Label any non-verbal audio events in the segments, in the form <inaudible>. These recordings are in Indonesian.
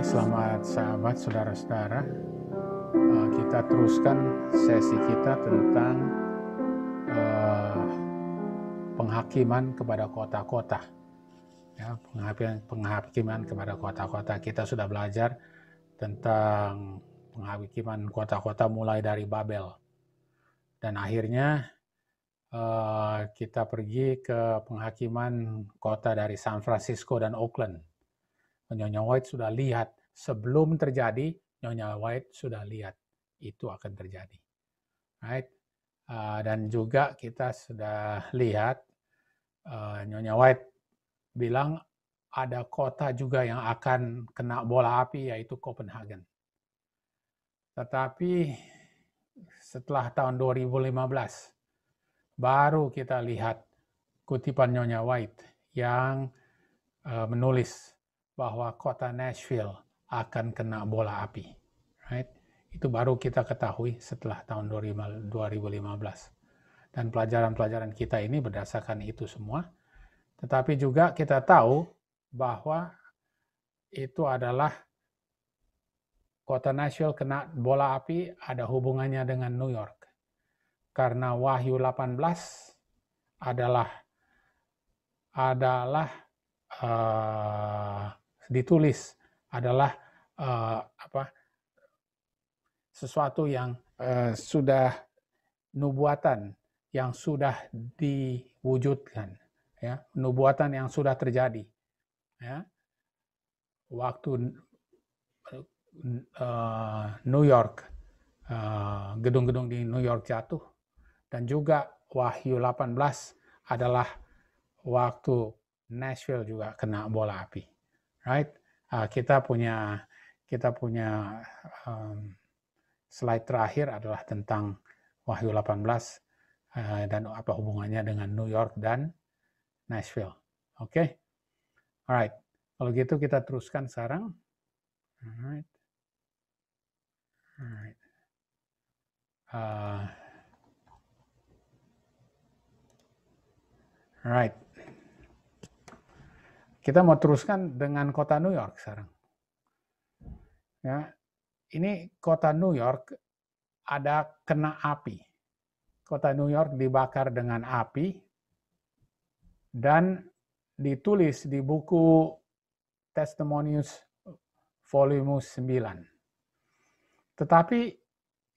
selamat sahabat saudara-saudara. Eh, kita teruskan sesi kita tentang eh, penghakiman kepada kota-kota. Ya, penghakiman, penghakiman kepada kota-kota. Kita sudah belajar tentang penghakiman kota-kota mulai dari Babel. Dan akhirnya eh, kita pergi ke penghakiman kota dari San Francisco dan Oakland Nyonya White sudah lihat. Sebelum terjadi, Nyonya White sudah lihat. Itu akan terjadi. Right? Uh, dan juga kita sudah lihat uh, Nyonya White bilang ada kota juga yang akan kena bola api yaitu Copenhagen. Tetapi setelah tahun 2015 baru kita lihat kutipan Nyonya White yang uh, menulis bahwa kota Nashville akan kena bola api. Right? Itu baru kita ketahui setelah tahun 2015. Dan pelajaran-pelajaran kita ini berdasarkan itu semua. Tetapi juga kita tahu bahwa itu adalah kota Nashville kena bola api ada hubungannya dengan New York. Karena Wahyu 18 adalah adalah uh, ditulis adalah uh, apa sesuatu yang uh, sudah nubuatan yang sudah diwujudkan ya nubuatan yang sudah terjadi ya waktu uh, New York gedung-gedung uh, di New York jatuh dan juga Wahyu 18 adalah waktu Nashville juga kena bola api right? Uh, kita punya kita punya um, slide terakhir adalah tentang Wahyu 18 uh, eh, dan apa hubungannya dengan New York dan Nashville. Oke, okay? alright. Kalau gitu kita teruskan sekarang. Alright, alright. Uh, alright. Kita mau teruskan dengan kota New York sekarang. Ya, ini kota New York ada kena api. Kota New York dibakar dengan api dan ditulis di buku Testimonius volume 9. Tetapi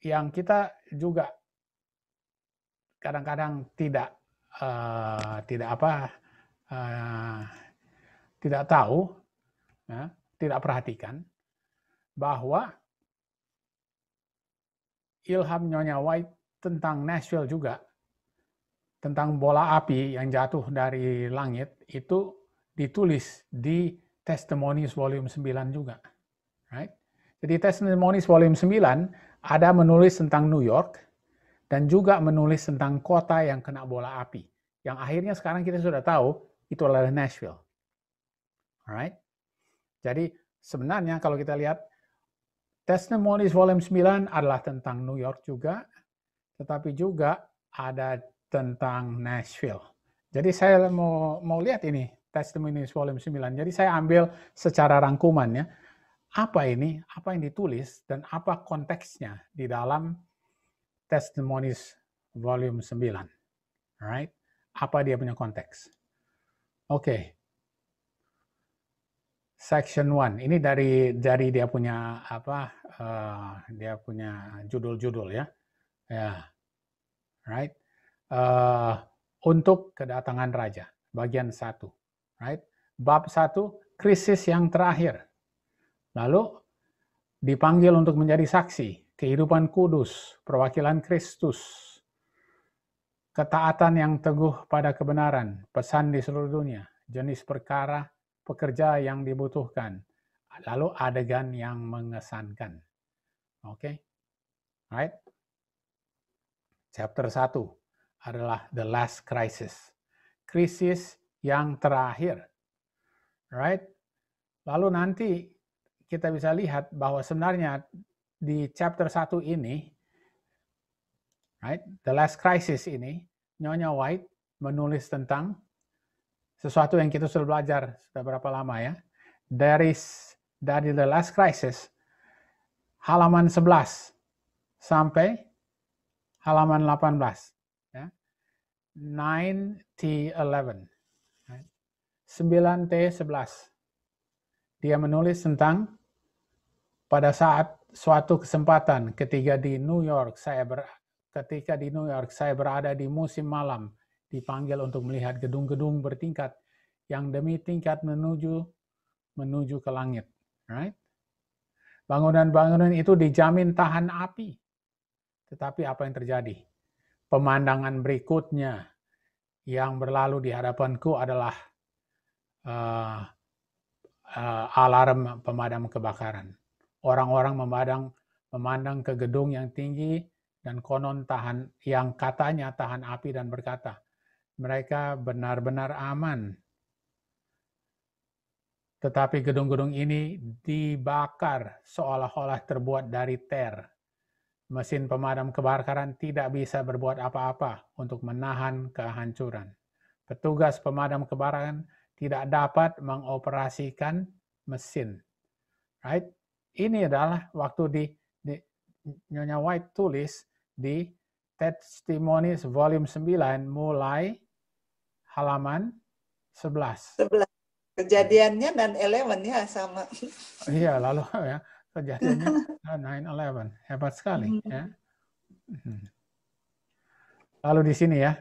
yang kita juga kadang-kadang tidak uh, tidak apa uh, tidak tahu, ya, tidak perhatikan bahwa ilham Nyonya White tentang Nashville juga, tentang bola api yang jatuh dari langit itu ditulis di Testimonies Volume 9 juga. Right? Jadi Testimonies Volume 9 ada menulis tentang New York dan juga menulis tentang kota yang kena bola api. Yang akhirnya sekarang kita sudah tahu itu adalah Nashville. Alright. Jadi sebenarnya kalau kita lihat Testimonies volume 9 adalah tentang New York juga, tetapi juga ada tentang Nashville. Jadi saya mau mau lihat ini Testimonies volume 9. Jadi saya ambil secara rangkumannya apa ini, apa yang ditulis dan apa konteksnya di dalam Testimonies volume 9. Alright? Apa dia punya konteks? Oke. Okay. Section One, Ini dari dari dia punya apa? Uh, dia punya judul-judul ya. Ya. Yeah. Right? Uh, untuk kedatangan raja, bagian satu, Right? Bab satu, krisis yang terakhir. Lalu dipanggil untuk menjadi saksi, kehidupan kudus, perwakilan Kristus, ketaatan yang teguh pada kebenaran, pesan di seluruh dunia, jenis perkara pekerja yang dibutuhkan. Lalu adegan yang mengesankan. Oke? Okay? Right? Chapter 1 adalah the last crisis. Krisis yang terakhir. Right? Lalu nanti kita bisa lihat bahwa sebenarnya di chapter 1 ini right, the last crisis ini Nyonya White menulis tentang sesuatu yang kita sudah belajar sudah berapa lama ya There is, dari the last crisis halaman 11 sampai halaman 18 ya. 9T11 9T11 dia menulis tentang pada saat suatu kesempatan ketika di New York saya ber, ketika di New York saya berada di musim malam dipanggil untuk melihat gedung-gedung bertingkat yang demi tingkat menuju menuju ke langit. Right? Bangunan-bangunan itu dijamin tahan api. Tetapi apa yang terjadi? Pemandangan berikutnya yang berlalu di hadapanku adalah uh, uh, alarm pemadam kebakaran. Orang-orang memandang memandang ke gedung yang tinggi dan konon tahan yang katanya tahan api dan berkata, mereka benar-benar aman. Tetapi gedung-gedung ini dibakar seolah-olah terbuat dari ter. Mesin pemadam kebakaran tidak bisa berbuat apa-apa untuk menahan kehancuran. Petugas pemadam kebakaran tidak dapat mengoperasikan mesin. Right? Ini adalah waktu di, di Nyonya White tulis di Testimonies Volume 9 mulai halaman 11. 11. Kejadiannya dan 11 ya sama. Iya, lalu ya. Kejadiannya 9-11. <laughs> Hebat sekali hmm. ya. Hmm. Lalu di sini ya.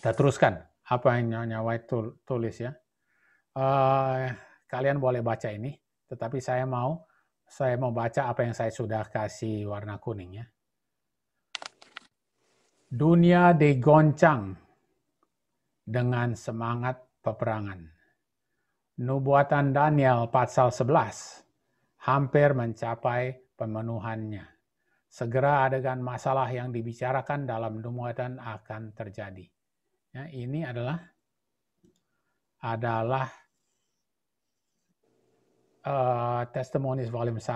Kita teruskan apa yang Nyonya White tulis ya. Uh, kalian boleh baca ini, tetapi saya mau saya mau baca apa yang saya sudah kasih warna kuning ya. Dunia digoncang dengan semangat peperangan. Nubuatan Daniel pasal 11 hampir mencapai pemenuhannya. Segera adegan masalah yang dibicarakan dalam nubuatan akan terjadi. Ya, ini adalah adalah uh, eh, testimonis volume 1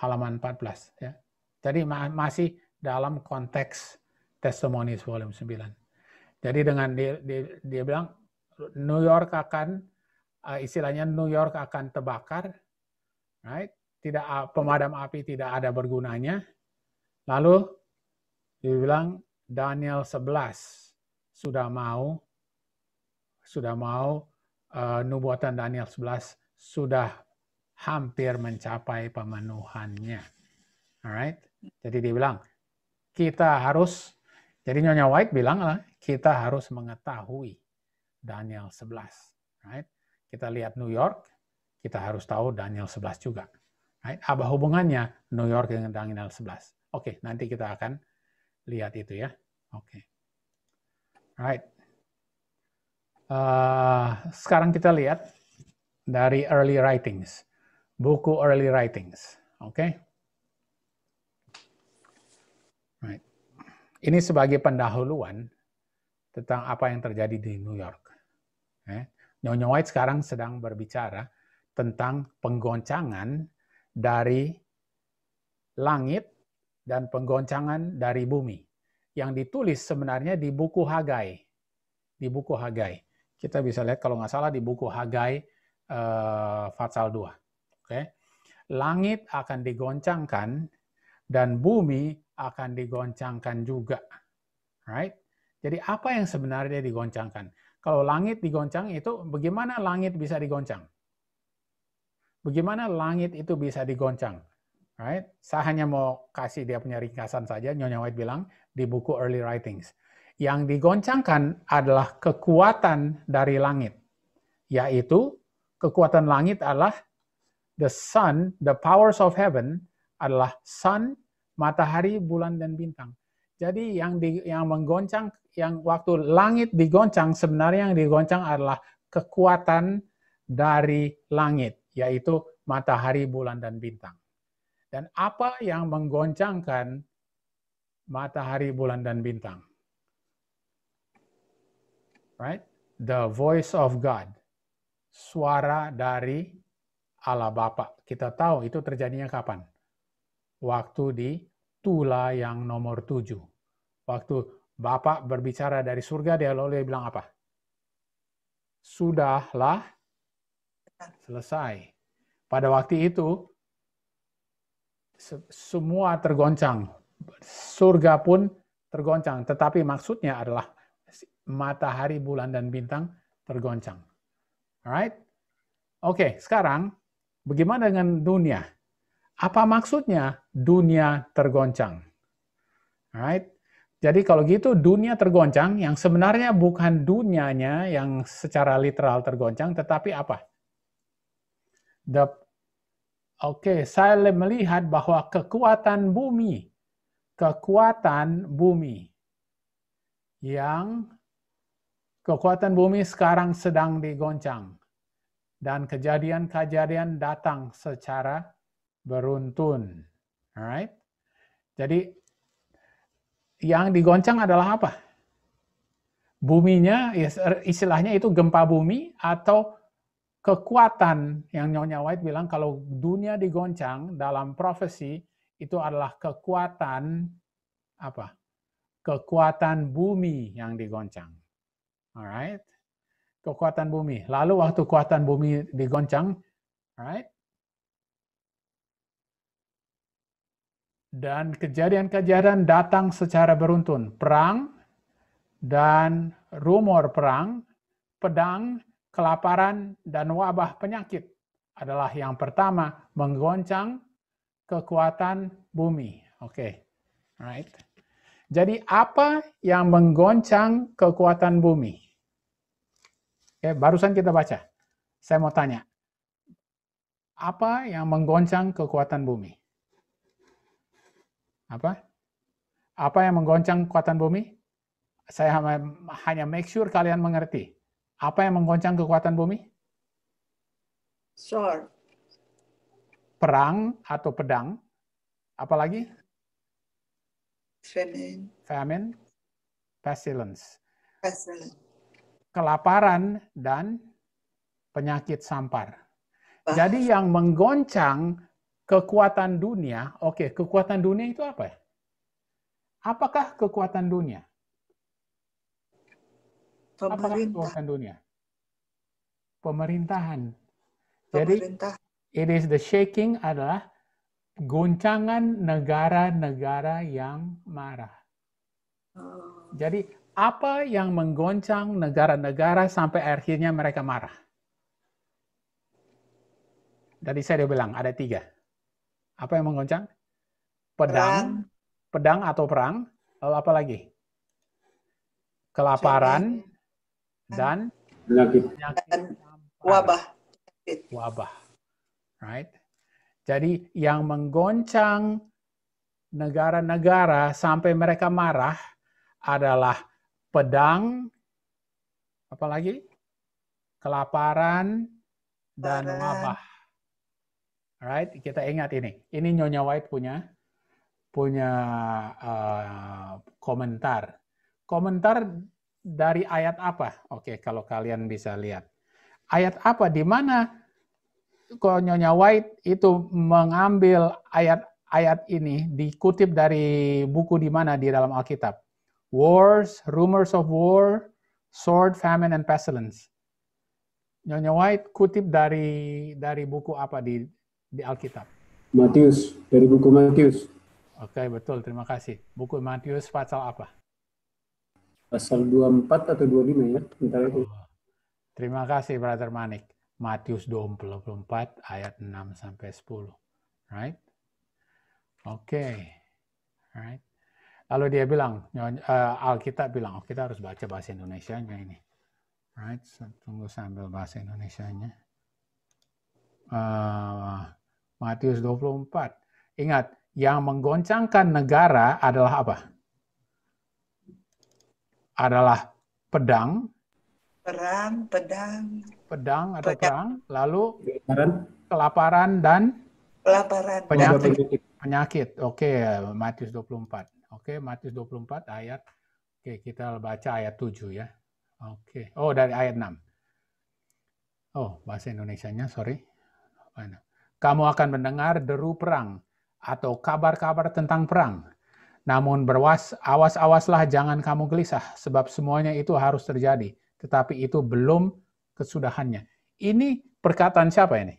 halaman 14 ya. Jadi ma masih dalam konteks testimonies volume 9. Jadi dengan dia, dia, dia bilang New York akan eh, istilahnya New York akan terbakar, right? Tidak eh, pemadam api tidak ada bergunanya. Lalu dia bilang Daniel 11 sudah mau sudah mau uh, nubuatan Daniel 11 sudah hampir mencapai pemenuhannya. Alright? Jadi dia bilang kita harus, jadi Nyonya White bilang lah, kita harus mengetahui Daniel 11. Right? Kita lihat New York, kita harus tahu Daniel 11 juga. Right? Apa hubungannya New York dengan Daniel 11? Oke, okay, nanti kita akan lihat itu ya. Oke. Okay. Right. Uh, sekarang kita lihat dari early writings, buku early writings. Oke. Okay? Ini sebagai pendahuluan tentang apa yang terjadi di New York. Ya, Nyonya White sekarang sedang berbicara tentang penggoncangan dari langit dan penggoncangan dari bumi yang ditulis sebenarnya di buku Hagai. Di buku Hagai. Kita bisa lihat kalau nggak salah di buku Hagai eh, Fatsal 2. Oke. Langit akan digoncangkan dan bumi akan digoncangkan juga. Right? Jadi apa yang sebenarnya digoncangkan? Kalau langit digoncang itu bagaimana langit bisa digoncang? Bagaimana langit itu bisa digoncang? Right? Saya hanya mau kasih dia punya ringkasan saja, Nyonya White bilang di buku Early Writings. Yang digoncangkan adalah kekuatan dari langit, yaitu kekuatan langit adalah the sun, the powers of heaven adalah sun, matahari, bulan, dan bintang. Jadi yang di, yang menggoncang, yang waktu langit digoncang, sebenarnya yang digoncang adalah kekuatan dari langit, yaitu matahari, bulan, dan bintang. Dan apa yang menggoncangkan matahari, bulan, dan bintang? Right? The voice of God. Suara dari Allah Bapa. Kita tahu itu terjadinya kapan? Waktu di Tula yang nomor tujuh. Waktu Bapak berbicara dari surga, dia lalu dia bilang apa? Sudahlah selesai. Pada waktu itu, semua tergoncang. Surga pun tergoncang. Tetapi maksudnya adalah matahari, bulan, dan bintang tergoncang. Alright? Oke, okay, sekarang bagaimana dengan dunia? Apa maksudnya dunia tergoncang? Alright. Jadi kalau gitu dunia tergoncang yang sebenarnya bukan dunianya yang secara literal tergoncang tetapi apa? The Oke, okay, saya melihat bahwa kekuatan bumi, kekuatan bumi yang kekuatan bumi sekarang sedang digoncang dan kejadian-kejadian datang secara beruntun. Alright. Jadi yang digoncang adalah apa? Buminya, er, istilahnya itu gempa bumi atau kekuatan yang Nyonya White bilang kalau dunia digoncang dalam profesi itu adalah kekuatan apa? Kekuatan bumi yang digoncang. Alright. Kekuatan bumi. Lalu waktu kekuatan bumi digoncang, alright? dan kejadian-kejadian datang secara beruntun. Perang dan rumor perang, pedang, kelaparan, dan wabah penyakit adalah yang pertama menggoncang kekuatan bumi. Oke, okay. right. Jadi apa yang menggoncang kekuatan bumi? okay, barusan kita baca. Saya mau tanya, apa yang menggoncang kekuatan bumi? Apa? Apa yang menggoncang kekuatan bumi? Saya hanya make sure kalian mengerti. Apa yang menggoncang kekuatan bumi? Sword. Perang atau pedang. Apalagi? Famine. Famine. Pestilence. Pestilence. Kelaparan dan penyakit sampar. Jadi yang menggoncang kekuatan dunia, oke, okay, kekuatan dunia itu apa ya? Apakah kekuatan dunia? Pemerintah. Apakah kekuatan dunia? Pemerintahan. Jadi, it is the shaking adalah goncangan negara-negara yang marah. Oh. Jadi, apa yang menggoncang negara-negara sampai akhirnya mereka marah? Tadi saya udah bilang, ada tiga apa yang menggoncang? Pedang, perang. pedang atau perang. Lalu apa lagi? Kelaparan dan Wabah. Wabah. Right? Jadi yang menggoncang negara-negara sampai mereka marah adalah pedang, apalagi kelaparan dan wabah. Alright, kita ingat ini. Ini Nyonya White punya punya uh, komentar. Komentar dari ayat apa? Oke, kalau kalian bisa lihat. Ayat apa di mana Nyonya White itu mengambil ayat-ayat ini dikutip dari buku di mana di dalam Alkitab? Wars, rumors of war, sword, famine and pestilence. Nyonya White kutip dari dari buku apa di di Alkitab? Matius, dari buku Matius. Oke, betul. Terima kasih. Buku Matius pasal apa? Pasal 24 atau 25 ya. Bentar itu. Oh. Terima kasih, Brother Manik. Matius 24 ayat 6 sampai 10. Right? Oke. Okay. Right. Lalu dia bilang, eh, Alkitab bilang, oh, kita harus baca bahasa Indonesia-nya ini. Right? Tunggu sambil bahasa Indonesia-nya. Uh, Matius 24. Ingat, yang menggoncangkan negara adalah apa? Adalah pedang. Perang, pedang. Pedang atau pedang. perang, lalu kelaparan, kelaparan dan kelaparan. Penyakit. penyakit. penyakit. Oke, Matius 24. Oke, okay, Matius 24 ayat Oke, okay, kita baca ayat 7 ya. Oke. Okay. Oh, dari ayat 6. Oh, bahasa Indonesia-nya, sorry. Mana? Kamu akan mendengar deru perang atau kabar-kabar tentang perang. Namun berwas, awas-awaslah jangan kamu gelisah, sebab semuanya itu harus terjadi. Tetapi itu belum kesudahannya. Ini perkataan siapa ini?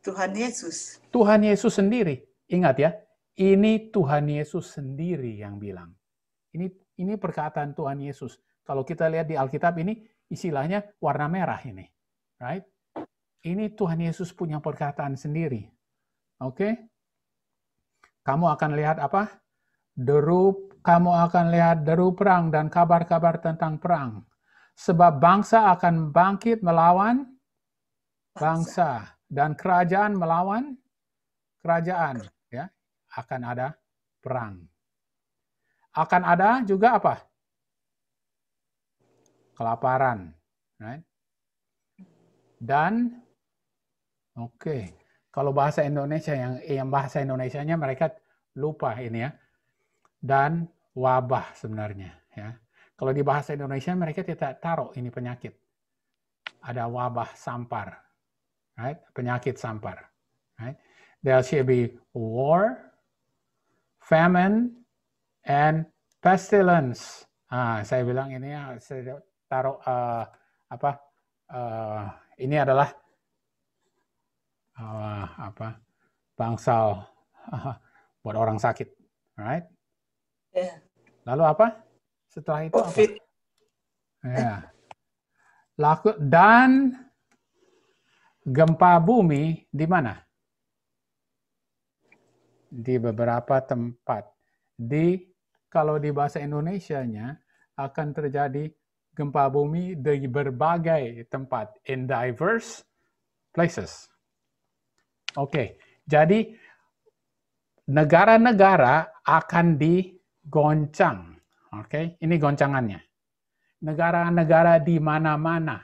Tuhan Yesus. Tuhan Yesus sendiri. Ingat ya, ini Tuhan Yesus sendiri yang bilang. Ini ini perkataan Tuhan Yesus. Kalau kita lihat di Alkitab ini istilahnya warna merah ini. Right? Ini Tuhan Yesus punya perkataan sendiri. Oke? Kamu akan lihat apa? Deru kamu akan lihat deru perang dan kabar-kabar tentang perang. Sebab bangsa akan bangkit melawan bangsa, dan kerajaan melawan kerajaan, ya. Akan ada perang. Akan ada juga apa? Kelaparan, Dan Oke. Kalau bahasa Indonesia yang yang bahasa Indonesianya mereka lupa ini ya. Dan wabah sebenarnya ya. Kalau di bahasa Indonesia mereka tidak taruh ini penyakit. Ada wabah sampar. Right? Penyakit sampar. Right? There should be war, famine, and pestilence. Ah, saya bilang ini ya, saya taruh uh, apa? Uh, ini adalah uh, apa bangsal uh, <laughs> buat orang sakit, right? Yeah. Lalu apa? Setelah itu Covid. apa? Ya. Yeah. Laku dan gempa bumi di mana? Di beberapa tempat. Di kalau di bahasa Indonesia-nya akan terjadi gempa bumi di berbagai tempat in diverse places. Oke, jadi negara-negara akan digoncang. Oke, ini goncangannya. Negara-negara di mana-mana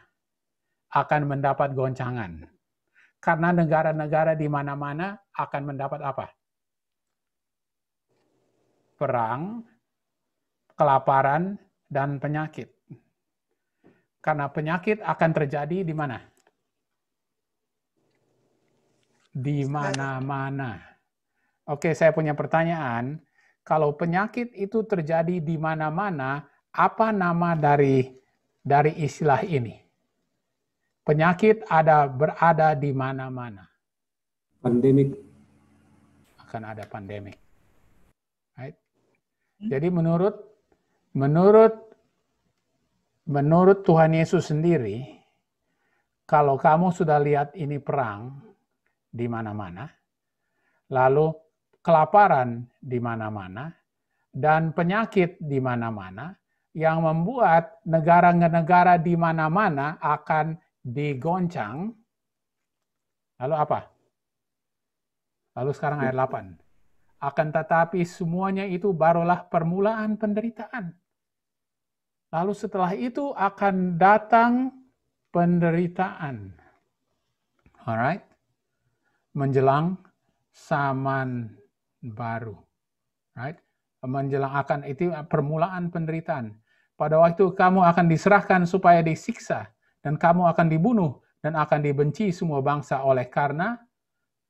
akan mendapat goncangan. Karena negara-negara di mana-mana akan mendapat apa? Perang, kelaparan, dan penyakit. Karena penyakit akan terjadi di mana? di mana-mana. Oke, saya punya pertanyaan. Kalau penyakit itu terjadi di mana-mana, apa nama dari dari istilah ini? Penyakit ada berada di mana-mana. Pandemik. Akan ada pandemik. Right? Jadi menurut menurut menurut Tuhan Yesus sendiri, kalau kamu sudah lihat ini perang, di mana-mana, lalu kelaparan di mana-mana, dan penyakit di mana-mana, yang membuat negara-negara di mana-mana akan digoncang. Lalu apa? Lalu sekarang ayat 8. Akan tetapi semuanya itu barulah permulaan penderitaan. Lalu setelah itu akan datang penderitaan. Alright menjelang zaman baru. Right? Menjelang akan itu permulaan penderitaan. Pada waktu kamu akan diserahkan supaya disiksa dan kamu akan dibunuh dan akan dibenci semua bangsa oleh karena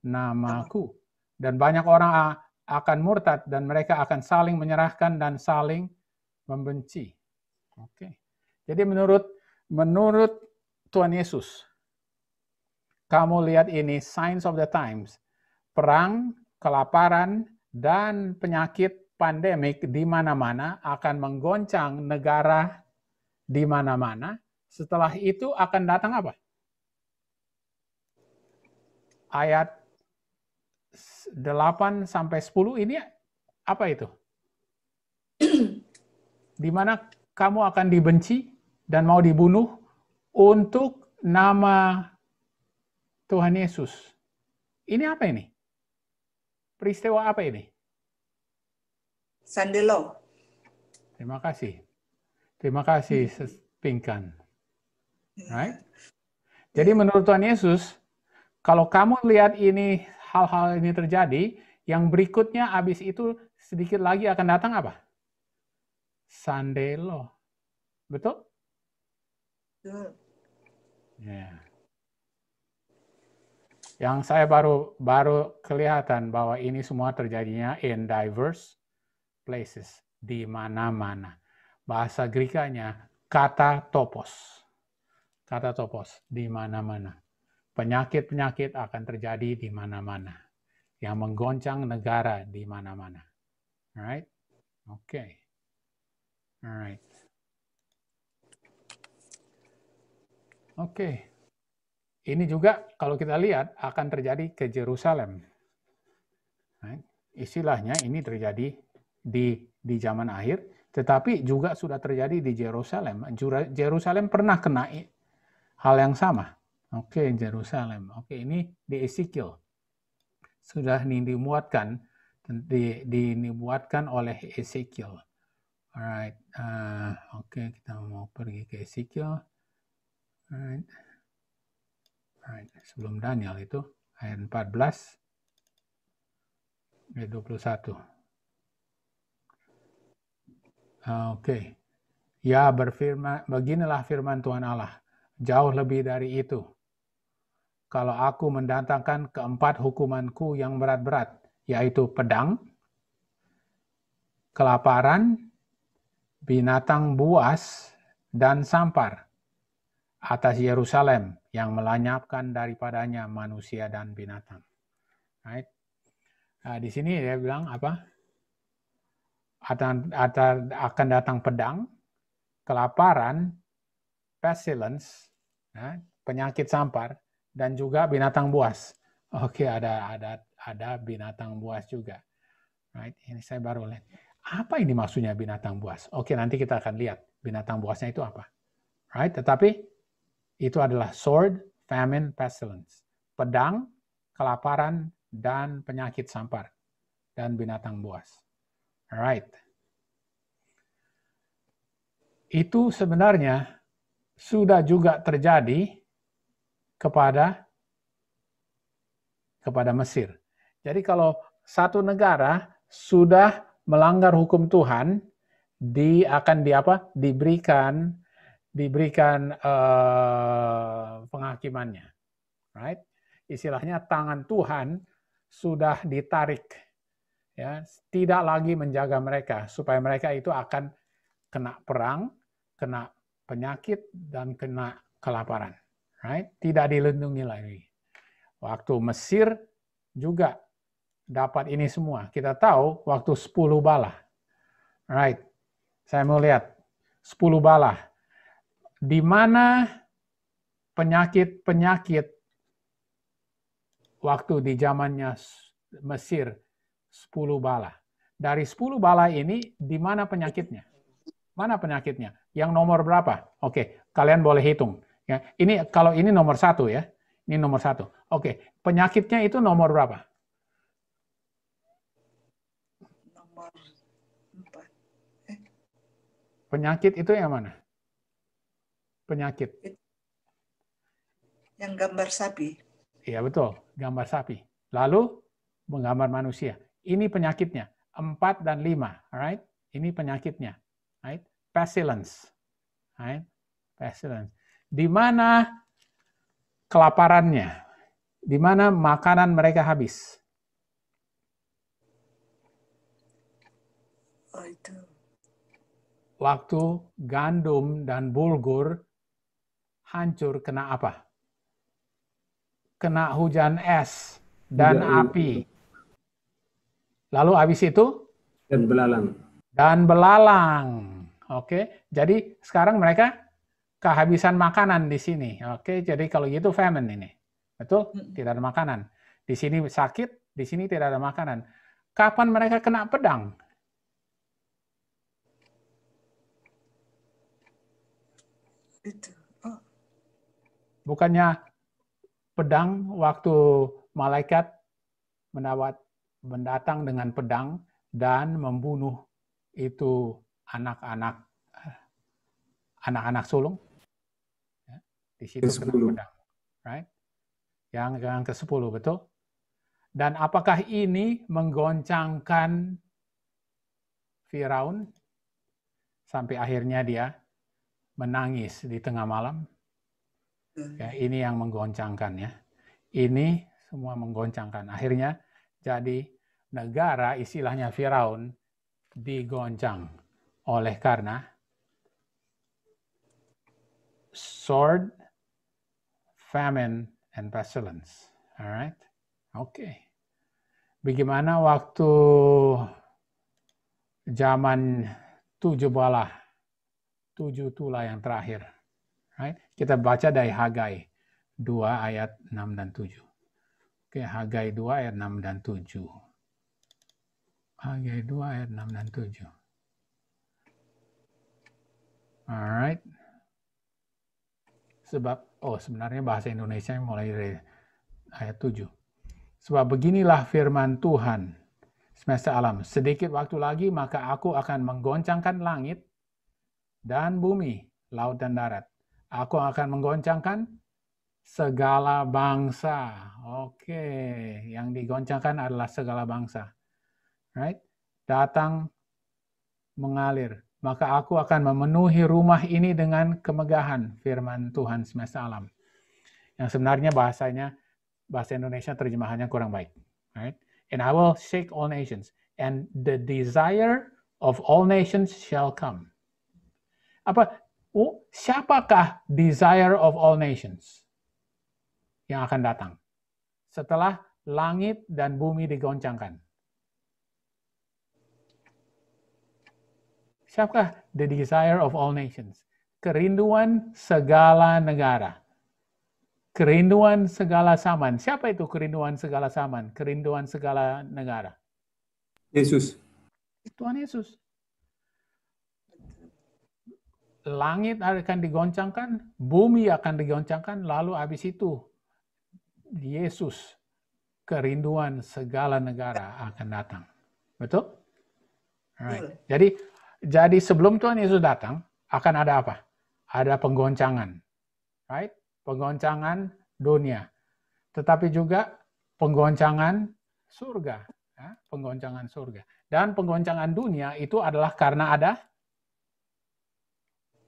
namaku. Dan banyak orang akan murtad dan mereka akan saling menyerahkan dan saling membenci. Oke. Okay. Jadi menurut menurut Tuhan Yesus, kamu lihat ini signs of the times. Perang, kelaparan, dan penyakit pandemik di mana-mana akan menggoncang negara di mana-mana. Setelah itu akan datang apa? Ayat 8 sampai 10 ini apa itu? Di mana kamu akan dibenci dan mau dibunuh untuk nama Tuhan Yesus. Ini apa ini? Peristiwa apa ini? Sandelo. Terima kasih. Terima kasih, hmm. Pingkan. Hmm. Right? Jadi menurut Tuhan Yesus, kalau kamu lihat ini hal-hal ini terjadi, yang berikutnya abis itu sedikit lagi akan datang apa? Sandelo. Betul? Betul. Yeah yang saya baru baru kelihatan bahwa ini semua terjadinya in diverse places di mana-mana. Bahasa Greek-nya kata topos. Kata topos di mana-mana. Penyakit-penyakit akan terjadi di mana-mana. Yang menggoncang negara di mana-mana. Alright? Oke. Okay. Alright. Oke. Okay. Ini juga kalau kita lihat akan terjadi ke Jerusalem. Nah, istilahnya ini terjadi di di zaman akhir, tetapi juga sudah terjadi di Jerusalem. Jerusalem pernah kena hal yang sama. Oke, Jerusalem. Oke, ini di Ezekiel. Sudah ini dimuatkan di, dibuatkan oleh Ezekiel. Alright, uh, oke okay, kita mau pergi ke Ezekiel. Alright sebelum Daniel itu ayat 14 ayat 21. Oke. Okay. Ya berfirman, beginilah firman Tuhan Allah. Jauh lebih dari itu. Kalau aku mendatangkan keempat hukumanku yang berat-berat, yaitu pedang, kelaparan, binatang buas, dan sampar atas Yerusalem yang melanyapkan daripadanya manusia dan binatang. Right? Nah, di sini dia bilang apa? Akan, akan datang pedang, kelaparan, pestilence, ya, penyakit sampar, dan juga binatang buas. Oke, ada ada ada binatang buas juga. Right? Ini saya baru lihat. Apa ini maksudnya binatang buas? Oke, nanti kita akan lihat binatang buasnya itu apa. Right? Tetapi itu adalah sword, famine, pestilence. Pedang, kelaparan, dan penyakit sampar. Dan binatang buas. Alright. Itu sebenarnya sudah juga terjadi kepada kepada Mesir. Jadi kalau satu negara sudah melanggar hukum Tuhan, di akan di apa? diberikan diberikan uh, penghakimannya. Right? Istilahnya tangan Tuhan sudah ditarik. Ya, tidak lagi menjaga mereka supaya mereka itu akan kena perang, kena penyakit dan kena kelaparan. Right? Tidak dilindungi lagi. Waktu Mesir juga dapat ini semua. Kita tahu waktu 10 bala. Right. Saya mau lihat 10 bala di mana penyakit-penyakit waktu di zamannya Mesir 10 bala. Dari 10 bala ini di mana penyakitnya? Mana penyakitnya? Yang nomor berapa? Oke, kalian boleh hitung. Ya, ini kalau ini nomor satu ya. Ini nomor satu. Oke, penyakitnya itu nomor berapa? Eh. Penyakit itu yang mana? penyakit. Yang gambar sapi. Iya betul, gambar sapi. Lalu menggambar manusia. Ini penyakitnya, empat dan lima alright? Ini penyakitnya, right? Pestilence. Right? Pestilence. Di mana kelaparannya? Di mana makanan mereka habis? Oh, Waktu gandum dan bulgur hancur kena apa? Kena hujan es dan ya, api. Lalu habis itu? Dan belalang. Dan belalang. Oke, jadi sekarang mereka kehabisan makanan di sini. Oke, jadi kalau gitu famine ini. Betul? Hmm. Tidak ada makanan. Di sini sakit, di sini tidak ada makanan. Kapan mereka kena pedang? Itu. Bukannya pedang waktu malaikat menawat mendatang dengan pedang dan membunuh itu anak-anak anak-anak sulung ya, di situ ke pedang right yang yang ke-10 betul dan apakah ini menggoncangkan Firaun sampai akhirnya dia menangis di tengah malam Ya, ini yang menggoncangkan ya. Ini semua menggoncangkan. Akhirnya jadi negara istilahnya Firaun digoncang oleh karena sword, famine, and pestilence. Alright, oke. Okay. Bagaimana waktu zaman tujuh balah, tujuh tula yang terakhir? Kita baca dari Hagai 2 ayat 6 dan 7. Oke, Hagai 2 ayat 6 dan 7. Hagai 2 ayat 6 dan 7. Alright. Sebab, oh sebenarnya bahasa Indonesia yang mulai dari ayat 7. Sebab beginilah firman Tuhan semesta alam. Sedikit waktu lagi maka aku akan menggoncangkan langit dan bumi, laut dan darat. Aku akan menggoncangkan segala bangsa. Oke, okay. yang digoncangkan adalah segala bangsa. Right? Datang mengalir. Maka aku akan memenuhi rumah ini dengan kemegahan firman Tuhan semesta alam. Yang sebenarnya bahasanya bahasa Indonesia terjemahannya kurang baik. Right? And I will shake all nations and the desire of all nations shall come. Apa oh, siapakah desire of all nations yang akan datang setelah langit dan bumi digoncangkan? Siapakah the desire of all nations? Kerinduan segala negara. Kerinduan segala zaman. Siapa itu kerinduan segala zaman? Kerinduan segala negara. Yesus. Tuhan Yesus langit akan digoncangkan, bumi akan digoncangkan, lalu habis itu Yesus kerinduan segala negara akan datang. Betul? Alright. Jadi jadi sebelum Tuhan Yesus datang akan ada apa? Ada penggoncangan. Right? Penggoncangan dunia. Tetapi juga penggoncangan surga, ya? penggoncangan surga. Dan penggoncangan dunia itu adalah karena ada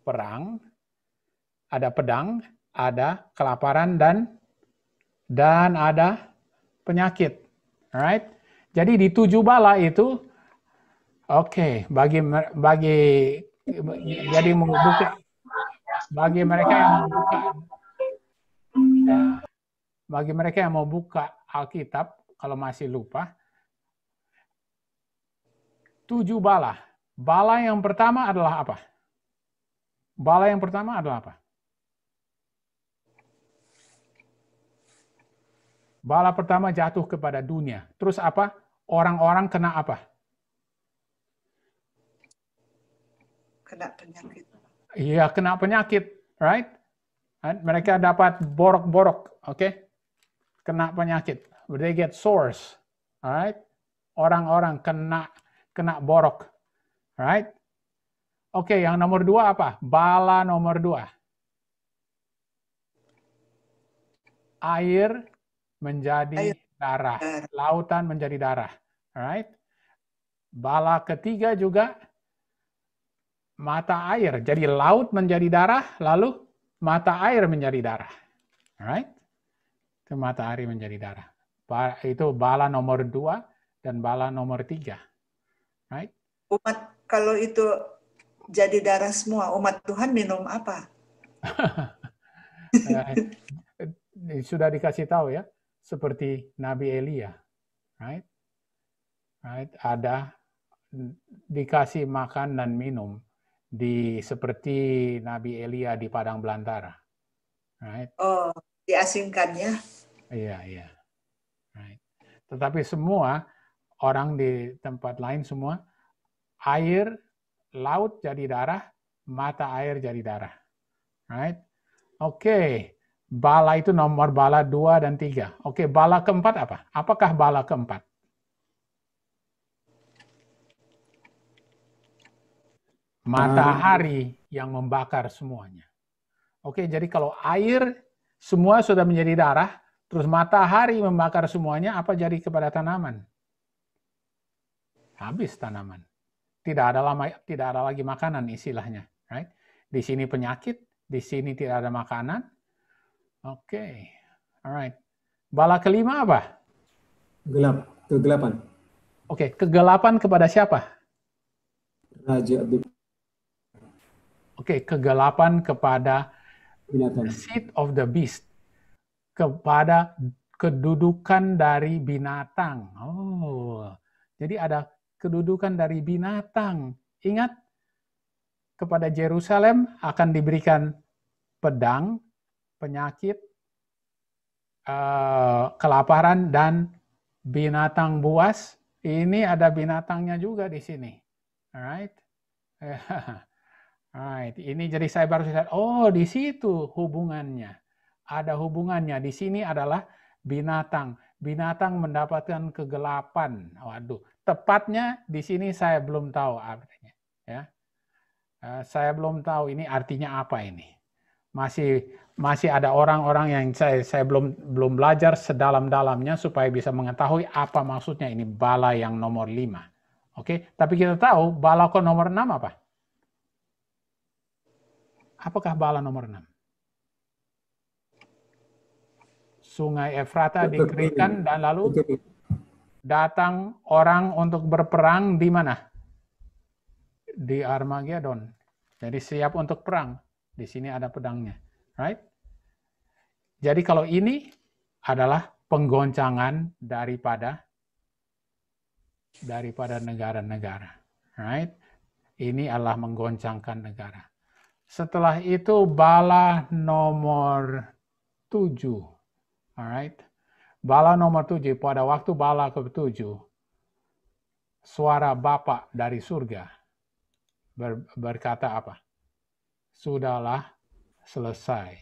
perang, ada pedang, ada kelaparan dan dan ada penyakit. Alright? Jadi di tujuh bala itu oke, okay, bagi bagi jadi membuka bagi mereka yang membuka ya, bagi mereka yang mau buka Alkitab kalau masih lupa tujuh bala. Bala yang pertama adalah apa? Bala yang pertama adalah apa? Bala pertama jatuh kepada dunia. Terus apa? Orang-orang kena apa? Kena penyakit. Iya, kena penyakit, right? Mereka dapat borok-borok, oke? Okay? Kena penyakit. They get sores, alright? Orang-orang kena kena borok, right? Oke, yang nomor dua apa? Bala nomor dua. Air menjadi Air. darah. Lautan menjadi darah. Alright. Bala ketiga juga mata air. Jadi laut menjadi darah, lalu mata air menjadi darah. Alright. Itu mata air menjadi darah. Itu bala nomor dua dan bala nomor tiga. Right? Umat, kalau itu jadi darah semua. Umat Tuhan minum apa? <laughs> Nah, sudah dikasih tahu ya, seperti Nabi Elia, right? Right? Ada dikasih makan dan minum di seperti Nabi Elia di padang belantara, right? Oh, diasingkan ya? Iya, iya. Right. Tetapi semua orang di tempat lain semua air laut jadi darah, mata air jadi darah. Right? Oke. Okay. Bala itu nomor bala 2 dan 3. Oke, okay, bala keempat apa? Apakah bala keempat? Matahari yang membakar semuanya. Oke, okay, jadi kalau air semua sudah menjadi darah, terus matahari membakar semuanya, apa jadi kepada tanaman? Habis tanaman tidak ada lama tidak ada lagi makanan istilahnya, right? Di sini penyakit, di sini tidak ada makanan. Oke. Okay. Alright. Bala kelima apa? Gelap, kegelapan. Oke, okay. kegelapan kepada siapa? Raja Oke, okay. kegelapan kepada binatang. seat of the beast. Kepada kedudukan dari binatang. Oh. Jadi ada kedudukan dari binatang. Ingat, kepada Jerusalem akan diberikan pedang, penyakit, eh, kelaparan, dan binatang buas. Ini ada binatangnya juga di sini. Alright. <laughs> Alright, ini jadi saya baru lihat, oh di situ hubungannya. Ada hubungannya. Di sini adalah binatang. Binatang mendapatkan kegelapan. Waduh, Tepatnya di sini saya belum tahu artinya. Ya. Eh, saya belum tahu ini artinya apa ini. Masih masih ada orang-orang yang saya saya belum belum belajar sedalam-dalamnya supaya bisa mengetahui apa maksudnya ini bala yang nomor lima. Oke, tapi kita tahu bala kok nomor enam apa? Apakah bala nomor enam? Sungai Efrata dikerikan dan lalu datang orang untuk berperang di mana? Di Armageddon. Jadi siap untuk perang. Di sini ada pedangnya, right? Jadi kalau ini adalah penggoncangan daripada daripada negara-negara, right? Ini adalah menggoncangkan negara. Setelah itu bala nomor 7. Alright. Bala nomor tujuh, pada waktu bala ke tujuh, suara Bapak dari surga ber, berkata apa? Sudahlah selesai.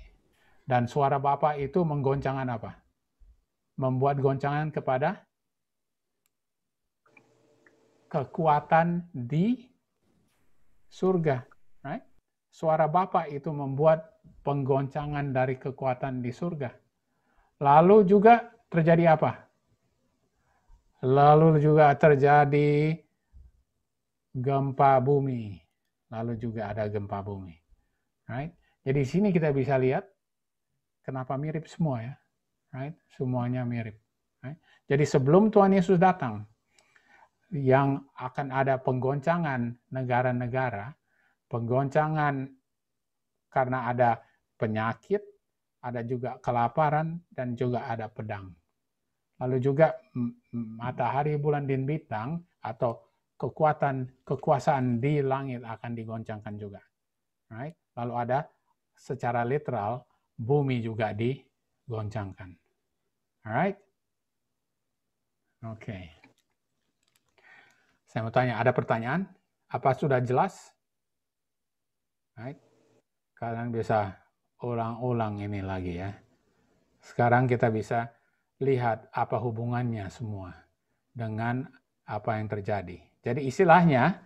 Dan suara Bapak itu menggoncangan apa? Membuat goncangan kepada kekuatan di surga. Right? Suara Bapak itu membuat penggoncangan dari kekuatan di surga. Lalu juga terjadi apa? Lalu juga terjadi gempa bumi. Lalu juga ada gempa bumi. Right? Jadi sini kita bisa lihat kenapa mirip semua ya. Right? Semuanya mirip. Right? Jadi sebelum Tuhan Yesus datang, yang akan ada penggoncangan negara-negara, penggoncangan karena ada penyakit, ada juga kelaparan, dan juga ada pedang lalu juga matahari, bulan, dan bintang atau kekuatan kekuasaan di langit akan digoncangkan juga. Right? Lalu ada secara literal bumi juga digoncangkan. Alright? Oke. Okay. Saya mau tanya, ada pertanyaan? Apa sudah jelas? Right? Kalian bisa ulang-ulang ini lagi ya. Sekarang kita bisa lihat apa hubungannya semua dengan apa yang terjadi. Jadi istilahnya,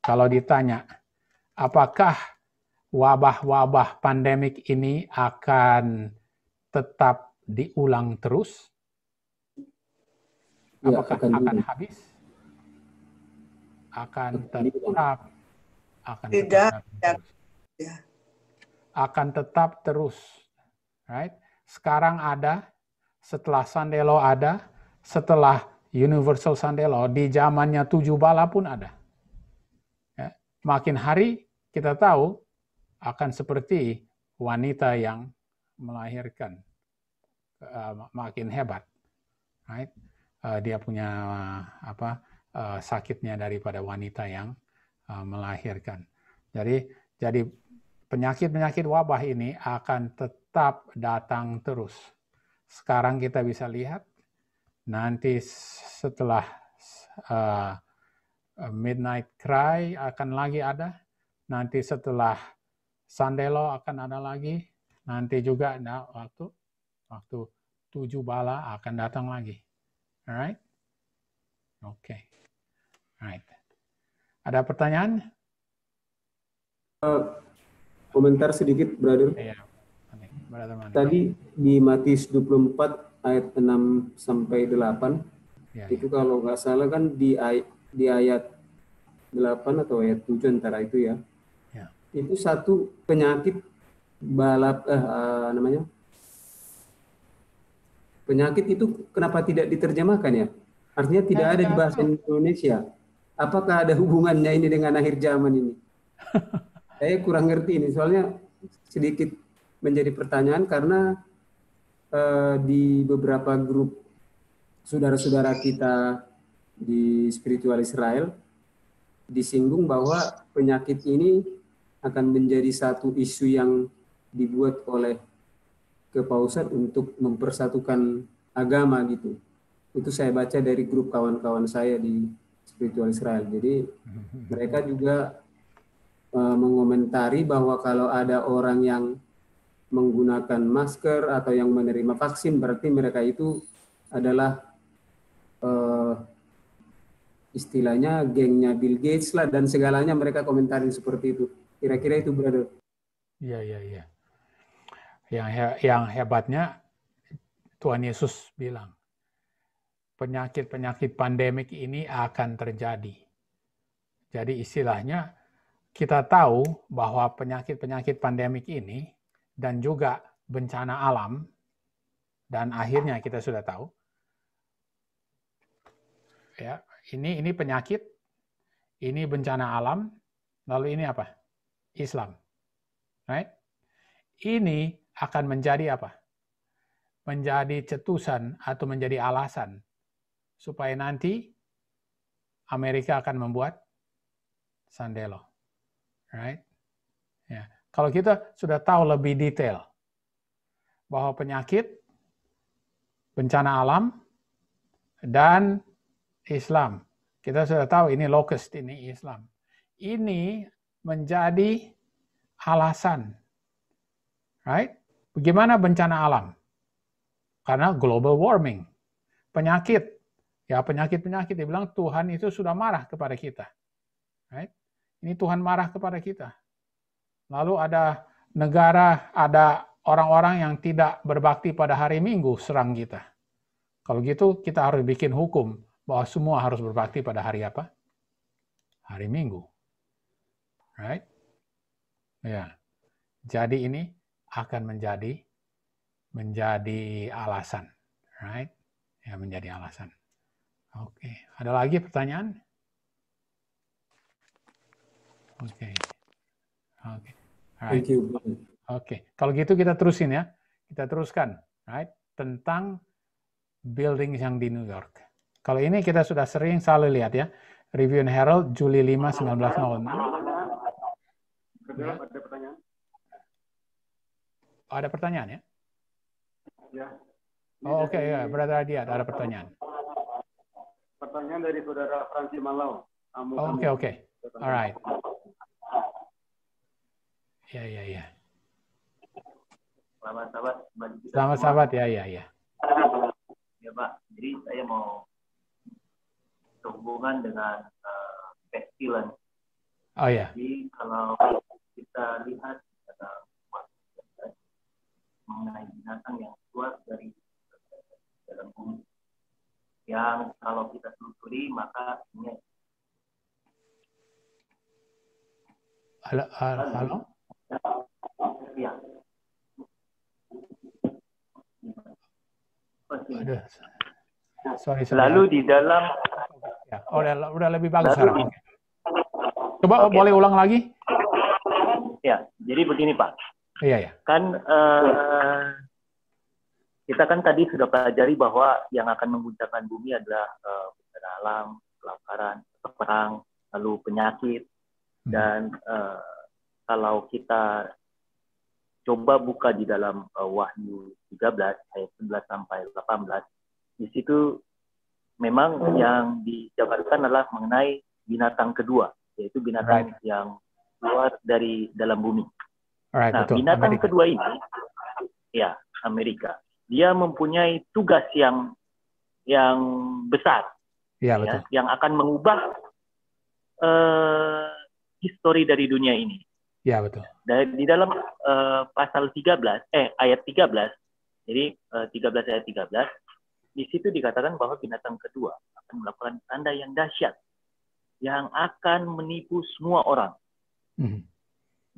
kalau ditanya, apakah wabah-wabah pandemik ini akan tetap diulang terus? Iya, apakah ya, akan, akan habis? Akan tetap akan tidak tetap, ya. akan tetap terus. Right? Sekarang ada setelah Sandelo ada, setelah Universal Sandelo di zamannya tujuh bala pun ada. Ya. Makin hari kita tahu akan seperti wanita yang melahirkan uh, makin hebat, right? Uh, dia punya uh, apa uh, sakitnya daripada wanita yang uh, melahirkan. Jadi jadi penyakit-penyakit wabah ini akan tetap datang terus sekarang kita bisa lihat nanti setelah uh, midnight cry akan lagi ada nanti setelah sandelo akan ada lagi nanti juga nah, waktu waktu tujuh bala akan datang lagi alright oke okay. alright ada pertanyaan uh, komentar sedikit brother yeah. Tadi di Matius 24 ayat 6 sampai 8 ya, ya, itu kalau nggak salah kan di ayat, di ayat 8 atau ayat 7 antara itu ya. ya. Itu satu penyakit balap eh uh, namanya penyakit itu kenapa tidak diterjemahkan ya? Artinya tidak ada di bahasa Indonesia. Apakah ada hubungannya ini dengan akhir zaman ini? <laughs> Saya kurang ngerti ini, soalnya sedikit menjadi pertanyaan karena eh, di beberapa grup saudara-saudara kita di spiritual Israel disinggung bahwa penyakit ini akan menjadi satu isu yang dibuat oleh kepausan untuk mempersatukan agama gitu. Itu saya baca dari grup kawan-kawan saya di spiritual Israel. Jadi mereka juga eh, mengomentari bahwa kalau ada orang yang menggunakan masker atau yang menerima vaksin berarti mereka itu adalah uh, istilahnya gengnya Bill Gates lah dan segalanya mereka komentarin seperti itu. Kira-kira itu berada ya ya ya Yang he yang hebatnya Tuhan Yesus bilang penyakit-penyakit pandemik ini akan terjadi. Jadi istilahnya kita tahu bahwa penyakit-penyakit pandemik ini dan juga bencana alam, dan akhirnya kita sudah tahu, ya ini ini penyakit, ini bencana alam, lalu ini apa? Islam, right? Ini akan menjadi apa? Menjadi cetusan atau menjadi alasan supaya nanti Amerika akan membuat Sandelo, right? Ya, kalau kita sudah tahu lebih detail bahwa penyakit, bencana alam, dan Islam. Kita sudah tahu ini locust, ini Islam. Ini menjadi alasan. Right? Bagaimana bencana alam? Karena global warming. Penyakit. Ya, penyakit-penyakit. Dia bilang Tuhan itu sudah marah kepada kita. Right? Ini Tuhan marah kepada kita. Lalu ada negara, ada orang-orang yang tidak berbakti pada hari Minggu serang kita. Kalau gitu kita harus bikin hukum bahwa semua harus berbakti pada hari apa? Hari Minggu. Right? Ya. Jadi ini akan menjadi menjadi alasan, right? Ya, menjadi alasan. Oke, okay. ada lagi pertanyaan? Oke. Okay. Oke. Okay. Right. Thank you. Oke, okay. kalau gitu kita terusin ya. Kita teruskan, right? Tentang building yang di New York. Kalau ini kita sudah sering selalu lihat ya. Review and Herald, Juli 5, 1906. Ya. Ada pertanyaan? Oh, ada pertanyaan ya? Ya. Oh, oke, okay, ya. Brother Adiat, ada pertanyaan. Pertanyaan dari Saudara Franci Malau. Oh, oke, oke. Okay, okay. Alright. Ya, ya, ya. Selamat sahabat. Selamat sahabat, ya, ya, ya. Ya, Pak. Jadi saya mau hubungan dengan uh, Oh, ya. Jadi kalau kita lihat kata mengenai binatang yang keluar dari dalam bumi yang kalau kita telusuri maka ini halo, halo, halo. Iya. Aduh. Sorry, sorry. Lalu di dalam ya, oh, udah, udah lebih bagus sekarang. Coba okay. boleh ulang lagi? Ya, jadi begini Pak. Iya ya. Kan uh, kita kan tadi sudah pelajari bahwa yang akan mengguncangkan bumi adalah uh, eh, bencana alam, kelaparan, perang, lalu penyakit hmm. dan uh, kalau kita coba buka di dalam uh, Wahyu 13 ayat 11 sampai 18, di situ memang hmm. yang dijabarkan adalah mengenai binatang kedua, yaitu binatang right. yang keluar dari dalam bumi. Right, nah, binatang Amerika. kedua ini, ya Amerika, dia mempunyai tugas yang yang besar, ya, ya betul. yang akan mengubah uh, histori dari dunia ini. Ya betul. Dan di dalam uh, pasal 13 eh ayat 13. Jadi uh, eh, 13 ayat 13 di situ dikatakan bahwa binatang kedua akan melakukan tanda yang dahsyat yang akan menipu semua orang. Mm -hmm.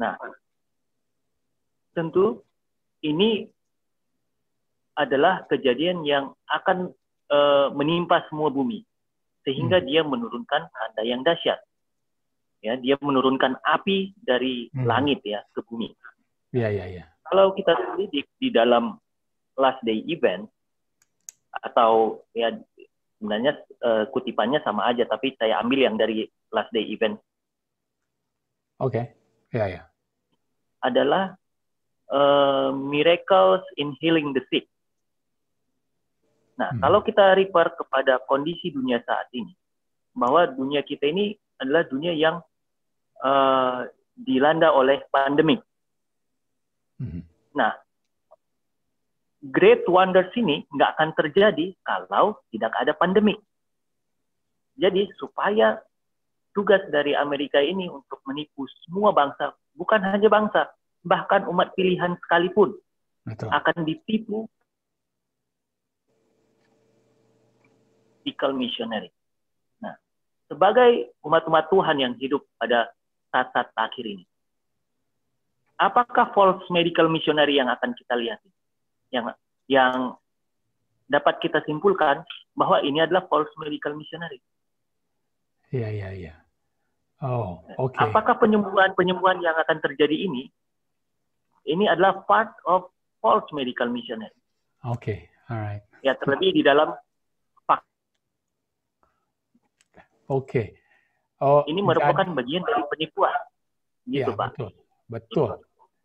Nah, tentu ini adalah kejadian yang akan uh, menimpa semua bumi sehingga mm -hmm. dia menurunkan tanda yang dahsyat ya dia menurunkan api dari hmm. langit ya ke bumi. Iya iya iya. Kalau kita selidik di dalam last day event atau ya sebenarnya uh, kutipannya sama aja tapi saya ambil yang dari last day event. Oke. Okay. Iya iya. Adalah uh, miracles in healing the sick. Nah, hmm. kalau kita refer kepada kondisi dunia saat ini bahwa dunia kita ini adalah dunia yang uh, dilanda oleh pandemi. Mm-hmm. Nah, great wonders ini nggak akan terjadi kalau tidak ada pandemi. Jadi supaya tugas dari Amerika ini untuk menipu semua bangsa, bukan hanya bangsa, bahkan umat pilihan sekalipun Betul. akan ditipu ethical missionary sebagai umat-umat Tuhan yang hidup pada saat-saat akhir ini. Apakah false medical missionary yang akan kita lihat? Yang yang dapat kita simpulkan bahwa ini adalah false medical missionary. Iya, iya, iya. Oh, oke. Okay. Apakah penyembuhan-penyembuhan yang akan terjadi ini ini adalah part of false medical missionary. Oke, okay. alright. Ya, terlebih di dalam Oke. Okay. Oh, ini merupakan dan, bagian dari penipuan. Gitu, ya, Pak. Betul. Betul.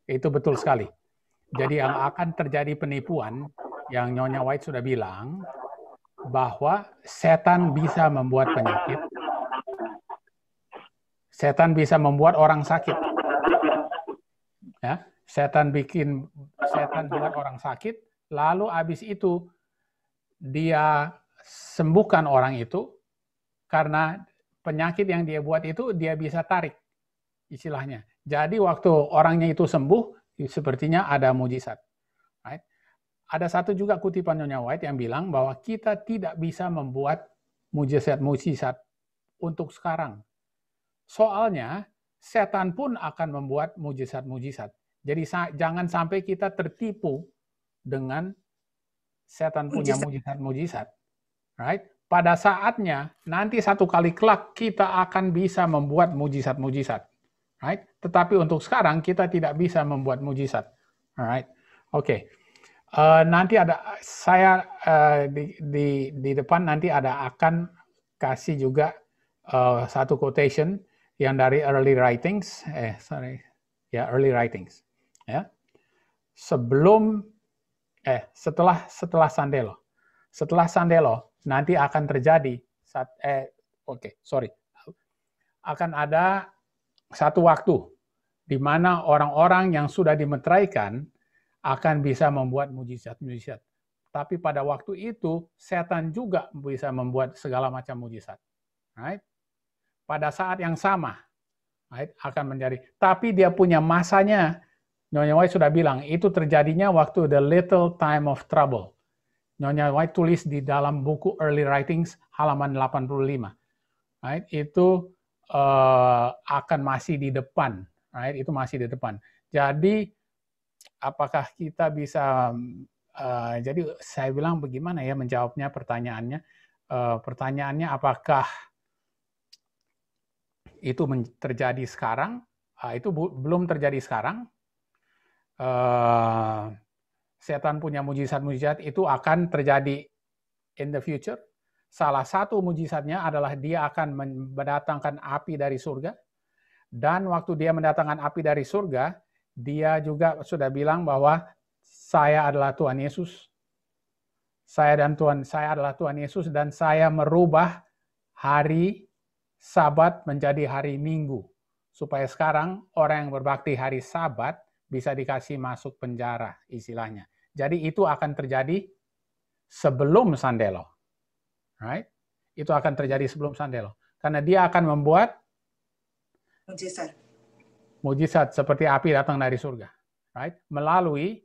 Itu betul sekali. Jadi yang akan terjadi penipuan yang Nyonya White sudah bilang bahwa setan bisa membuat penyakit. Setan bisa membuat orang sakit. Ya, setan bikin setan buat orang sakit, lalu habis itu dia sembuhkan orang itu, karena penyakit yang dia buat itu dia bisa tarik istilahnya. Jadi waktu orangnya itu sembuh, sepertinya ada mujizat. Right? Ada satu juga kutipan Nyonya White yang bilang bahwa kita tidak bisa membuat mujizat-mujizat untuk sekarang. Soalnya setan pun akan membuat mujizat-mujizat. Jadi sa jangan sampai kita tertipu dengan setan punya mujizat-mujizat. Right? pada saatnya nanti satu kali kelak kita akan bisa membuat mujizat-mujizat. Right? Tetapi untuk sekarang kita tidak bisa membuat mujizat. Alright. Oke. Okay. Uh, eh, nanti ada saya uh, di, di di depan nanti ada akan kasih juga uh, satu quotation yang dari early writings eh sorry ya yeah, early writings ya yeah. sebelum eh setelah setelah Sandelo setelah Sandelo nanti akan terjadi saat eh oke okay, sorry akan ada satu waktu di mana orang-orang yang sudah dimeteraikan akan bisa membuat mujizat-mujizat. Tapi pada waktu itu setan juga bisa membuat segala macam mujizat. Right? Pada saat yang sama right? akan menjadi. Tapi dia punya masanya. Nyonya Wai sudah bilang itu terjadinya waktu the little time of trouble Nyonya White tulis di dalam buku Early Writings halaman 85. Right? Itu uh, akan masih di depan, right? Itu masih di depan. Jadi apakah kita bisa uh, jadi saya bilang bagaimana ya menjawabnya pertanyaannya? Uh, pertanyaannya apakah itu terjadi sekarang? Uh, itu belum terjadi sekarang. Uh, setan punya mujizat-mujizat itu akan terjadi in the future. Salah satu mujizatnya adalah dia akan mendatangkan api dari surga. Dan waktu dia mendatangkan api dari surga, dia juga sudah bilang bahwa saya adalah Tuhan Yesus. Saya dan Tuhan, saya adalah Tuhan Yesus dan saya merubah hari Sabat menjadi hari Minggu. Supaya sekarang orang yang berbakti hari Sabat bisa dikasih masuk penjara istilahnya. Jadi itu akan terjadi sebelum Sandelo. Right? Itu akan terjadi sebelum Sandelo. Karena dia akan membuat mujizat. Mujizat seperti api datang dari surga. Right? Melalui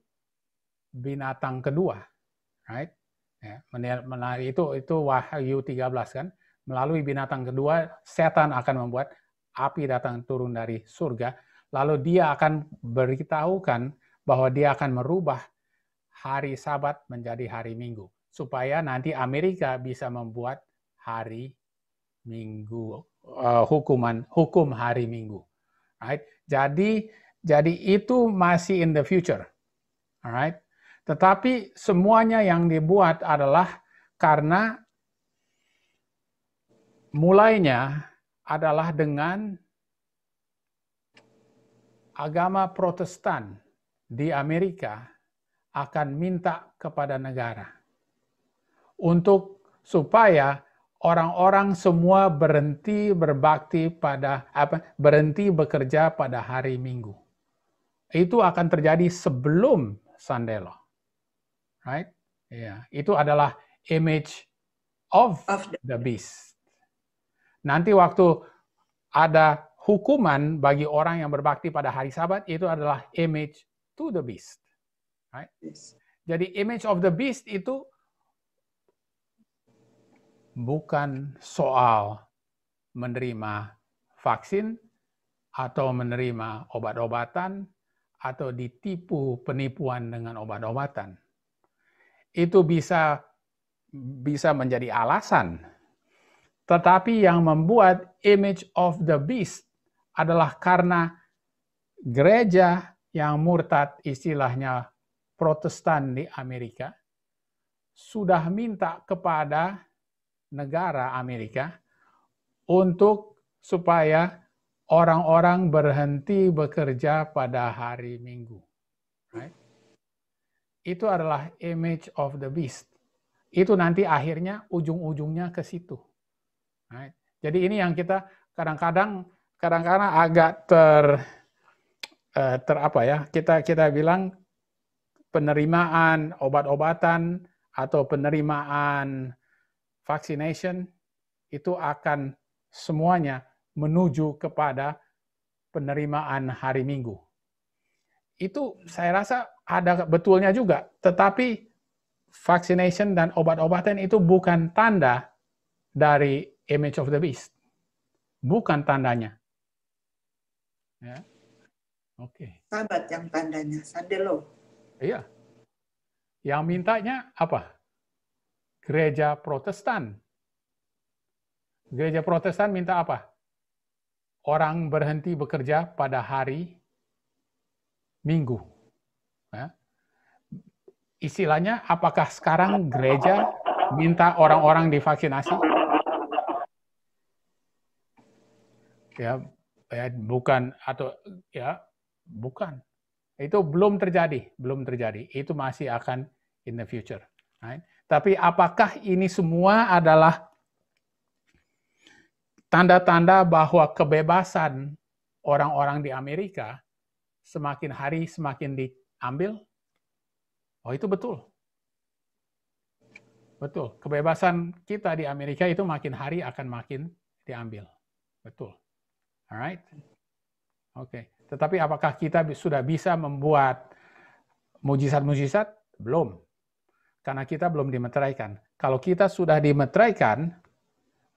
binatang kedua. Right? Ya, itu itu Wahyu 13 kan. Melalui binatang kedua, setan akan membuat api datang turun dari surga. Lalu dia akan beritahukan bahwa dia akan merubah hari Sabat menjadi hari Minggu supaya nanti Amerika bisa membuat hari Minggu uh, hukuman hukum hari Minggu. Right? Jadi jadi itu masih in the future. Alright. Tetapi semuanya yang dibuat adalah karena mulainya adalah dengan agama Protestan di Amerika akan minta kepada negara untuk supaya orang-orang semua berhenti berbakti pada apa berhenti bekerja pada hari Minggu. Itu akan terjadi sebelum Sandelo Right? Ya, yeah. itu adalah image of, the beast. Nanti waktu ada hukuman bagi orang yang berbakti pada hari Sabat itu adalah image to the beast. Right? Jadi image of the beast itu bukan soal menerima vaksin atau menerima obat-obatan atau ditipu penipuan dengan obat-obatan. Itu bisa bisa menjadi alasan. Tetapi yang membuat image of the beast adalah karena gereja yang murtad istilahnya Protestan di Amerika sudah minta kepada negara Amerika untuk supaya orang-orang berhenti bekerja pada hari Minggu. Right? Itu adalah image of the beast. Itu nanti akhirnya ujung-ujungnya ke situ. Right? Jadi ini yang kita kadang-kadang kadang-kadang agak ter eh, ter apa ya kita kita bilang penerimaan obat-obatan atau penerimaan vaccination itu akan semuanya menuju kepada penerimaan hari Minggu. Itu saya rasa ada betulnya juga, tetapi vaccination dan obat-obatan itu bukan tanda dari image of the beast. Bukan tandanya. Ya. Oke. Okay. Sahabat yang tandanya, Sandelo. Iya. Yang mintanya apa? Gereja Protestan. Gereja Protestan minta apa? Orang berhenti bekerja pada hari Minggu. Nah, istilahnya, apakah sekarang gereja minta orang-orang divaksinasi? Ya, ya bukan atau ya bukan itu belum terjadi, belum terjadi. Itu masih akan in the future. Right? Tapi apakah ini semua adalah tanda-tanda bahwa kebebasan orang-orang di Amerika semakin hari semakin diambil? Oh, itu betul. Betul. Kebebasan kita di Amerika itu makin hari akan makin diambil. Betul. Alright? Oke. Okay. Tetapi apakah kita sudah bisa membuat mujizat-mujizat? Belum. Karena kita belum dimeteraikan. Kalau kita sudah dimeteraikan,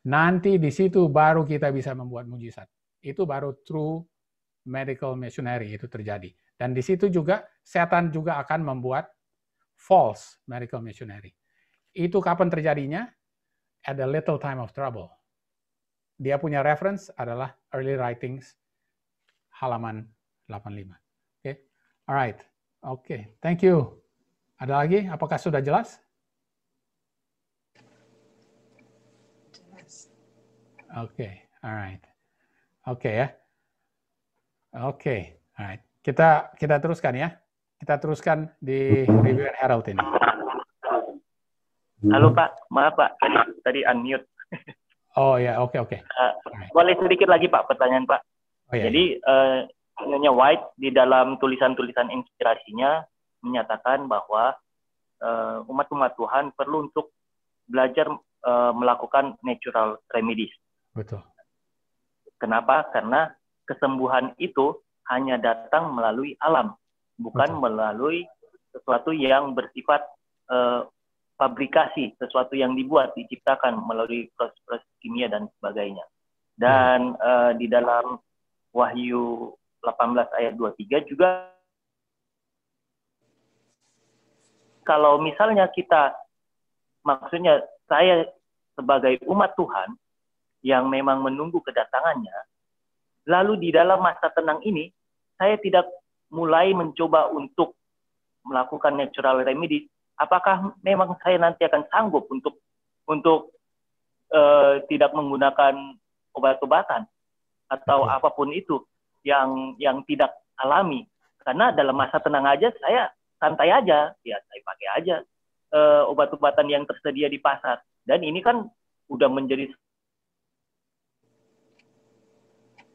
nanti di situ baru kita bisa membuat mujizat. Itu baru true medical missionary itu terjadi. Dan di situ juga setan juga akan membuat false medical missionary. Itu kapan terjadinya? At a little time of trouble. Dia punya reference adalah early writings halaman 85. Oke. Okay. Alright. Oke, okay. thank you. Ada lagi? Apakah sudah jelas? Oke, okay. alright. Oke okay, ya. Oke, okay. alright. Kita kita teruskan ya. Kita teruskan di Review and Herald ini. Halo Pak, maaf Pak, tadi tadi unmute. Oh ya, oke okay, oke. Okay. Uh, eh, boleh sedikit lagi Pak pertanyaan Pak? Oh, iya. Jadi uh, Nyonya White di dalam tulisan-tulisan inspirasinya menyatakan bahwa umat eh, umat-umat Tuhan perlu untuk belajar uh, melakukan natural remedies. Betul. Kenapa? Karena kesembuhan itu hanya datang melalui alam, bukan Betul. melalui sesuatu yang bersifat uh, fabrikasi, sesuatu yang dibuat, diciptakan melalui proses-proses kimia dan sebagainya. Dan hmm. uh, di dalam Wahyu 18 ayat 23 juga kalau misalnya kita maksudnya saya sebagai umat Tuhan yang memang menunggu kedatangannya lalu di dalam masa tenang ini saya tidak mulai mencoba untuk melakukan natural remedy apakah memang saya nanti akan sanggup untuk untuk uh, tidak menggunakan obat-obatan atau okay. apapun itu yang yang tidak alami karena dalam masa tenang aja saya santai aja ya saya pakai aja uh, obat-obatan yang tersedia di pasar dan ini kan udah menjadi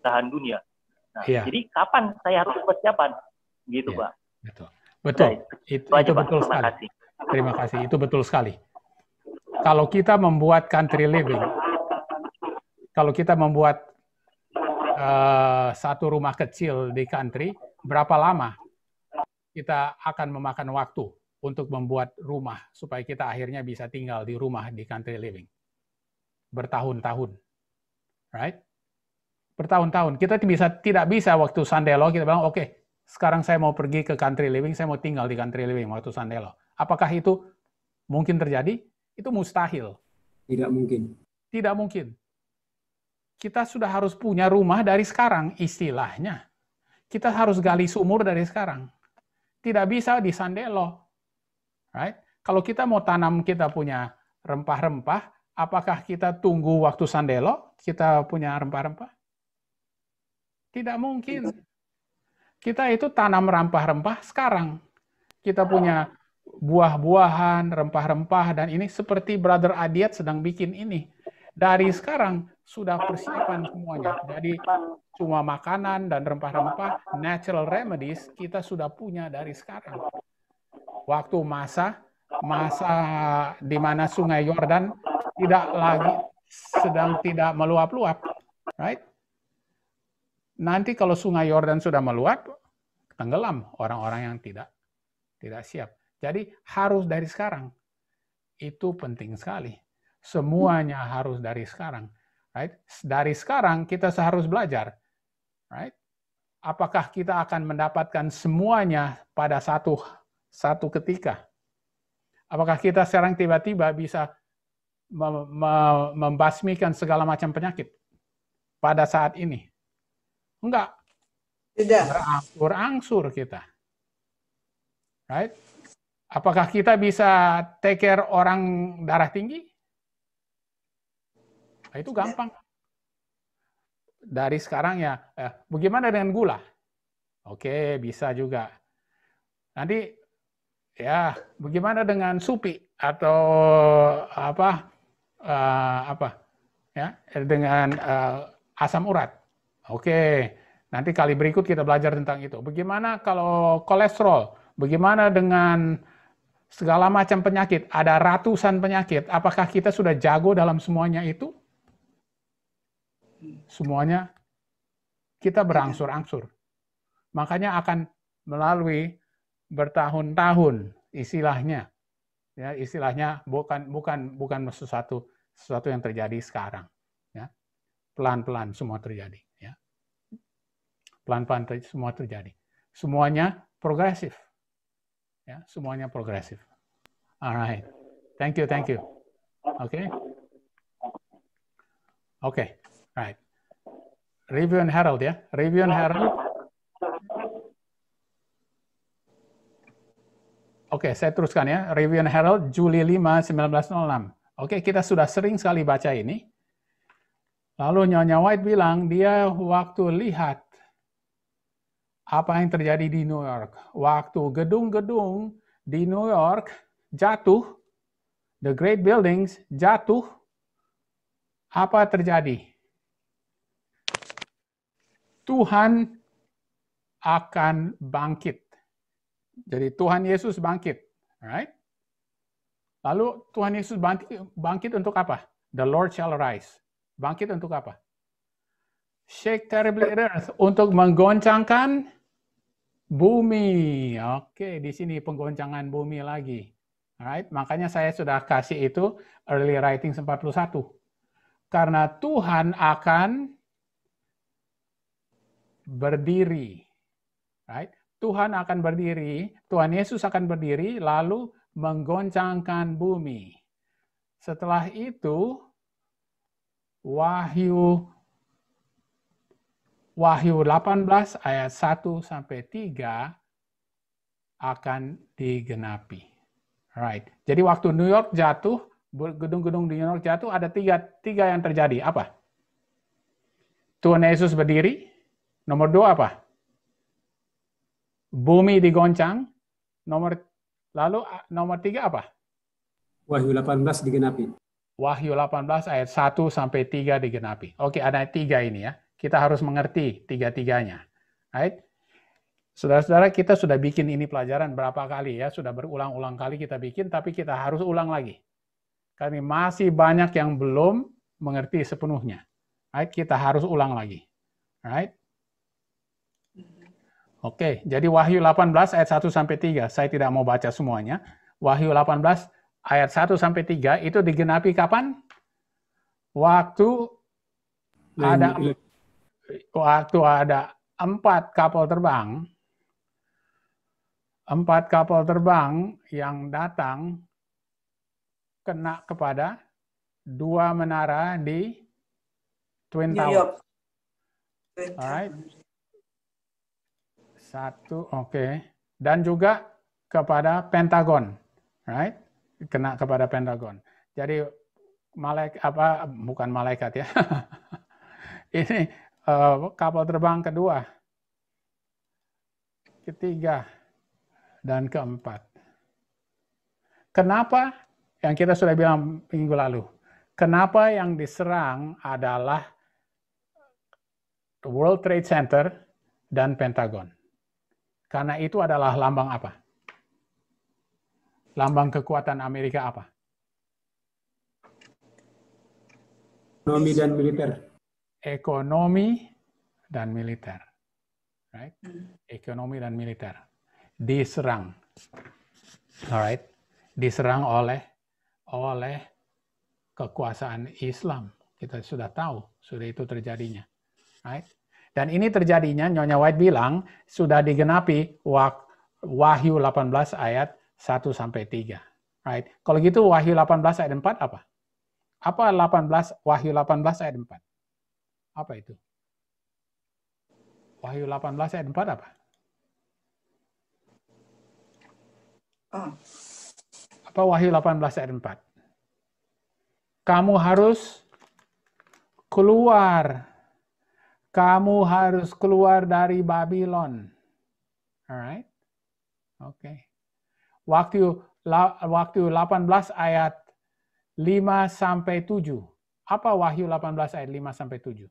tahan dunia nah, yeah. jadi kapan saya harus persiapan gitu yeah. pak betul betul nah, itu, itu, aja, itu betul terima sekali kasih. terima kasih itu betul sekali kalau kita membuat country living kalau kita membuat Eh, satu rumah kecil di country, berapa lama kita akan memakan waktu untuk membuat rumah supaya kita akhirnya bisa tinggal di rumah di country living bertahun-tahun, right? Bertahun-tahun kita bisa tidak bisa waktu sandelo kita bilang oke okay, sekarang saya mau pergi ke country living, saya mau tinggal di country living waktu sandelo. Apakah itu mungkin terjadi? Itu mustahil. Tidak mungkin. Tidak mungkin. Kita sudah harus punya rumah dari sekarang, istilahnya. Kita harus gali sumur dari sekarang. Tidak bisa di sandelo. Right? Kalau kita mau tanam kita punya rempah-rempah, apakah kita tunggu waktu sandelo kita punya rempah-rempah? Tidak mungkin. Kita itu tanam rempah-rempah sekarang. Kita punya buah-buahan, rempah-rempah, dan ini seperti Brother Adiat sedang bikin ini. Dari sekarang, sudah persiapan semuanya. Jadi cuma makanan dan rempah-rempah, natural remedies kita sudah punya dari sekarang. Waktu masa, masa di mana Sungai Yordan tidak lagi sedang tidak meluap-luap, right? Nanti kalau Sungai Yordan sudah meluap, tenggelam orang-orang yang tidak tidak siap. Jadi harus dari sekarang. Itu penting sekali. Semuanya harus dari sekarang. Right? Dari sekarang kita seharus belajar. Right? Apakah kita akan mendapatkan semuanya pada satu satu ketika? Apakah kita sekarang tiba-tiba bisa membasmikan segala macam penyakit pada saat ini? Enggak. Tidak. Berangsur-angsur kita. Right? Apakah kita bisa take care orang darah tinggi? Nah, itu iya. gampang. Dari sekarang ya, eh, bagaimana dengan gula? Oke, bisa juga. Nanti ya, bagaimana dengan supi atau apa uh, apa ya dengan uh, asam urat? Oke, nanti kali berikut kita belajar tentang itu. Bagaimana kalau kolesterol? Bagaimana dengan segala macam penyakit? Ada ratusan penyakit. Apakah kita sudah jago dalam semuanya itu? semuanya kita iya. berangsur-angsur. Makanya akan melalui bertahun-tahun istilahnya. Ya, istilahnya bukan bukan bukan sesuatu sesuatu yang terjadi sekarang, ya. Pelan-pelan semua terjadi, ya. Pelan-pelan ter semua terjadi. Semuanya progresif. Ya, semuanya progresif. Alright. Thank you, thank you. Oke. Okay. Oke. Okay. Right. Review and Herald ya. Review and Herald. Oke, okay, saya teruskan ya. Review and Herald, Juli 5, 1906. Oke, okay, kita sudah sering sekali baca ini. Lalu Nyonya White bilang, dia waktu lihat apa yang terjadi di New York. Waktu gedung-gedung di New York jatuh, the great buildings jatuh, apa terjadi? Tuhan akan bangkit. Jadi Tuhan Yesus bangkit, right? Lalu Tuhan Yesus bangkit, bangkit untuk apa? The Lord shall rise. Bangkit untuk apa? Shake terribly earth untuk menggoncangkan bumi. Oke, di sini penggoncangan bumi lagi. Alright, makanya saya sudah kasih itu early writing 41. Karena Tuhan akan berdiri. Right? Tuhan akan berdiri, Tuhan Yesus akan berdiri, lalu menggoncangkan bumi. Setelah itu, Wahyu Wahyu 18 ayat 1 sampai 3 akan digenapi. Right. Jadi waktu New York jatuh, gedung-gedung di New York jatuh, ada tiga, tiga yang terjadi. Apa? Tuhan Yesus berdiri, Nomor dua apa? Bumi digoncang. Nomor lalu nomor tiga apa? Wahyu 18 digenapi. Wahyu 18 ayat 1 sampai 3 digenapi. Oke, ada tiga ini ya. Kita harus mengerti tiga-tiganya. Right? Saudara-saudara, kita sudah bikin ini pelajaran berapa kali ya, sudah berulang-ulang kali kita bikin, tapi kita harus ulang lagi. Kami masih banyak yang belum mengerti sepenuhnya. Right? Kita harus ulang lagi. Right? Oke, jadi Wahyu 18 ayat 1 sampai 3. Saya tidak mau baca semuanya. Wahyu 18 ayat 1 sampai 3 itu digenapi kapan? Waktu ada waktu ada empat kapal terbang empat kapal terbang yang datang kena kepada dua menara di Twin New Towers. Alright. Satu, oke. Okay. Dan juga kepada Pentagon, right? Kena kepada Pentagon. Jadi malaikat apa bukan malaikat ya? <laughs> Ini uh, kapal terbang kedua, ketiga, dan keempat. Kenapa? Yang kita sudah bilang minggu lalu. Kenapa yang diserang adalah World Trade Center dan Pentagon. Karena itu adalah lambang apa? Lambang kekuatan Amerika apa? Ekonomi dan militer. Ekonomi dan militer. Right? Hmm. Ekonomi dan militer. Diserang. Alright? Diserang oleh oleh kekuasaan Islam. Kita sudah tahu, sudah itu terjadinya. Right? Dan ini terjadinya, Nyonya White bilang, sudah digenapi Wahyu 18 ayat 1 sampai 3. Right? Kalau gitu Wahyu 18 ayat 4 apa? Apa 18 Wahyu 18 ayat 4? Apa itu? Wahyu 18 ayat 4 apa? Ah. Apa Wahyu 18 ayat 4? Kamu harus keluar kamu harus keluar dari Babylon. Alright? Oke. Okay. Waktu waktu 18 ayat 5 sampai 7. Apa Wahyu 18 ayat 5 sampai 7?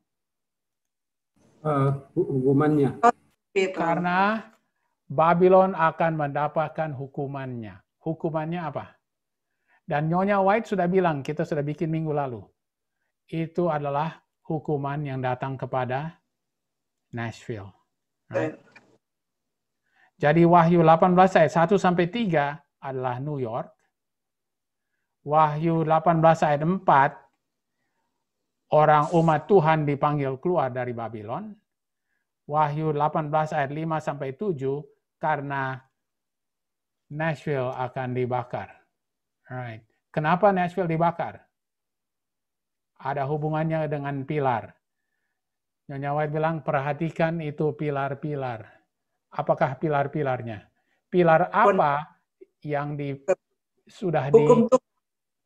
Uh, eh, hukumannya. Karena Babylon akan mendapatkan hukumannya. Hukumannya apa? Dan Nyonya White sudah bilang, kita sudah bikin minggu lalu. Itu adalah hukuman yang datang kepada Nashville. Eh. Jadi Wahyu 18 ayat 1 sampai 3 adalah New York. Wahyu 18 ayat 4 orang umat Tuhan dipanggil keluar dari Babylon. Wahyu 18 ayat 5 sampai 7 karena Nashville akan dibakar. Alright. Kenapa Nashville dibakar? ada hubungannya dengan pilar. Nyonya White bilang, perhatikan itu pilar-pilar. Apakah pilar-pilarnya? Pilar apa yang di, sudah di...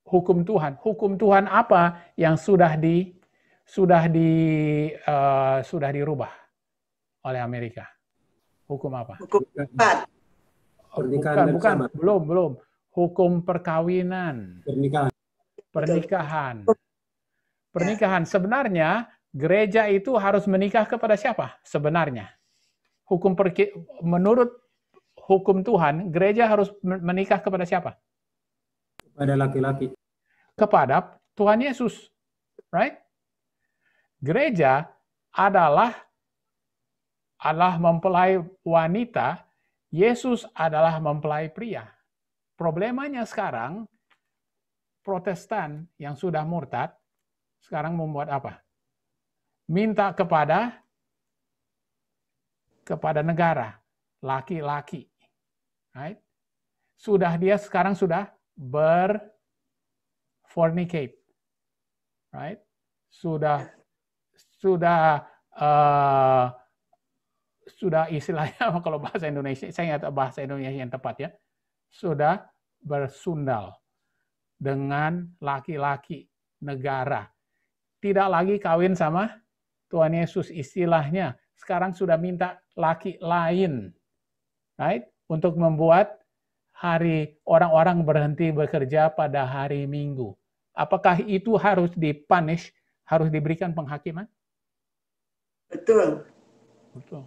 Hukum Tuhan. Hukum Tuhan. apa yang sudah di sudah di uh, sudah dirubah oleh Amerika? Hukum apa? Hukum empat. Bukan, bukan, belum, belum. Hukum perkawinan. Pernikahan. Pernikahan pernikahan. Sebenarnya gereja itu harus menikah kepada siapa? Sebenarnya. Hukum perki, menurut hukum Tuhan, gereja harus menikah kepada siapa? Kepada laki-laki. Kepada Tuhan Yesus. Right? Gereja adalah Allah mempelai wanita, Yesus adalah mempelai pria. Problemanya sekarang Protestan yang sudah murtad sekarang membuat apa? Minta kepada kepada negara, laki-laki. Right? Sudah dia sekarang sudah berfornicate. Right? Sudah sudah uh, sudah istilahnya kalau bahasa Indonesia, saya nggak tahu bahasa Indonesia yang tepat ya, sudah bersundal dengan laki-laki negara tidak lagi kawin sama Tuhan Yesus istilahnya. Sekarang sudah minta laki lain. Right? Untuk membuat hari orang-orang berhenti bekerja pada hari Minggu. Apakah itu harus dipanis harus diberikan penghakiman? Betul. Betul.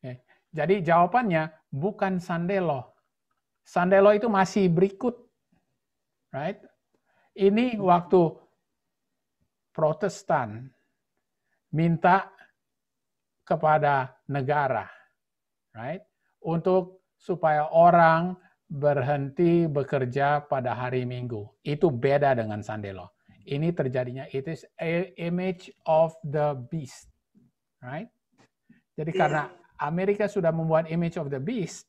Okay. Jadi jawabannya bukan sandelo. Sandelo itu masih berikut. Right? Ini waktu Protestan minta kepada negara, right? Untuk supaya orang berhenti bekerja pada hari Minggu. Itu beda dengan Sandelo. Ini terjadinya it is a image of the beast, right? Jadi iya. karena Amerika sudah membuat image of the beast,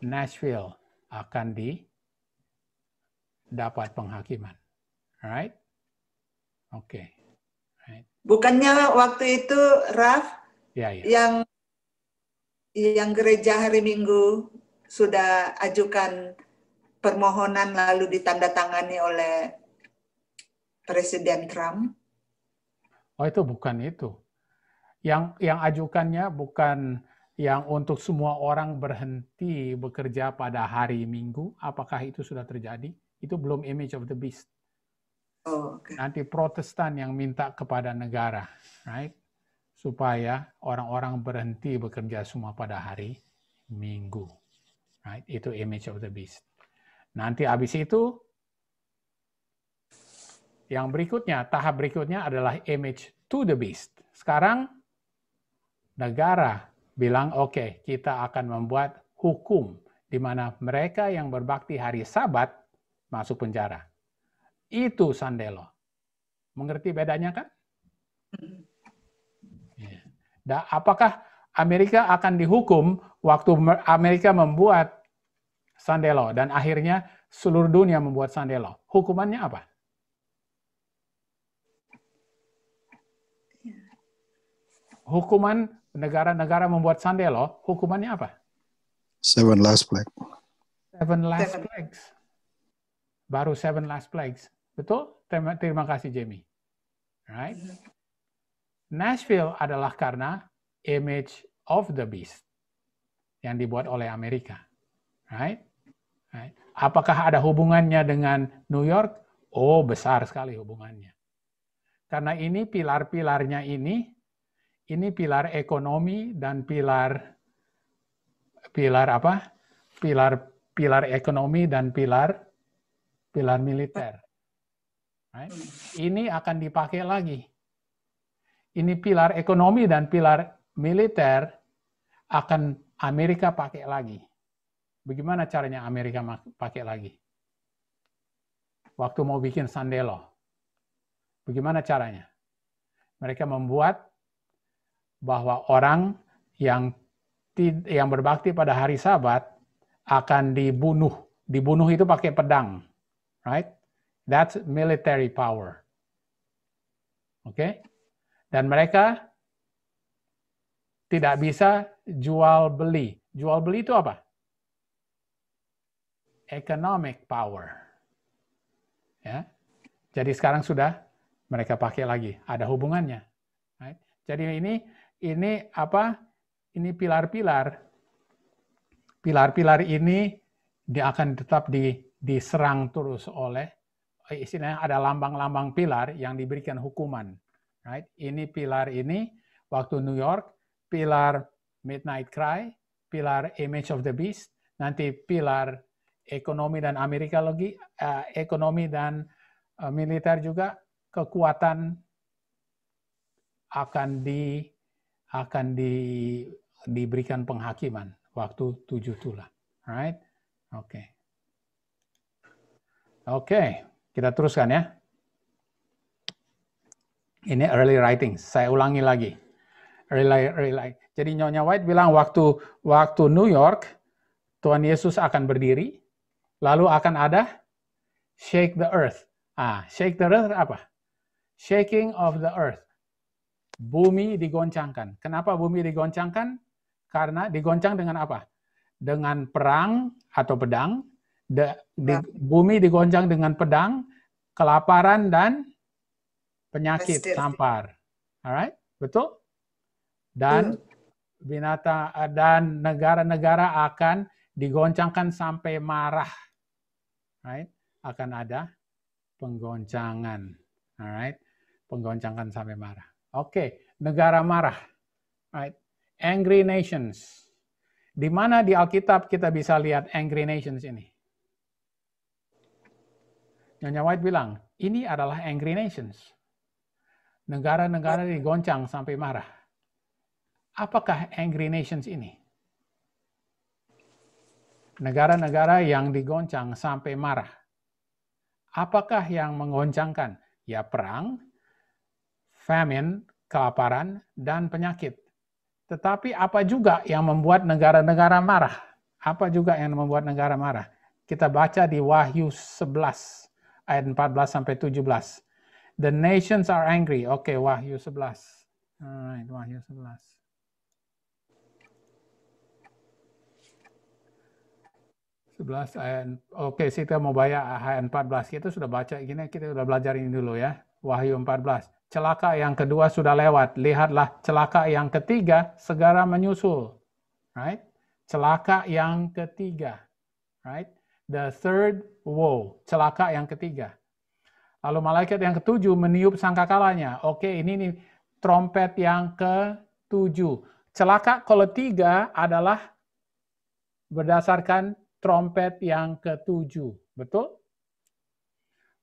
Nashville akan didapat penghakiman, right? Oke. Okay. Right. Bukannya waktu itu Raf ya, ya. yang yang gereja hari Minggu sudah ajukan permohonan lalu ditandatangani oleh Presiden Trump? Oh itu bukan itu. Yang yang ajukannya bukan yang untuk semua orang berhenti bekerja pada hari Minggu. Apakah itu sudah terjadi? Itu belum image of the beast. Oh, okay. Nanti Protestan yang minta kepada negara, right? Supaya orang-orang berhenti bekerja semua pada hari Minggu. Right? Itu image of the beast. Nanti habis itu yang berikutnya, tahap berikutnya adalah image to the beast. Sekarang negara bilang, "Oke, okay, kita akan membuat hukum di mana mereka yang berbakti hari Sabat masuk penjara." Itu sandelo. Mengerti bedanya kan? Ya. apakah Amerika akan dihukum waktu Amerika membuat sandelo dan akhirnya seluruh dunia membuat sandelo? Hukumannya apa? Iya. Hukuman negara-negara membuat sandelo, hukumannya apa? Seven last plague. Seven last plagues. Baru seven last plagues. Betul? Terima, terima kasih Jamie. Right? Nashville adalah karena image of the beast yang dibuat oleh Amerika. Right? right? Apakah ada hubungannya dengan New York? Oh, besar sekali hubungannya. Karena ini pilar-pilarnya ini, ini pilar ekonomi dan pilar pilar apa? Pilar pilar ekonomi dan pilar pilar militer. Ini akan dipakai lagi. Ini pilar ekonomi dan pilar militer akan Amerika pakai lagi. Bagaimana caranya Amerika pakai lagi? Waktu mau bikin Sandelo. Bagaimana caranya? Mereka membuat bahwa orang yang yang berbakti pada hari Sabat akan dibunuh. Dibunuh itu pakai pedang, right? That's military power. Oke? Okay? Dan mereka tidak bisa jual beli. Jual beli itu apa? Economic power. Ya. Jadi sekarang sudah mereka pakai lagi, ada hubungannya. Right? Jadi ini ini apa? Ini pilar-pilar. Pilar-pilar ini dia akan tetap di, diserang terus oleh istilahnya ada lambang-lambang pilar yang diberikan hukuman. Right? Ini pilar ini waktu New York, pilar Midnight Cry, pilar Image of the Beast, nanti pilar ekonomi dan Amerika lagi, uh, ekonomi dan uh, militer juga kekuatan akan di akan di diberikan penghakiman waktu tujuh tulah. Right? Oke. Okay. Oke. Okay. Kita teruskan ya. Ini early writing. Saya ulangi lagi. Early, early, Jadi Nyonya White bilang waktu waktu New York Tuhan Yesus akan berdiri, lalu akan ada shake the earth. Ah, shake the earth apa? Shaking of the earth. Bumi digoncangkan. Kenapa bumi digoncangkan? Karena digoncang dengan apa? Dengan perang atau pedang, De, di, nah. bumi digoncang dengan pedang, kelaparan dan penyakit sampar, tampar. Alright, betul? Dan hmm. binatang eh, dan negara-negara akan digoncangkan sampai marah. Right? Akan ada penggoncangan. Alright? Penggoncangan sampai marah. Oke, okay. negara marah. Right? Angry nations. Di mana di Alkitab kita bisa lihat angry nations ini? Nyonya White bilang, ini adalah angry nations. Negara-negara digoncang sampai marah. Apakah angry nations ini? Negara-negara yang digoncang sampai marah. Apakah yang menggoncangkan? Ya perang, famine, kelaparan, dan penyakit. Tetapi apa juga yang membuat negara-negara marah? Apa juga yang membuat negara marah? Kita baca di Wahyu 11 ayat 14 sampai 17. The nations are angry. Oke, okay, Wahyu 11. Alright, Wahyu 11. oke okay, kita mau bayar ayat 14, kita sudah baca gini, kita sudah belajar ini dulu ya. Wahyu 14, celaka yang kedua sudah lewat, lihatlah celaka yang ketiga segera menyusul. Right? Celaka yang ketiga. Right? The third wow, celaka yang ketiga. Lalu malaikat yang ketujuh meniup sangkakalanya. Oke, ini nih trompet yang ketujuh. Celaka kalau tiga adalah berdasarkan trompet yang ketujuh. Betul?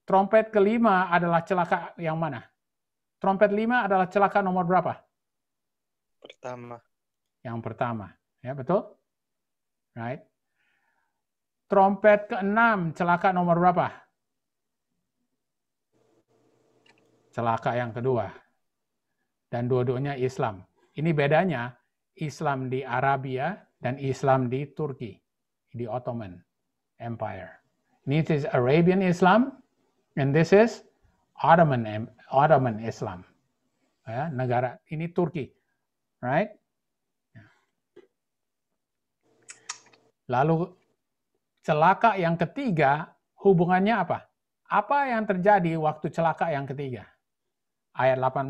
Trompet kelima adalah celaka yang mana? Trompet lima adalah celaka nomor berapa? Pertama. Yang pertama. Ya, betul? Right? trompet ke-6 celaka nomor berapa? Celaka yang kedua. Dan dua-duanya Islam. Ini bedanya Islam di Arabia dan Islam di Turki, di Ottoman Empire. Ini is Arabian Islam and this is Ottoman Ottoman Islam. Ya, negara ini Turki. Right? Ya. Lalu celaka yang ketiga hubungannya apa? Apa yang terjadi waktu celaka yang ketiga? Ayat 18.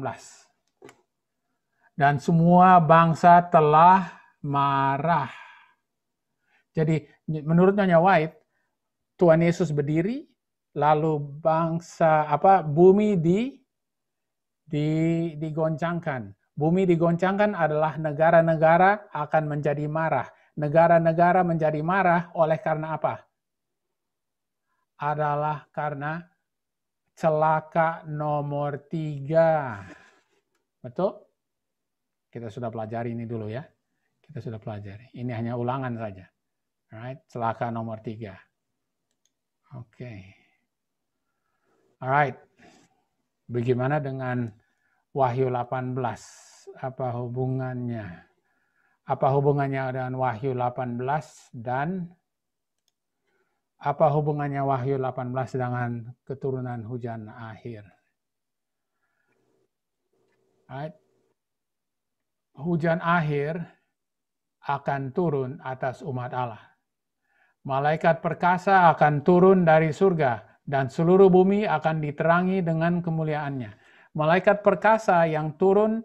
Dan semua bangsa telah marah. Jadi menurut Nyonya White, Tuhan Yesus berdiri, lalu bangsa apa bumi di di digoncangkan. Bumi digoncangkan adalah negara-negara akan menjadi marah negara-negara menjadi marah oleh karena apa? Adalah karena celaka nomor tiga. Betul? Kita sudah pelajari ini dulu ya. Kita sudah pelajari. Ini hanya ulangan saja. Alright, celaka nomor tiga. Oke. Okay. Alright. Bagaimana dengan Wahyu 18? Apa hubungannya? Apa hubungannya dengan Wahyu 18 dan apa hubungannya Wahyu 18 dengan keturunan hujan akhir? Right. Hujan akhir akan turun atas umat Allah. Malaikat perkasa akan turun dari surga dan seluruh bumi akan diterangi dengan kemuliaannya. Malaikat perkasa yang turun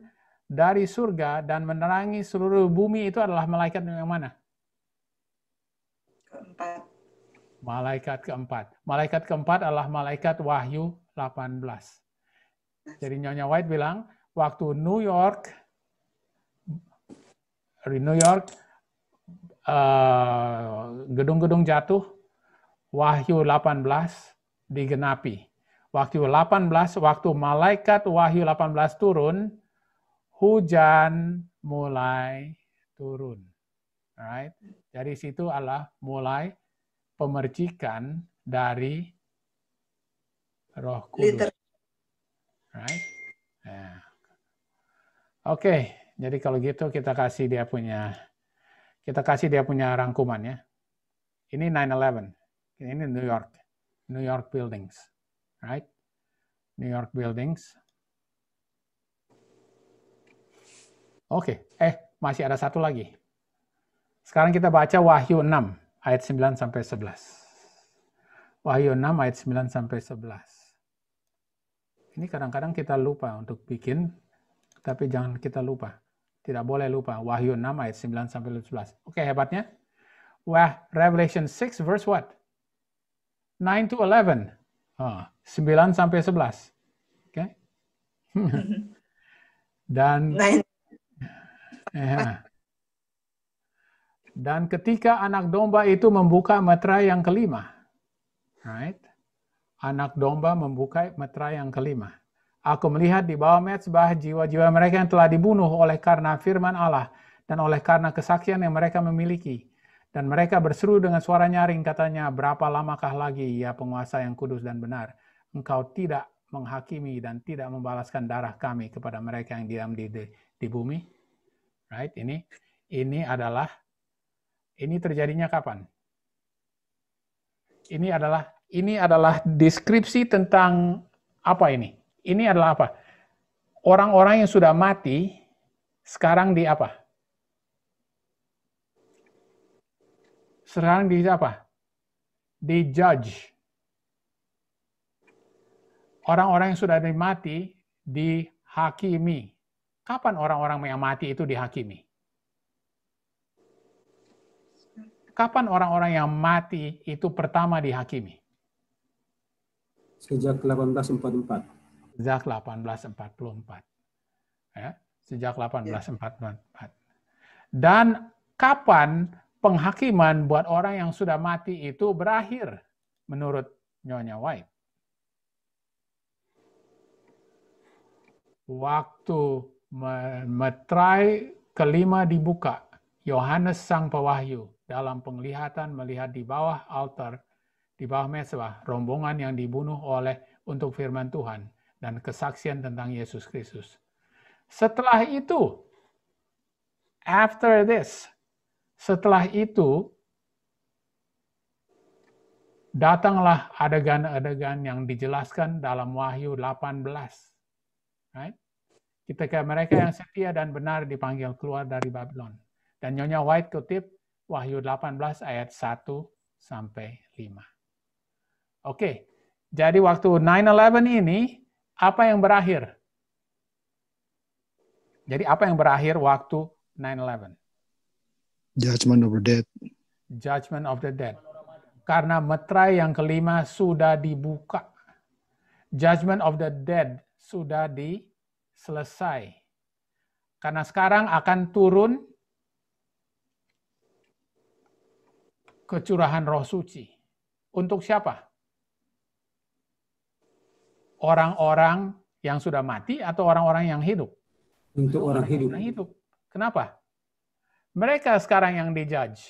dari surga dan menerangi seluruh bumi itu adalah malaikat yang mana? Keempat. Malaikat keempat. Malaikat keempat adalah malaikat Wahyu 18. Jadi Nyonya White bilang, waktu New York, di New York, eh, gedung-gedung gedung -gedung jatuh, Wahyu 18 digenapi. Waktu 18, waktu malaikat Wahyu 18 turun, hujan mulai turun. Alright. Dari situ Allah mulai pemercikan dari Roh Kudus. Right? Yeah. Oke, okay. jadi kalau gitu kita kasih dia punya kita kasih dia punya rangkuman ya. Ini 9/11. Ini New York. New York buildings, right? New York buildings. Oke, eh masih ada satu lagi. Sekarang kita baca Wahyu 6 ayat 9 sampai 11. Wahyu 6 ayat 9 sampai 11. Ini kadang-kadang kita lupa untuk bikin, tapi jangan kita lupa. Tidak boleh lupa. Wahyu 6 ayat 9 sampai 11. Oke, hebatnya. Wah, Revelation 6 verse what? 9 to 11. Oh, 9 sampai 11. Oke. Okay. <laughs> Dan 9 Eh. Dan ketika anak domba itu membuka meterai yang kelima, right? Anak domba membuka meterai yang kelima. Aku melihat di bawah mezbah jiwa-jiwa mereka yang telah dibunuh oleh karena firman Allah dan oleh karena kesaksian yang mereka memiliki. Dan mereka berseru dengan suara nyaring katanya, berapa lamakah lagi ya penguasa yang kudus dan benar? Engkau tidak menghakimi dan tidak membalaskan darah kami kepada mereka yang diam di, di, di bumi? right? Ini ini adalah ini terjadinya kapan? Ini adalah ini adalah deskripsi tentang apa ini? Ini adalah apa? Orang-orang yang sudah mati sekarang di apa? Sekarang di apa? Di judge. Orang-orang yang sudah mati di hakimi kapan orang-orang yang mati itu dihakimi? Kapan orang-orang yang mati itu pertama dihakimi? Sejak 1844. Sejak 1844. Ya, sejak 1844. Dan kapan penghakiman buat orang yang sudah mati itu berakhir menurut Nyonya White? Waktu metrai kelima dibuka. Yohanes Sang Pewahyu dalam penglihatan melihat di bawah altar, di bawah mesbah, rombongan yang dibunuh oleh untuk firman Tuhan dan kesaksian tentang Yesus Kristus. Setelah itu, after this, setelah itu, datanglah adegan-adegan yang dijelaskan dalam Wahyu 18. Right? Ketika mereka yang setia dan benar dipanggil keluar dari Babylon. Dan Nyonya White kutip Wahyu 18 ayat 1 sampai 5. Oke, jadi waktu 9-11 ini, apa yang berakhir? Jadi apa yang berakhir waktu 9-11? Judgment of the dead. Judgment of the dead. Karena metrai yang kelima sudah dibuka. Judgment of the dead sudah dibuka selesai. Karena sekarang akan turun kecurahan roh suci. Untuk siapa? Orang-orang yang sudah mati atau orang-orang yang hidup? Untuk orang, orang hidup. Yang hidup. Kenapa? Mereka sekarang yang dijudge.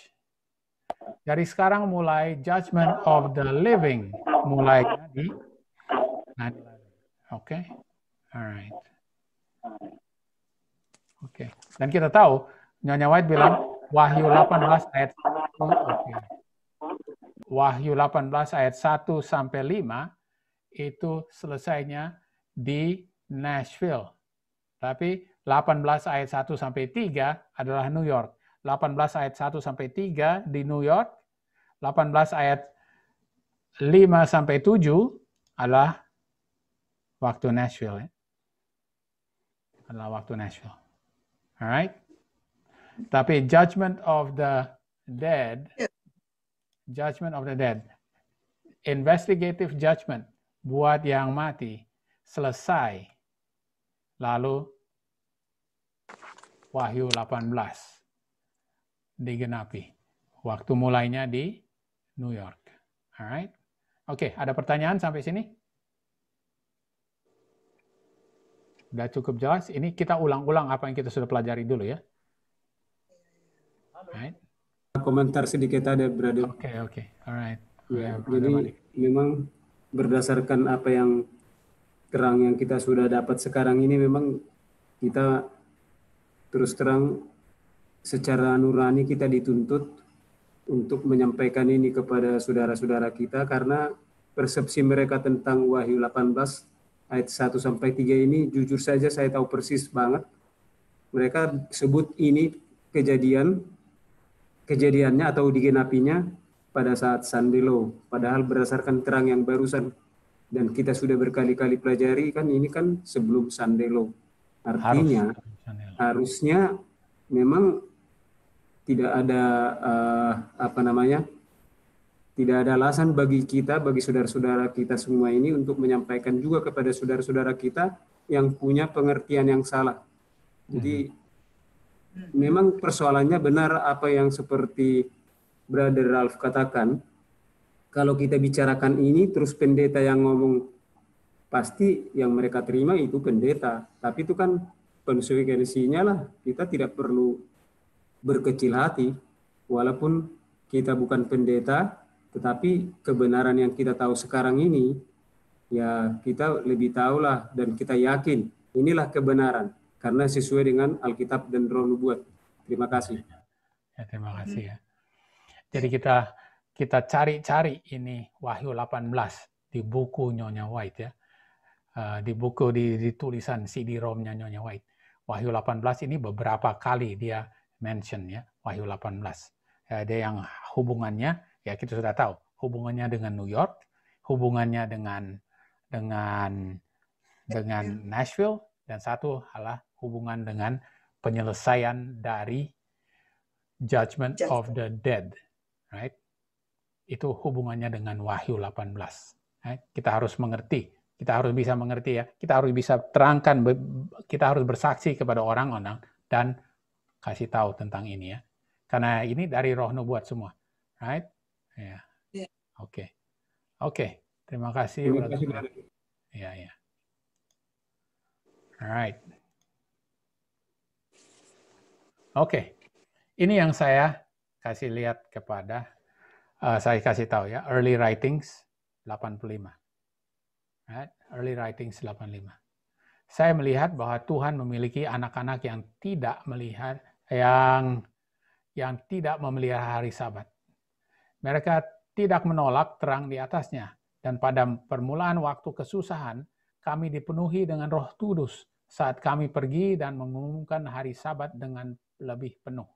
Dari sekarang mulai judgment of the living mulai tadi. Oke, okay? alright. Oke. Okay. Dan kita tahu Nyonya White bilang Wahyu 18 ayat 1, okay. Wahyu 18 ayat 1 sampai 5 itu selesainya di Nashville. Tapi 18 ayat 1 sampai 3 adalah New York. 18 ayat 1 sampai 3 di New York. 18 ayat 5 sampai 7 adalah waktu Nashville. Ya adalah waktu Nashville, Alright? Tapi judgment of the dead, judgment of the dead, investigative judgment buat yang mati selesai lalu Wahyu 18 digenapi. Waktu mulainya di New York. Alright? Oke, okay, ada pertanyaan sampai sini? Sudah cukup jelas? Ini kita ulang-ulang apa yang kita sudah pelajari dulu ya. Right. Komentar sedikit ada, Brother. Oke, okay, oke. Okay. Alright. Yeah, yeah, jadi Malik. memang berdasarkan apa yang terang yang kita sudah dapat sekarang ini memang kita terus terang secara nurani kita dituntut untuk menyampaikan ini kepada saudara-saudara kita karena persepsi mereka tentang Wahyu 18 ayat 1 sampai 3 ini jujur saja saya tahu persis banget. Mereka sebut ini kejadian kejadiannya atau digenapinya pada saat Sandelo. Padahal berdasarkan terang yang barusan dan kita sudah berkali-kali pelajari kan ini kan sebelum Sandelo. Artinya Harus. harusnya memang tidak ada uh, apa namanya tidak ada alasan bagi kita, bagi saudara-saudara kita semua ini untuk menyampaikan juga kepada saudara-saudara kita yang punya pengertian yang salah. Jadi hmm. memang persoalannya benar apa yang seperti Brother Ralph katakan. Kalau kita bicarakan ini terus pendeta yang ngomong pasti yang mereka terima itu pendeta, tapi itu kan konsekuensinya lah kita tidak perlu berkecil hati walaupun kita bukan pendeta tetapi kebenaran yang kita tahu sekarang ini, ya kita lebih tahulah dan kita yakin inilah kebenaran karena sesuai dengan Alkitab dan Roh Nubuat. Terima kasih. Ya, terima kasih ya. Jadi kita kita cari-cari ini Wahyu 18 di buku Nyonya White ya. Eh, di buku di, di tulisan cd rom Nyonya White. Wahyu 18 ini beberapa kali dia mention ya, Wahyu 18. Ada yang hubungannya ya kita sudah tahu hubungannya dengan New York, hubungannya dengan dengan dengan Nashville dan satu adalah hubungan dengan penyelesaian dari judgment, of the dead, right? Itu hubungannya dengan Wahyu 18. Right? Kita harus mengerti, kita harus bisa mengerti ya, kita harus bisa terangkan, kita harus bersaksi kepada orang-orang dan kasih tahu tentang ini ya. Karena ini dari roh nubuat semua, right? Ya. ya. Oke. Ya. Oke. Okay. okay. Terima kasih. Terima kasih. Ya, ya. Alright. Oke. Okay. Ini yang saya kasih lihat kepada uh, saya kasih tahu ya, early writings 85. Right? Early writings 85. Saya melihat bahwa Tuhan memiliki anak-anak yang tidak melihat yang yang tidak memelihara hari Sabat. Mereka tidak menolak terang di atasnya. Dan pada permulaan waktu kesusahan, kami dipenuhi dengan roh kudus saat kami pergi dan mengumumkan hari sabat dengan lebih penuh.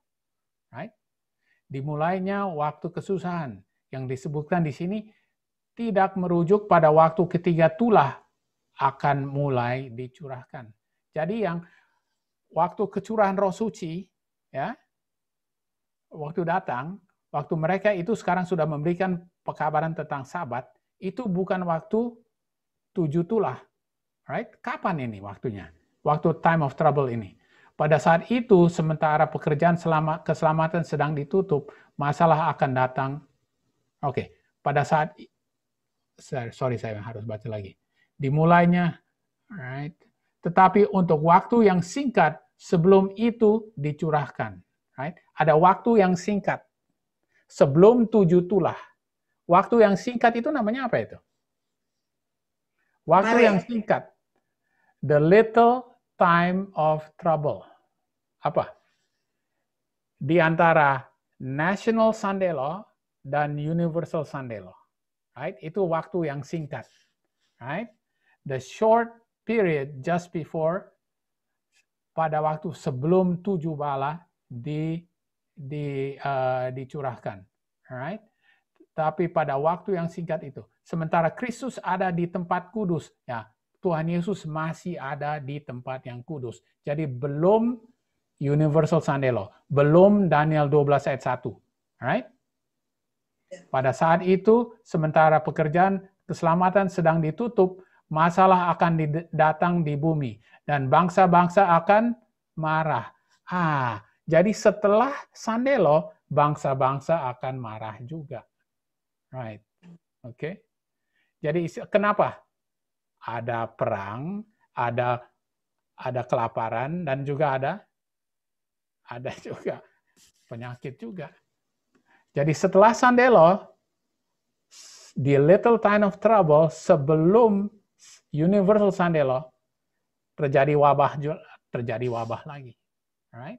Right? Dimulainya waktu kesusahan yang disebutkan di sini tidak merujuk pada waktu ketiga tulah akan mulai dicurahkan. Jadi yang waktu kecurahan roh suci ya waktu datang waktu mereka itu sekarang sudah memberikan pekabaran tentang sabat, itu bukan waktu tujuh tulah. Right? Kapan ini waktunya? Waktu time of trouble ini. Pada saat itu, sementara pekerjaan selama, keselamatan sedang ditutup, masalah akan datang. Oke, okay. pada saat sorry saya harus baca lagi. Dimulainya, right? Tetapi untuk waktu yang singkat sebelum itu dicurahkan, right? Ada waktu yang singkat sebelum tujuh tulah. Waktu yang singkat itu namanya apa itu? Waktu Mari. yang singkat. The little time of trouble. Apa? Di antara National Sunday Law dan Universal Sunday Law. Right? Itu waktu yang singkat. Right? The short period just before pada waktu sebelum tujuh bala di di, uh, dicurahkan. Alright? Tapi pada waktu yang singkat itu. Sementara Kristus ada di tempat kudus. Ya, Tuhan Yesus masih ada di tempat yang kudus. Jadi belum universal Sunday law. Belum Daniel 12 ayat 1. Alright? Pada saat itu, sementara pekerjaan keselamatan sedang ditutup, masalah akan datang di bumi. Dan bangsa-bangsa akan marah. Ah, jadi setelah Sandelo, bangsa-bangsa akan marah juga. Right. Oke. Okay? Jadi kenapa? Ada perang, ada ada kelaparan dan juga ada ada <laughs> juga penyakit juga. Jadi setelah Sandelo di Little Time of Trouble sebelum Universal Sandelo terjadi wabah terjadi wabah lagi. right?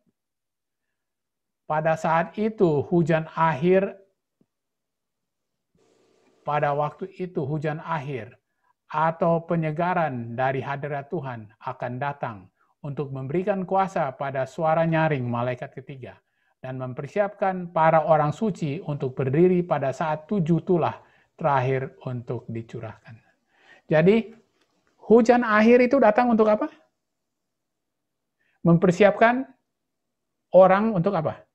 Pada saat itu hujan akhir pada waktu itu hujan akhir atau penyegaran dari hadirat Tuhan akan datang untuk memberikan kuasa pada suara nyaring malaikat ketiga dan mempersiapkan para orang suci untuk berdiri pada saat tujuh tulah terakhir untuk dicurahkan. Jadi, hujan akhir itu datang untuk apa? Mempersiapkan orang untuk apa?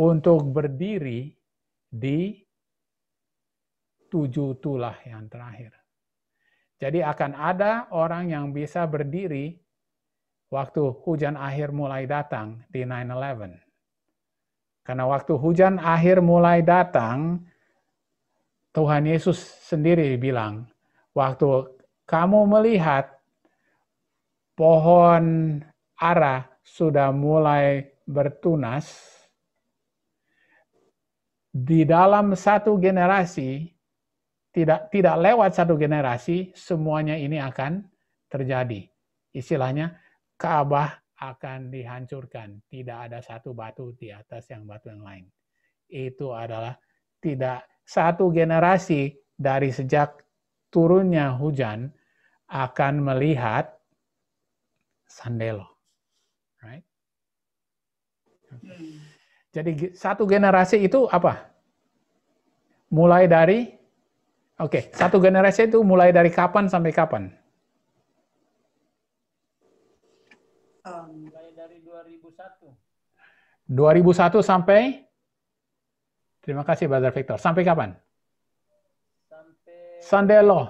untuk berdiri di tujuh tulah yang terakhir. Jadi akan ada orang yang bisa berdiri waktu hujan akhir mulai datang di 9-11. Karena waktu hujan akhir mulai datang, Tuhan Yesus sendiri bilang, waktu kamu melihat pohon arah sudah mulai bertunas, di dalam satu generasi tidak tidak lewat satu generasi semuanya ini akan terjadi. Istilahnya Ka'bah akan dihancurkan, tidak ada satu batu di atas yang batu yang lain. Itu adalah tidak satu generasi dari sejak turunnya hujan akan melihat sandelo. Right? Okay. Hmm. Jadi satu generasi itu apa? Mulai dari Oke, okay, satu generasi itu mulai dari kapan sampai kapan? Mulai dari 2001. 2001 sampai Terima kasih Brother Victor. Sampai kapan? Sampai Sandelo. Oh,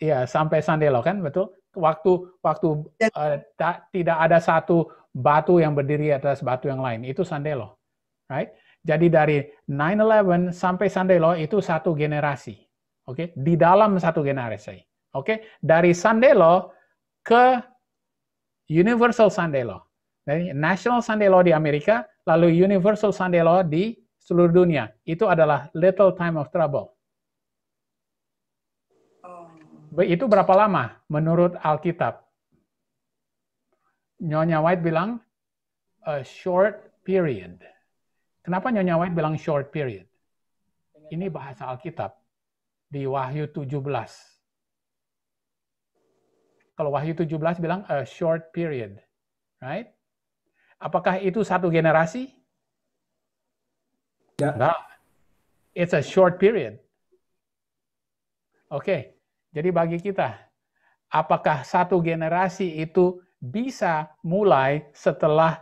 Iya, sampai Sandelo kan, betul? Waktu waktu uh, eh, tak, tidak ada satu batu yang berdiri atas batu yang lain. Itu Sandelo. Right? Jadi dari 9-11 sampai Sandelo itu satu generasi. Oke, okay? di dalam satu generasi. Oke, okay? dari Sandelo ke Universal Sandelo. Dari National Sandelo di Amerika, lalu Universal Sandelo di seluruh dunia. Itu adalah Little Time of Trouble. Oh. Itu berapa lama menurut Alkitab? Nyonya White bilang a short period. Kenapa Nyonya White bilang short period? Ini bahasa Alkitab di Wahyu 17. Kalau Wahyu 17 bilang a short period, right? Apakah itu satu generasi? Ya. Enggak. It's a short period. Oke, okay. jadi bagi kita, apakah satu generasi itu bisa mulai setelah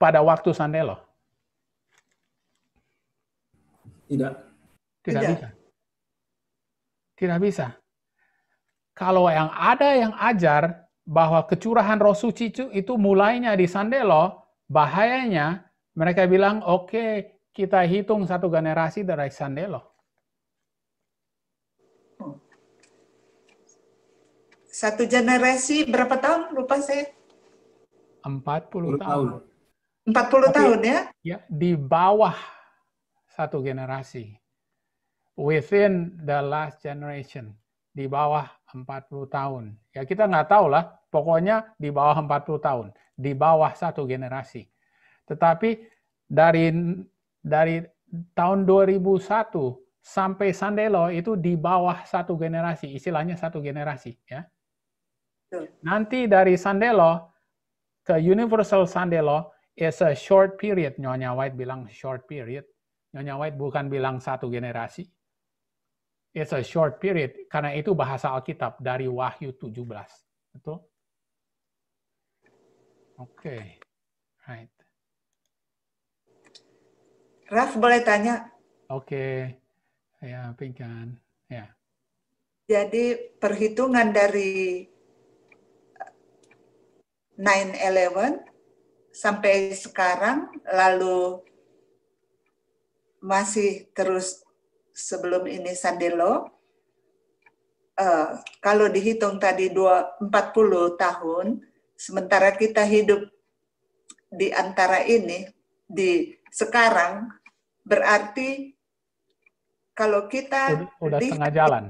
pada waktu Sandelo? Tidak. Tidak, Tidak. bisa. Tidak bisa. Kalau yang ada yang ajar bahwa kecurahan roh suci itu, mulainya di Sandelo, bahayanya mereka bilang, oke, okay, kita hitung satu generasi dari Sandelo. Satu generasi berapa tahun lupa saya? 40 tahun. 40 Tapi, tahun ya? Ya, di bawah satu generasi. Within the last generation. Di bawah 40 tahun. Ya kita nggak tahu lah, pokoknya di bawah 40 tahun. Di bawah satu generasi. Tetapi dari dari tahun 2001 sampai Sandelo itu di bawah satu generasi, istilahnya satu generasi ya. Nanti dari Sandelo ke Universal Sandelo is a short period. Nyonya White bilang short period. Nyonya White bukan bilang satu generasi. It's a short period. Karena itu bahasa Alkitab dari Wahyu 17. Betul? Oke. Okay. Right. Raf boleh tanya? Oke. Okay. Ya, pingkan. Ya. Yeah. Jadi perhitungan dari 9-11 sampai sekarang lalu masih terus sebelum ini Sandelo uh, kalau dihitung tadi 40 tahun sementara kita hidup di antara ini di sekarang berarti kalau kita sudah setengah jalan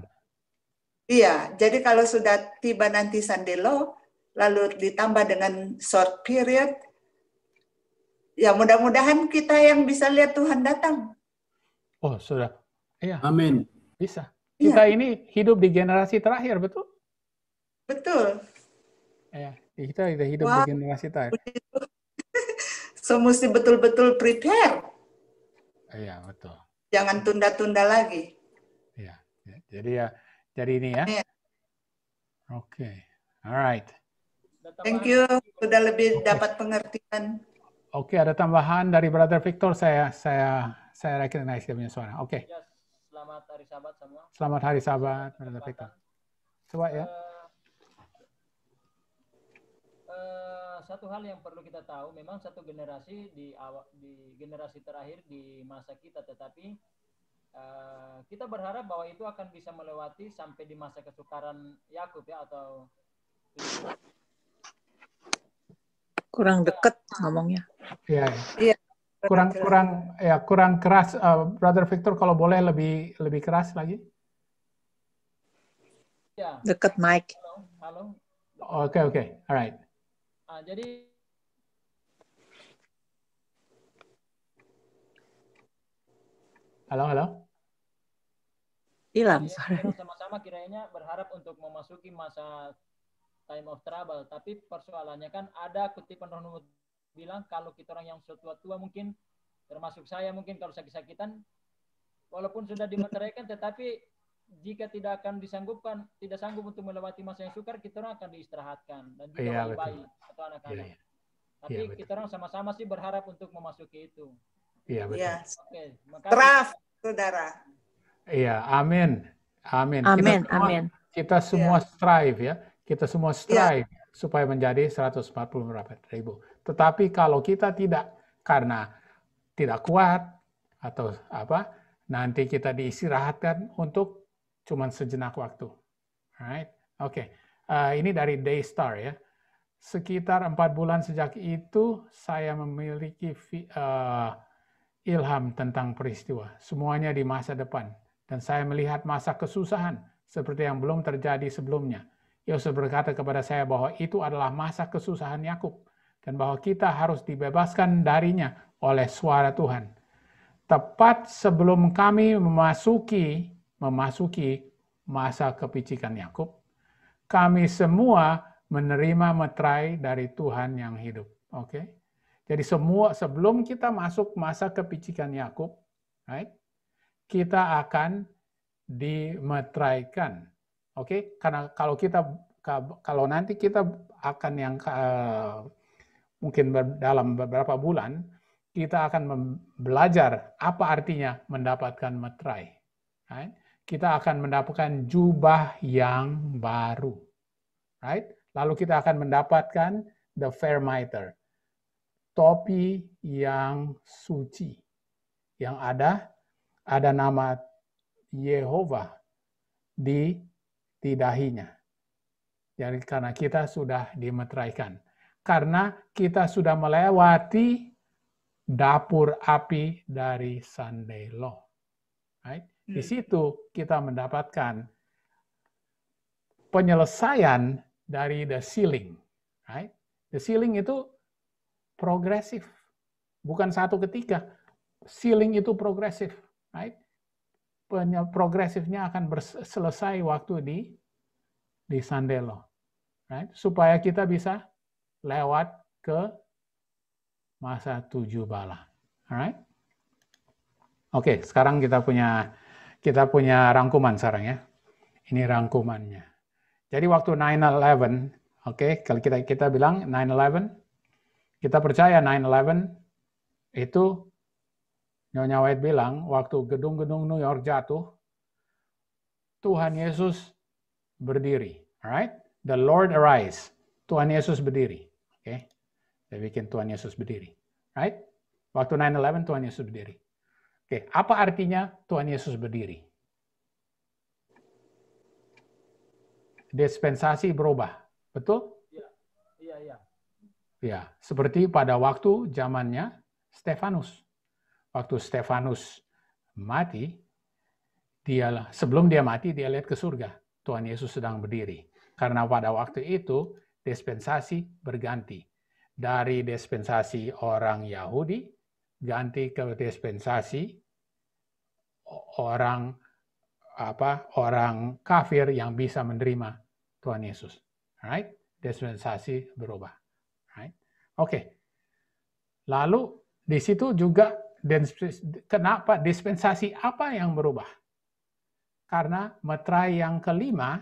iya jadi kalau sudah tiba nanti Sandelo lalu ditambah dengan short period. Ya mudah-mudahan kita yang bisa lihat Tuhan datang. Oh sudah, iya. Amin. Bisa. Iya. Kita iya. ini hidup di generasi terakhir, betul? Betul. Iya, kita, kita hidup Wah. di generasi terakhir. <laughs> so mesti betul-betul prepare. Iya betul. Jangan tunda-tunda lagi. Iya, jadi ya, jadi ini ya. Iya. Oke, okay. alright. Thank you sudah lebih dapat pengertian. Oke, okay, ada tambahan dari Brother Victor. Saya saya saya recognize dia punya suara. Oke. Okay. selamat hari Sabat semua. Selamat hari Sabat, Brother Victor. Coba ya. uh, satu hal yang perlu kita tahu, memang satu generasi di awal, di generasi terakhir di masa kita, tetapi uh, kita berharap bahwa itu akan bisa melewati sampai di masa kesukaran Yakub ya atau kurang deket ngomongnya. Iya. Iya. Kurang kurang ya kurang keras uh, Brother Victor kalau boleh lebih lebih keras lagi. Ya. Deket mic. Halo. Oke oke. Okay. Alright. Uh, ah, jadi Halo, halo. Hilang iya, suaranya. Sama-sama kiranya berharap untuk memasuki masa time of trouble. Tapi persoalannya kan ada kutipan Rohnumut bilang kalau kita orang yang setua-tua mungkin termasuk saya mungkin kalau sakit-sakitan walaupun sudah dimeteraikan tetapi jika tidak akan disanggupkan tidak sanggup untuk melewati masa yang sukar kita orang akan diistirahatkan dan juga ya, bayi atau anak-anak. Ya, ya. Tapi ya, kita orang sama-sama sih berharap untuk memasuki itu. Iya betul. Ya. Oke, makasih. Teraf, saudara. Iya, amin. Amin. Amin, kita semua, amin. Kita semua iya. strive ya kita semua iya. strive yeah. supaya menjadi 140 ribu. Tetapi kalau kita tidak karena tidak kuat atau apa, nanti kita diistirahatkan untuk cuma sejenak waktu. Alright, oke. Okay. Uh, eh, ini dari Daystar ya. Sekitar empat bulan sejak itu saya memiliki uh, ilham tentang peristiwa. Semuanya di masa depan dan saya melihat masa kesusahan seperti yang belum terjadi sebelumnya. Yosef berkata kepada saya bahwa itu adalah masa kesusahan Yakub dan bahwa kita harus dibebaskan darinya oleh suara Tuhan. Tepat sebelum kami memasuki memasuki masa kepicikan Yakub, kami semua menerima metrai dari Tuhan yang hidup. Oke. Okay? Jadi semua sebelum kita masuk masa kepicikan Yakub, right? Kita akan dimeteraikan Oke, okay? karena kalau kita kalau nanti kita akan yang uh, mungkin dalam beberapa bulan kita akan belajar apa artinya mendapatkan materai. Right? Kita akan mendapatkan jubah yang baru. Right? Lalu kita akan mendapatkan the fair mitre. Topi yang suci. Yang ada ada nama Yehova di di dahinya. Jadi karena kita sudah dimeteraikan. Karena kita sudah melewati dapur api dari Sunday Law. Right? Di hmm. situ kita mendapatkan penyelesaian dari the ceiling. Right? The ceiling itu progresif. Bukan satu ketika. Ceiling itu progresif. Right? progresifnya akan selesai waktu di di Sandelo. Right? Supaya kita bisa lewat ke masa tujuh bala. Alright? Oke, okay, sekarang kita punya kita punya rangkuman sekarang ya. Ini rangkumannya. Jadi waktu 9/11, oke, okay, kalau kita kita bilang 9/11, kita percaya 9/11 itu Nyonya White bilang, waktu gedung-gedung New York jatuh, Tuhan Yesus berdiri. Alright? The Lord arise. Tuhan Yesus berdiri. Oke? Okay? Saya bikin Tuhan Yesus berdiri. Right? Waktu 9-11 Tuhan Yesus berdiri. Oke, okay. apa artinya Tuhan Yesus berdiri? Dispensasi berubah, betul? Iya, iya, iya. Ya, seperti pada waktu zamannya Stefanus waktu Stefanus mati, dia sebelum dia mati dia lihat ke surga. Tuhan Yesus sedang berdiri. Karena pada waktu itu dispensasi berganti dari dispensasi orang Yahudi ganti ke dispensasi orang apa orang kafir yang bisa menerima Tuhan Yesus. Right? Dispensasi berubah. Right? Oke. Okay. Lalu di situ juga dan kenapa dispensasi apa yang berubah? Karena meterai yang kelima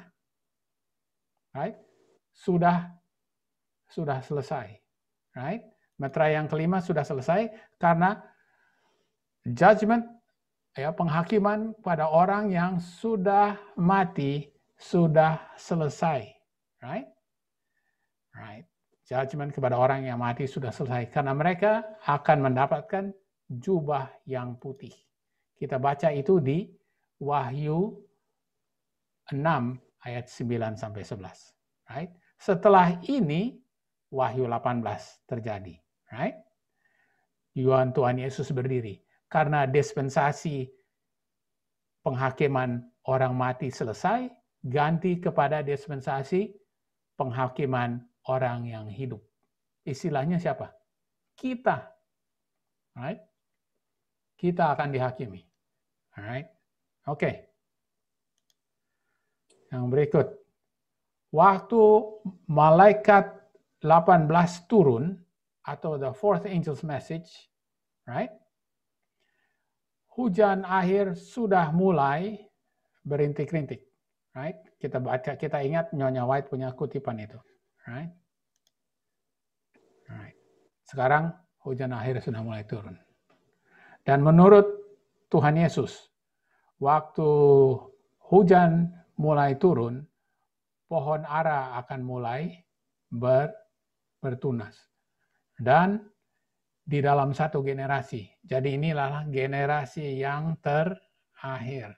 right, sudah sudah selesai. Right? Meterai yang kelima sudah selesai karena judgment ya penghakiman pada orang yang sudah mati sudah selesai. Right? Right. Judgment kepada orang yang mati sudah selesai karena mereka akan mendapatkan jubah yang putih. Kita baca itu di Wahyu 6 ayat 9 sampai 11, right? Setelah ini Wahyu 18 terjadi, right? Yuan Tuhan Yesus berdiri karena dispensasi penghakiman orang mati selesai, ganti kepada dispensasi penghakiman orang yang hidup. Istilahnya siapa? Kita. Right? kita akan dihakimi. Alright, oke. Okay. Yang berikut, waktu malaikat 18 turun atau the fourth angel's message, right? Hujan akhir sudah mulai berintik-rintik, right? Kita baca, kita ingat Nyonya White punya kutipan itu, right? Right. Sekarang hujan akhir sudah mulai turun. Dan menurut Tuhan Yesus, waktu hujan mulai turun, pohon ara akan mulai ber, bertunas. Dan di dalam satu generasi. Jadi inilah generasi yang terakhir.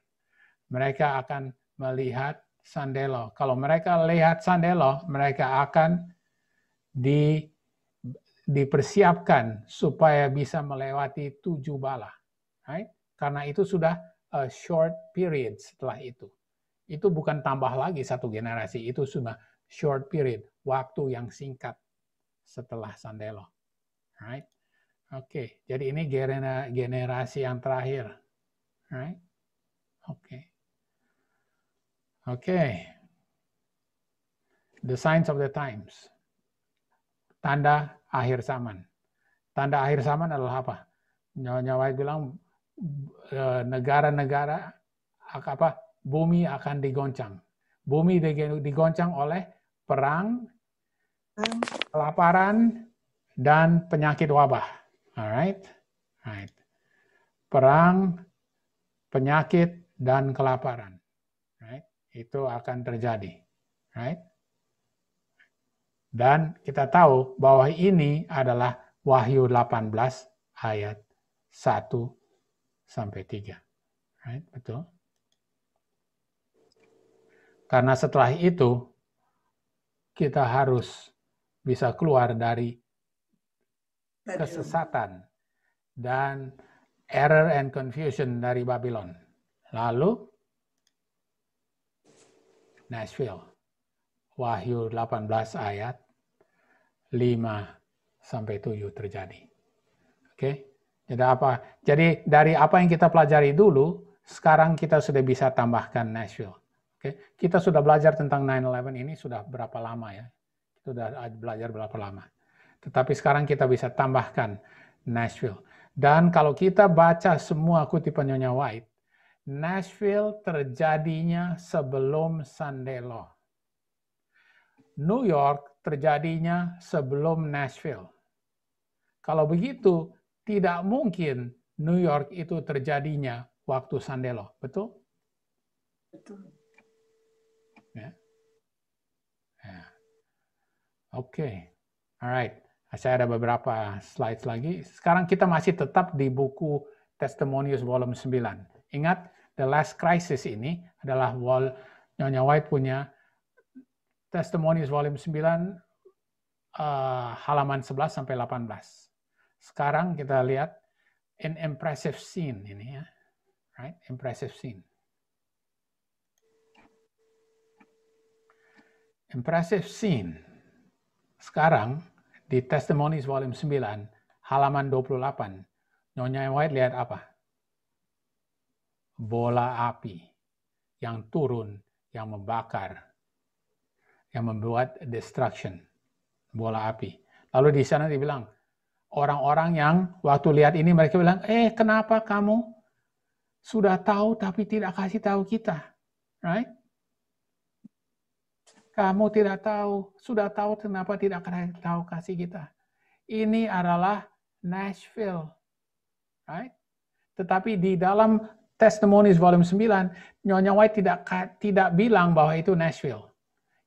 Mereka akan melihat sandelo. Kalau mereka lihat sandelo, mereka akan di dipersiapkan supaya bisa melewati tujuh bala. Right? Karena itu sudah a uh, short period setelah itu. Itu bukan tambah lagi satu generasi, itu sudah short period, waktu yang singkat setelah Sandelo. Right? Oke, okay. jadi ini generasi yang terakhir. Right? Oke. Okay. Oke. Okay. The signs of the times. Tanda akhir zaman. Tanda akhir zaman adalah apa? Nyawa-nyawa bilang e, negara-negara apa bumi akan digoncang. Bumi digoncang oleh perang, kelaparan, dan penyakit wabah. Alright, right. Perang, penyakit, dan kelaparan. Right, itu akan terjadi. Right. Dan kita tahu bahwa ini adalah Wahyu 18 ayat 1 sampai 3. Right? Betul? Karena setelah itu, kita harus bisa keluar dari kesesatan dan error and confusion dari Babylon. Lalu, Nashville. Wahyu 18 ayat 5 sampai 7 terjadi. Oke? Okay? Jadi apa? Jadi dari apa yang kita pelajari dulu, sekarang kita sudah bisa tambahkan Nashville. Oke, okay? kita sudah belajar tentang 9/11 ini sudah berapa lama ya? sudah belajar berapa lama? Tetapi sekarang kita bisa tambahkan Nashville. Dan kalau kita baca semua kutipan Nyonya White, Nashville terjadinya sebelum Sunday Law. New York terjadinya sebelum Nashville. Kalau begitu, tidak mungkin New York itu terjadinya waktu Sandelo, betul? Betul. Ya. Ya. Oke, okay. alright. Saya ada beberapa slide lagi. Sekarang kita masih tetap di buku Testimonius Volume 9. Ingat, The Last Crisis ini adalah Wall, Nyonya White punya Testimonies volume 9 uh, eh, halaman 11 sampai 18. Sekarang kita lihat an impressive scene ini ya. Right? Impressive scene. Impressive scene. Sekarang di Testimonies volume 9 halaman 28 Nyonya White lihat apa? Bola api yang turun yang membakar yang membuat destruction, bola api. Lalu di sana dibilang, orang-orang yang waktu lihat ini mereka bilang, eh kenapa kamu sudah tahu tapi tidak kasih tahu kita? Right? Kamu tidak tahu, sudah tahu kenapa tidak kasih tahu kasih kita. Ini adalah Nashville. Right? Tetapi di dalam Testimonies volume 9, Nyonya White tidak tidak bilang bahwa itu Nashville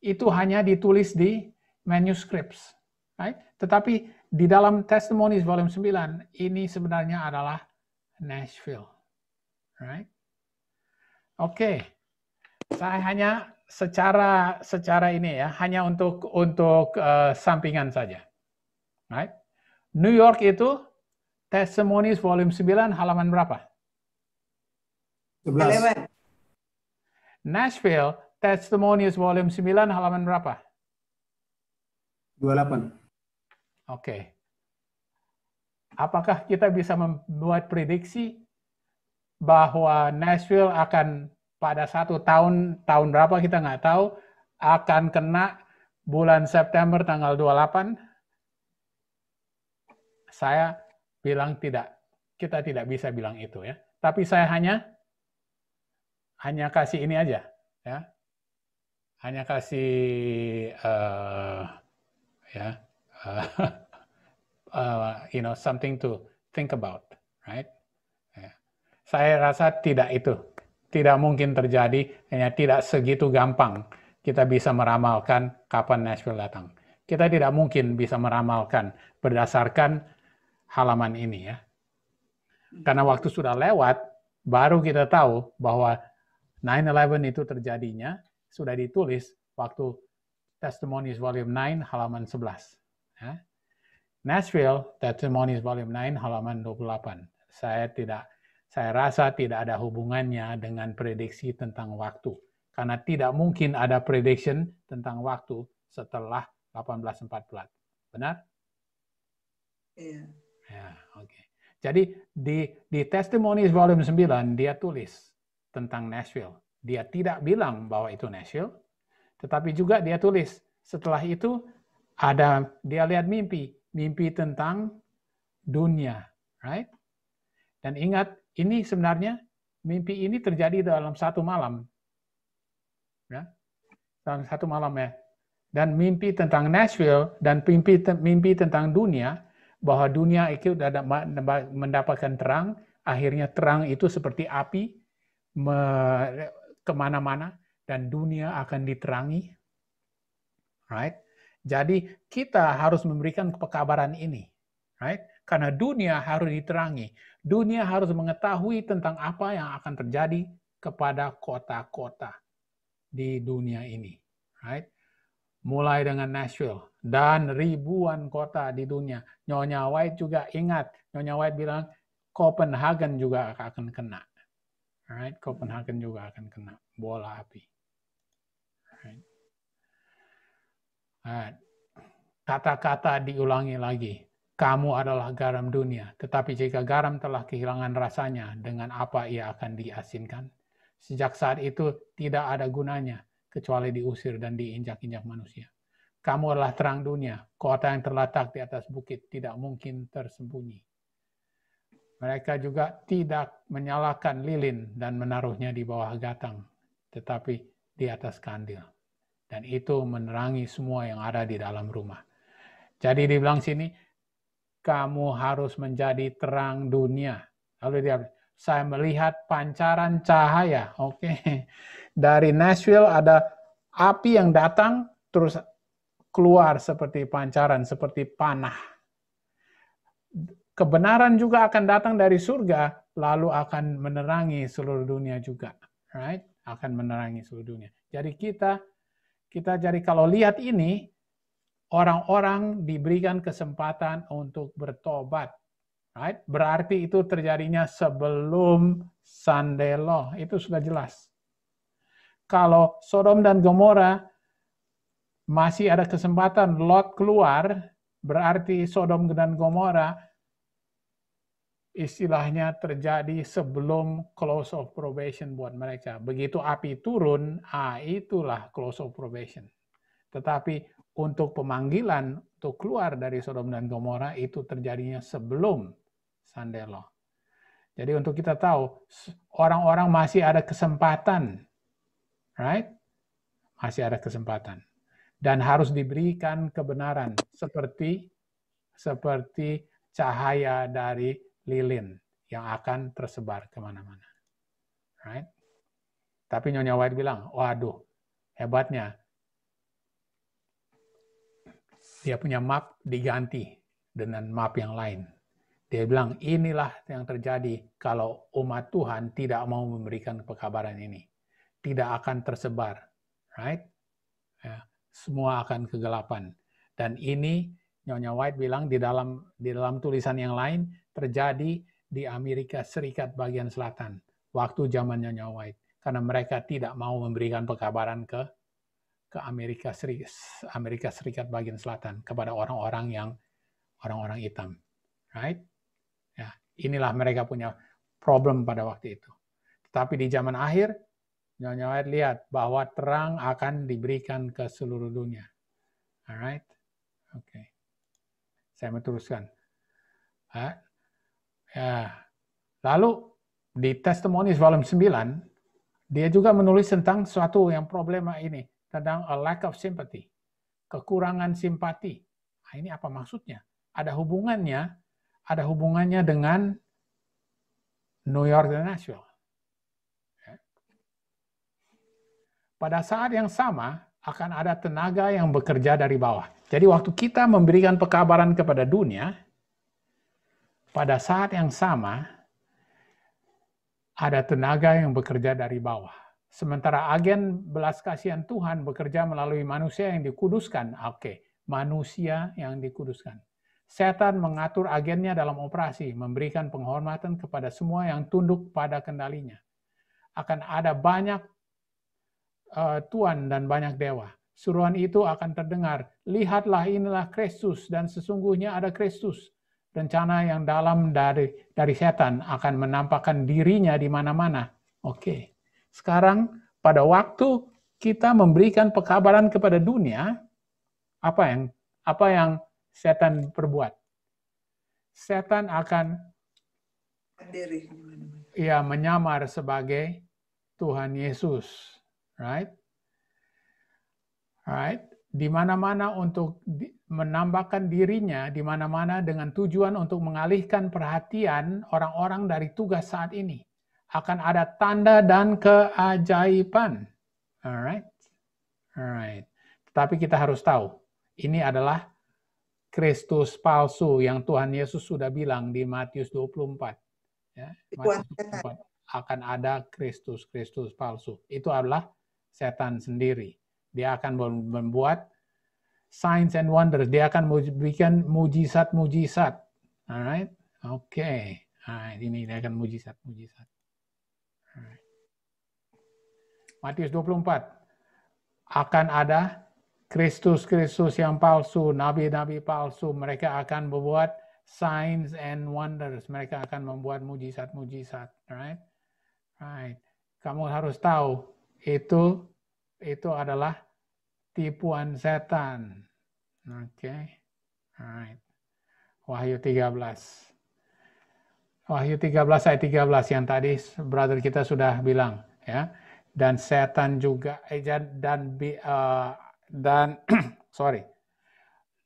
itu hanya ditulis di manuscripts. Right? Tetapi di dalam Testimonies volume 9, ini sebenarnya adalah Nashville. Right? Oke. Okay. Saya hanya secara secara ini ya, hanya untuk untuk uh, sampingan saja. Right? New York itu Testimonies volume 9 halaman berapa? 11. Nashville Testimonies volume 9 halaman berapa? 28. Oke. Okay. Apakah kita bisa membuat prediksi bahwa Nashville akan pada satu tahun, tahun berapa kita nggak tahu, akan kena bulan September tanggal 28? Saya bilang tidak. Kita tidak bisa bilang itu ya. Tapi saya hanya hanya kasih ini aja ya hanya kasih uh, ya yeah, uh, <laughs> eh, uh, you know something to think about, right? Yeah. Saya rasa tidak itu, tidak mungkin terjadi, hanya tidak segitu gampang kita bisa meramalkan kapan Nashville datang. Kita tidak mungkin bisa meramalkan berdasarkan halaman ini ya. Karena waktu sudah lewat, baru kita tahu bahwa 9-11 itu terjadinya sudah ditulis waktu Testimonies Volume 9 halaman 11. Ya. Nashville Testimonies Volume 9 halaman 28. Saya tidak saya rasa tidak ada hubungannya dengan prediksi tentang waktu karena tidak mungkin ada prediction tentang waktu setelah 1844. Benar? Iya. Ya, oke. Okay. Jadi di di Testimonies volume 9 dia tulis tentang Nashville. Dia tidak bilang bahwa itu Nashville, tetapi juga dia tulis setelah itu ada dia lihat mimpi, mimpi tentang dunia, right? Dan ingat, ini sebenarnya mimpi ini terjadi dalam satu malam. Ya? Dalam satu malam ya. Dan mimpi tentang Nashville dan mimpi mimpi tentang dunia bahwa dunia itu mendapatkan terang, akhirnya terang itu seperti api kemana-mana dan dunia akan diterangi. Right? Jadi kita harus memberikan pekabaran ini. Right? Karena dunia harus diterangi. Dunia harus mengetahui tentang apa yang akan terjadi kepada kota-kota di dunia ini. Right? Mulai dengan Nashville dan ribuan kota di dunia. Nyonya White juga ingat, Nyonya White bilang Copenhagen juga akan kena right? Copenhagen juga akan kena bola api. kata Kata-kata diulangi lagi. Kamu adalah garam dunia, tetapi jika garam telah kehilangan rasanya, dengan apa ia akan diasinkan? Sejak saat itu tidak ada gunanya, kecuali diusir dan diinjak-injak manusia. Kamu adalah terang dunia, kota yang terletak di atas bukit tidak mungkin tersembunyi. Mereka juga tidak menyalakan lilin dan menaruhnya di bawah gatang, tetapi di atas kandil. Dan itu menerangi semua yang ada di dalam rumah. Jadi dibilang sini, kamu harus menjadi terang dunia. Lalu dia, saya melihat pancaran cahaya. Oke, <laughs> dari Nashville ada api yang datang, terus keluar seperti pancaran, seperti panah kebenaran juga akan datang dari surga, lalu akan menerangi seluruh dunia juga. Right? Akan menerangi seluruh dunia. Jadi kita, kita jadi kalau lihat ini, orang-orang diberikan kesempatan untuk bertobat. Right? Berarti itu terjadinya sebelum Sunday Law. Itu sudah jelas. Kalau Sodom dan Gomora masih ada kesempatan Lot keluar, berarti Sodom dan Gomora istilahnya terjadi sebelum close of probation buat mereka. Begitu api turun, ah itulah close of probation. Tetapi untuk pemanggilan untuk keluar dari Sodom dan Gomora itu terjadinya sebelum Sunday Law. Jadi untuk kita tahu orang-orang masih ada kesempatan, right? Masih ada kesempatan dan harus diberikan kebenaran seperti seperti cahaya dari lilin yang akan tersebar kemana-mana. Right? Tapi Nyonya White bilang, waduh, hebatnya. Dia punya map diganti dengan map yang lain. Dia bilang, inilah yang terjadi kalau umat Tuhan tidak mau memberikan pekabaran ini. Tidak akan tersebar. Right? Ya, semua akan kegelapan. Dan ini Nyonya White bilang di dalam di dalam tulisan yang lain, terjadi di Amerika Serikat bagian selatan waktu zamannya Nyonya White karena mereka tidak mau memberikan pekabaran ke ke Amerika Serikat Amerika Serikat bagian selatan kepada orang-orang yang orang-orang hitam. Right? Ya, inilah mereka punya problem pada waktu itu. Tetapi di zaman akhir Nyonya White lihat bahwa terang akan diberikan ke seluruh dunia. Alright? Oke. Okay. Saya meneruskan. Ya. Lalu di Testimonies volume 9, dia juga menulis tentang suatu yang problema ini, tentang a lack of sympathy, kekurangan simpati. Nah, ini apa maksudnya? Ada hubungannya, ada hubungannya dengan New York dan Nashville. Ya. Pada saat yang sama, akan ada tenaga yang bekerja dari bawah. Jadi waktu kita memberikan pekabaran kepada dunia, pada saat yang sama ada tenaga yang bekerja dari bawah. Sementara agen belas kasihan Tuhan bekerja melalui manusia yang dikuduskan. Oke, manusia yang dikuduskan. Setan mengatur agennya dalam operasi, memberikan penghormatan kepada semua yang tunduk pada kendalinya. Akan ada banyak uh, tuan dan banyak dewa. Suruhan itu akan terdengar, lihatlah inilah Kristus dan sesungguhnya ada Kristus rencana yang dalam dari dari setan akan menampakkan dirinya di mana-mana. Oke. Sekarang pada waktu kita memberikan pekabaran kepada dunia, apa yang apa yang setan perbuat? Setan akan Ya, menyamar sebagai Tuhan Yesus, right? Right? di mana-mana untuk menambahkan dirinya di mana-mana dengan tujuan untuk mengalihkan perhatian orang-orang dari tugas saat ini. Akan ada tanda dan keajaiban. Alright. Alright. Tetapi kita harus tahu, ini adalah Kristus palsu yang Tuhan Yesus sudah bilang di Matius 24. Ya, Matius 24 akan ada Kristus, Kristus palsu. Itu adalah setan sendiri. Dia akan membuat signs and wonders. Dia akan bikin mujizat-mujizat. Alright, oke. Okay. Alright, ini dia akan mujizat-mujizat. Alright. Matius 24. Akan ada Kristus-Kristus yang palsu, nabi-nabi palsu. Mereka akan membuat signs and wonders. Mereka akan membuat mujizat-mujizat. Right? Right. Kamu harus tahu itu itu adalah tipuan setan. Oke. Okay. Right. Wahyu 13. Wahyu 13 ayat 13 yang tadi brother kita sudah bilang ya. Dan setan juga eh, dan uh, dan <clears throat> sorry.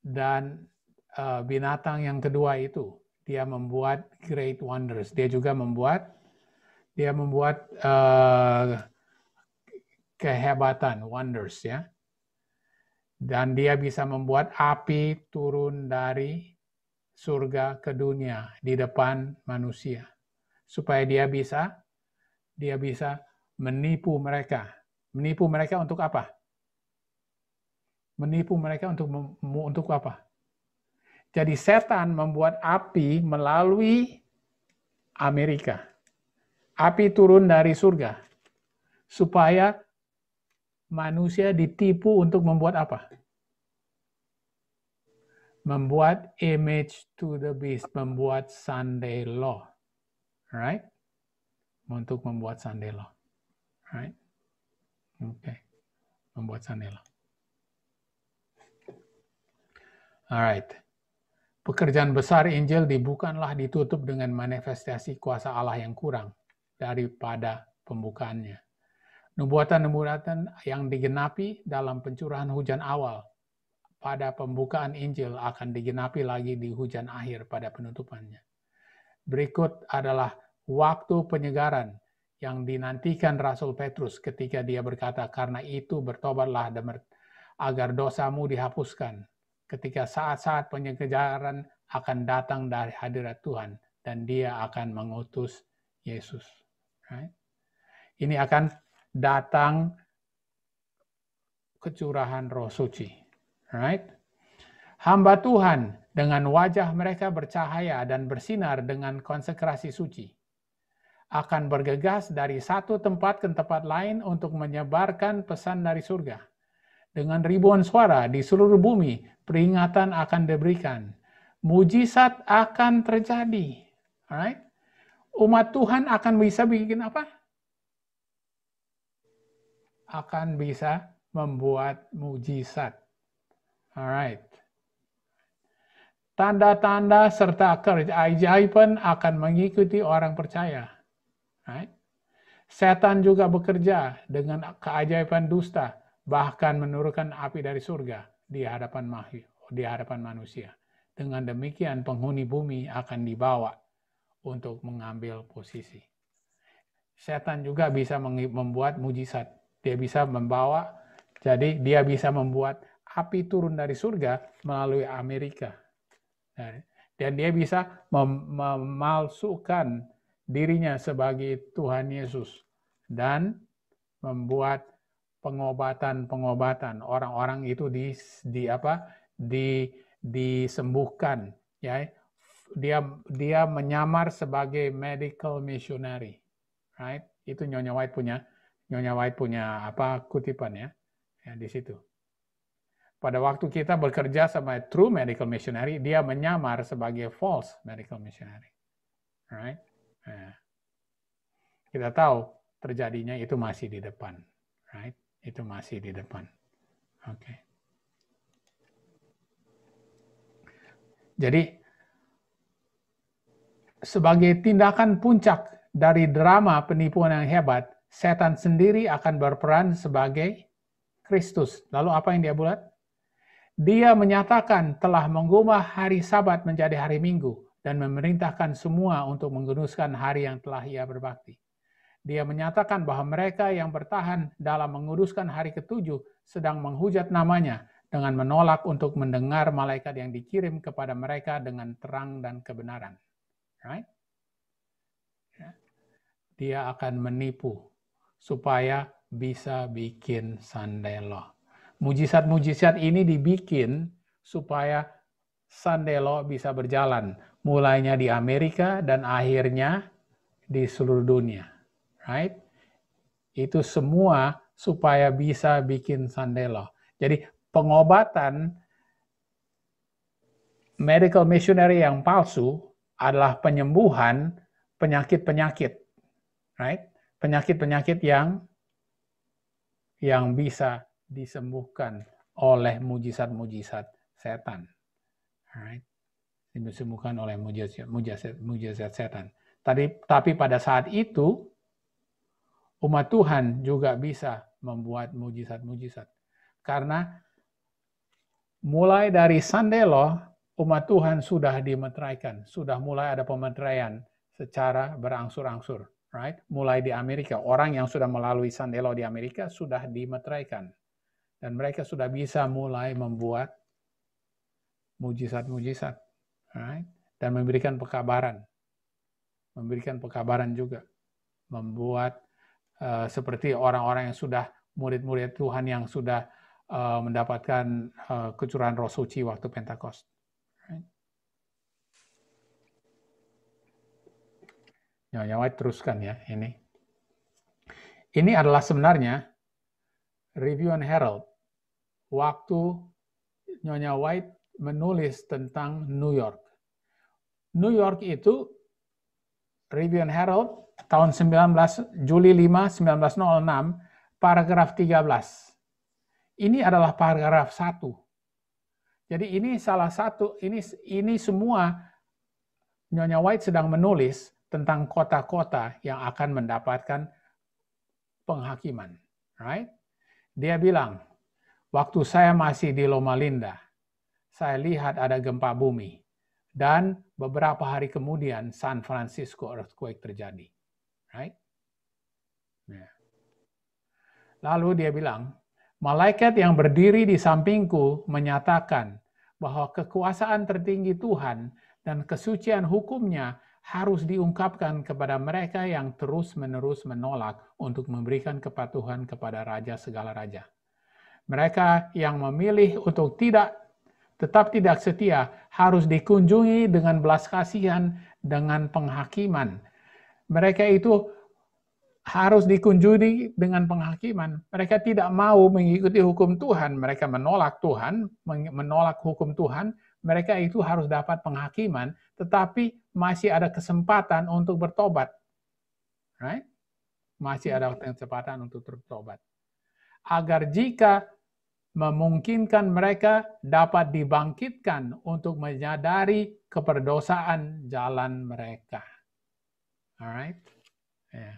Dan uh, binatang yang kedua itu dia membuat great wonders. Dia juga membuat dia membuat uh, kehebatan, wonders ya. Dan dia bisa membuat api turun dari surga ke dunia di depan manusia supaya dia bisa dia bisa menipu mereka. Menipu mereka untuk apa? Menipu mereka untuk untuk apa? Jadi setan membuat api melalui Amerika. Api turun dari surga supaya manusia ditipu untuk membuat apa? Membuat image to the beast, membuat Sunday law. Right? Untuk membuat Sunday law. Right? Oke. Okay. Membuat Sunday law. Alright. Pekerjaan besar Injil dibukanlah ditutup dengan manifestasi kuasa Allah yang kurang daripada pembukaannya. Nubuatan-nubuatan yang digenapi dalam pencurahan hujan awal pada pembukaan Injil akan digenapi lagi di hujan akhir pada penutupannya. Berikut adalah waktu penyegaran yang dinantikan Rasul Petrus ketika dia berkata, "Karena itu bertobatlah agar dosamu dihapuskan." Ketika saat-saat penyegaran akan datang dari hadirat Tuhan dan dia akan mengutus Yesus. Ini akan datang kecurahan roh suci. Right? Hamba Tuhan dengan wajah mereka bercahaya dan bersinar dengan konsekrasi suci akan bergegas dari satu tempat ke tempat lain untuk menyebarkan pesan dari surga. Dengan ribuan suara di seluruh bumi, peringatan akan diberikan. Mujizat akan terjadi. Alright? Umat Tuhan akan bisa bikin apa? akan bisa membuat mujizat. Alright. Tanda-tanda serta keajaiban akan mengikuti orang percaya. Right? Setan juga bekerja dengan keajaiban dusta, bahkan menurunkan api dari surga di hadapan makhluk, di hadapan manusia. Dengan demikian penghuni bumi akan dibawa untuk mengambil posisi. Setan juga bisa membuat mujizat dia bisa membawa, jadi dia bisa membuat api turun dari surga melalui Amerika. Nah, dan dia bisa mem memalsukan dirinya sebagai Tuhan Yesus dan membuat pengobatan-pengobatan orang-orang itu di, di apa di disembuhkan ya dia dia menyamar sebagai medical missionary right itu Nyonya White punya Nyonya White punya apa kutipan ya, ya di situ. Pada waktu kita bekerja sama true medical missionary, dia menyamar sebagai false medical missionary. Right? Nah, kita tahu terjadinya itu masih di depan. Right? Itu masih di depan. Oke. Okay. Jadi sebagai tindakan puncak dari drama penipuan yang hebat, setan sendiri akan berperan sebagai Kristus. Lalu apa yang dia buat? Dia menyatakan telah mengubah hari sabat menjadi hari minggu dan memerintahkan semua untuk menggenuskan hari yang telah ia berbakti. Dia menyatakan bahwa mereka yang bertahan dalam menguduskan hari ketujuh sedang menghujat namanya dengan menolak untuk mendengar malaikat yang dikirim kepada mereka dengan terang dan kebenaran. Right? Ya. Dia akan menipu supaya bisa bikin sandelo. Mujizat-mujizat ini dibikin supaya sandelo bisa berjalan, mulainya di Amerika dan akhirnya di seluruh dunia. Right? Itu semua supaya bisa bikin sandelo. Jadi pengobatan medical missionary yang palsu adalah penyembuhan penyakit-penyakit. Right? penyakit-penyakit yang yang bisa disembuhkan oleh mujizat-mujizat setan. Alright. Disembuhkan oleh mujizat, mujizat, setan. Tadi, tapi pada saat itu, umat Tuhan juga bisa membuat mujizat-mujizat. Karena mulai dari Sandelo, umat Tuhan sudah dimeteraikan. Sudah mulai ada pemeteraian secara berangsur-angsur right? Mulai di Amerika, orang yang sudah melalui Sandelo di Amerika sudah dimeteraikan dan mereka sudah bisa mulai membuat mujizat-mujizat, right? Dan memberikan pekabaran, memberikan pekabaran juga, membuat uh, seperti orang-orang yang sudah murid-murid Tuhan yang sudah uh, mendapatkan uh, eh, kecurahan Roh Suci waktu Pentakosta. Nyonya White teruskan ya ini. Ini adalah sebenarnya Review and Herald. Waktu Nyonya White menulis tentang New York. New York itu Review and Herald tahun 19 Juli 5 1906 paragraf 13. Ini adalah paragraf 1. Jadi ini salah satu ini ini semua Nyonya White sedang menulis tentang kota-kota yang akan mendapatkan penghakiman. Right? Dia bilang, waktu saya masih di Loma Linda, saya lihat ada gempa bumi. Dan beberapa hari kemudian San Francisco earthquake terjadi. Right? Yeah. Lalu dia bilang, malaikat yang berdiri di sampingku menyatakan bahwa kekuasaan tertinggi Tuhan dan kesucian hukumnya harus diungkapkan kepada mereka yang terus-menerus menolak untuk memberikan kepatuhan kepada raja segala raja. Mereka yang memilih untuk tidak tetap tidak setia harus dikunjungi dengan belas kasihan dengan penghakiman. Mereka itu harus dikunjungi dengan penghakiman. Mereka tidak mau mengikuti hukum Tuhan, mereka menolak Tuhan, menolak hukum Tuhan mereka itu harus dapat penghakiman, tetapi masih ada kesempatan untuk bertobat. Right? Masih ada kesempatan untuk bertobat. Agar jika memungkinkan mereka dapat dibangkitkan untuk menyadari keperdosaan jalan mereka. Alright. Yeah.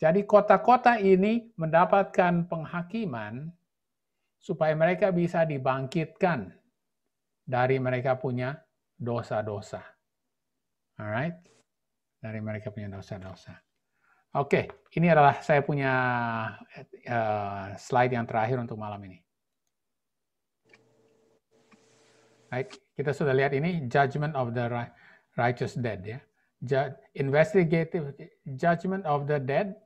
Jadi kota-kota ini mendapatkan penghakiman supaya mereka bisa dibangkitkan dari mereka punya dosa-dosa. Alright, dari mereka punya dosa-dosa. Oke, okay. ini adalah saya punya uh, slide yang terakhir untuk malam ini. Right, kita sudah lihat ini judgment of the righteous dead ya. Ju investigative judgment of the dead,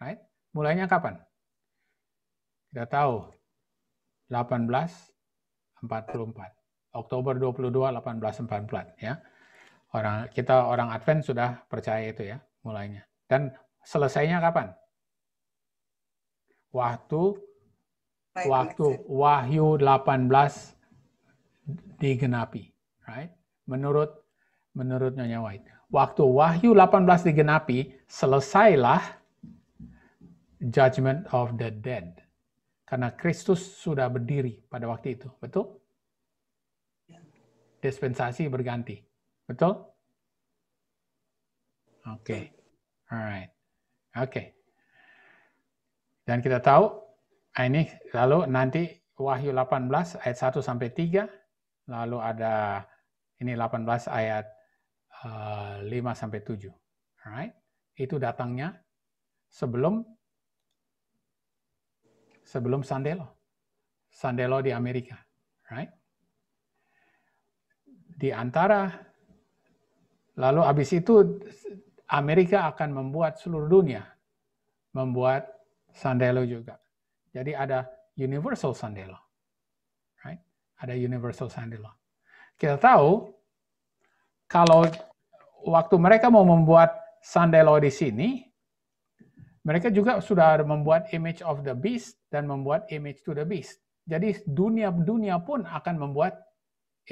right? Mulainya kapan? Kita tahu 1844. Oktober 22 1844 ya. Orang kita orang Advent sudah percaya itu ya mulainya. Dan selesainya kapan? Waktu Baik, waktu ya. Wahyu 18 digenapi, right? Menurut menurut Nyonya White. Waktu Wahyu 18 digenapi, selesailah judgment of the dead. Karena Kristus sudah berdiri pada waktu itu, betul? dispensasi berganti. Betul? Oke. Okay. Alright. Oke. Okay. Dan kita tahu ah, ini lalu nanti Wahyu 18 ayat 1 sampai 3, lalu ada ini 18 ayat uh, eh, 5 sampai 7. Alright. Itu datangnya sebelum sebelum Sandelo. Sandelo di Amerika, right? di antara lalu habis itu Amerika akan membuat seluruh dunia membuat sandelo juga. Jadi ada universal sandelo. Right? Ada universal sandelo. Kita tahu kalau waktu mereka mau membuat sandelo di sini, mereka juga sudah membuat image of the beast dan membuat image to the beast. Jadi dunia-dunia pun akan membuat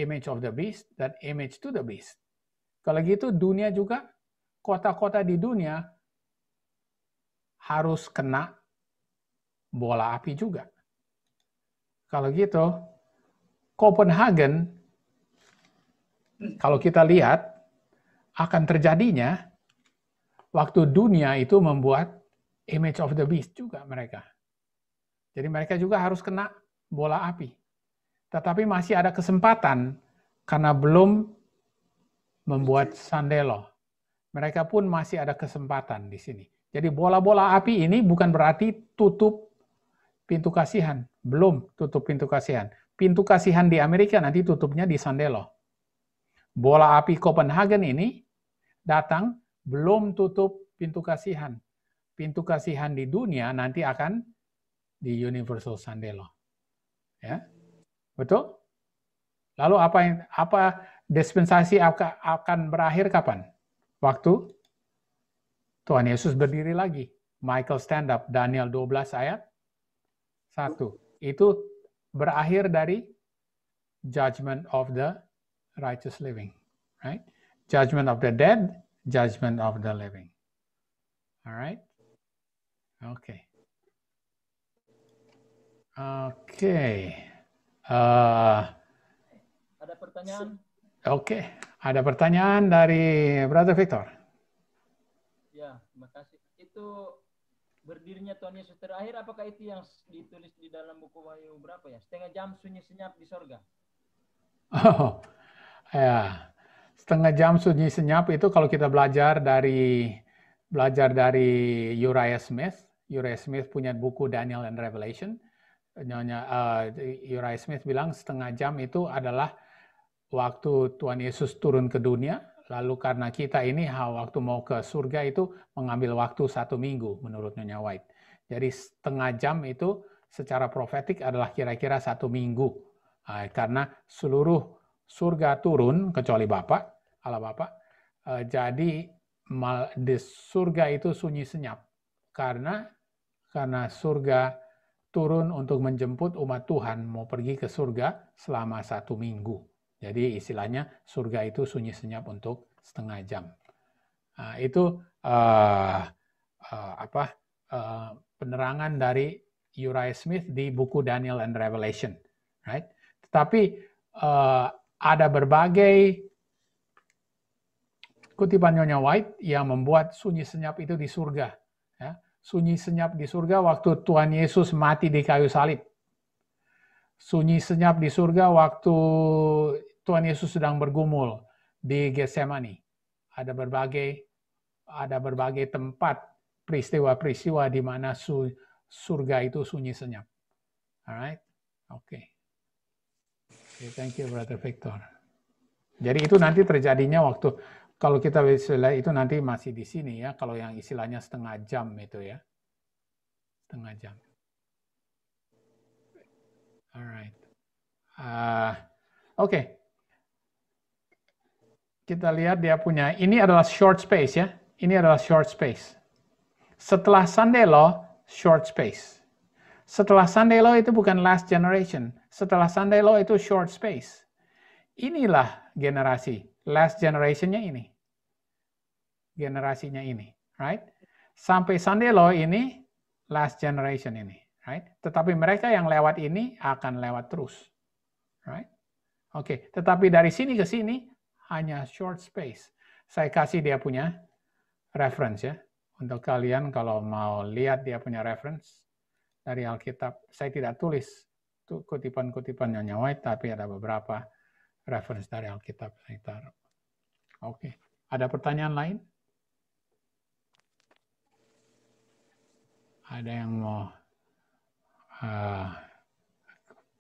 image of the beast, dan image to the beast. Kalau gitu dunia juga, kota-kota di dunia harus kena bola api juga. Kalau gitu, Copenhagen, kalau kita lihat, akan terjadinya waktu dunia itu membuat image of the beast juga mereka. Jadi mereka juga harus kena bola api tetapi masih ada kesempatan karena belum membuat sandelo. Mereka pun masih ada kesempatan di sini. Jadi bola-bola api ini bukan berarti tutup pintu kasihan. Belum tutup pintu kasihan. Pintu kasihan di Amerika nanti tutupnya di Sandelo. Bola api Copenhagen ini datang belum tutup pintu kasihan. Pintu kasihan di dunia nanti akan di Universal Sandelo. Ya. Betul? Lalu apa yang apa dispensasi akan berakhir kapan? Waktu Tuhan Yesus berdiri lagi. Michael stand up, Daniel 12 ayat 1. Itu berakhir dari judgment of the righteous living. Right? Judgment of the dead, judgment of the living. All right? Okay. Okay. Eh, ada pertanyaan? Oke, okay. ada pertanyaan dari Brother Victor. Ya, terima kasih. Itu berdirinya Tuhan Yesus terakhir, apakah itu yang ditulis di dalam buku Wahyu berapa ya? Setengah jam sunyi senyap di sorga. Oh, ya. Setengah jam sunyi senyap itu kalau kita belajar dari belajar dari Uriah Smith. Uriah Smith punya buku Daniel and Revelation Nyonya uh, eh, Uri Smith bilang setengah jam itu adalah waktu Tuhan Yesus turun ke dunia, lalu karena kita ini waktu mau ke surga itu mengambil waktu satu minggu menurut Nyonya White. Jadi setengah jam itu secara profetik adalah kira-kira satu minggu. Uh, karena seluruh surga turun kecuali Bapak, Allah Bapa. Uh, jadi mal, di surga itu sunyi senyap karena karena surga turun untuk menjemput umat Tuhan mau pergi ke surga selama satu minggu. Jadi istilahnya surga itu sunyi senyap untuk setengah jam. Nah, itu uh, uh, apa uh, penerangan dari Uriah Smith di buku Daniel and Revelation, right? Tetapi uh, ada berbagai kutipan Nyonya White yang membuat sunyi senyap itu di surga. Ya sunyi senyap di surga waktu Tuhan Yesus mati di kayu salib. Sunyi senyap di surga waktu Tuhan Yesus sedang bergumul di Getsemani. Ada berbagai ada berbagai tempat peristiwa-peristiwa di mana surga itu sunyi senyap. Alright? Oke. Okay. okay. Thank you Brother Victor. Jadi itu nanti terjadinya waktu kalau kita wilayah itu nanti masih di sini ya, kalau yang istilahnya setengah jam itu ya. Setengah jam. Alright. Uh, Oke. Okay. Kita lihat dia punya, ini adalah short space ya. Ini adalah short space. Setelah Sunday Law, short space. Setelah Sunday Law itu bukan last generation. Setelah Sunday Law itu short space. Inilah generasi. Last generationnya ini generasinya ini, right? Sampai Law ini last generation ini, right? Tetapi mereka yang lewat ini akan lewat terus, right? Oke, okay. tetapi dari sini ke sini hanya short space. Saya kasih dia punya reference ya. Untuk kalian kalau mau lihat dia punya reference dari Alkitab, saya tidak tulis kutipan-kutipan yang White, tapi ada beberapa reference dari Alkitab saya taruh. Oke, okay. ada pertanyaan lain? ada yang mau uh,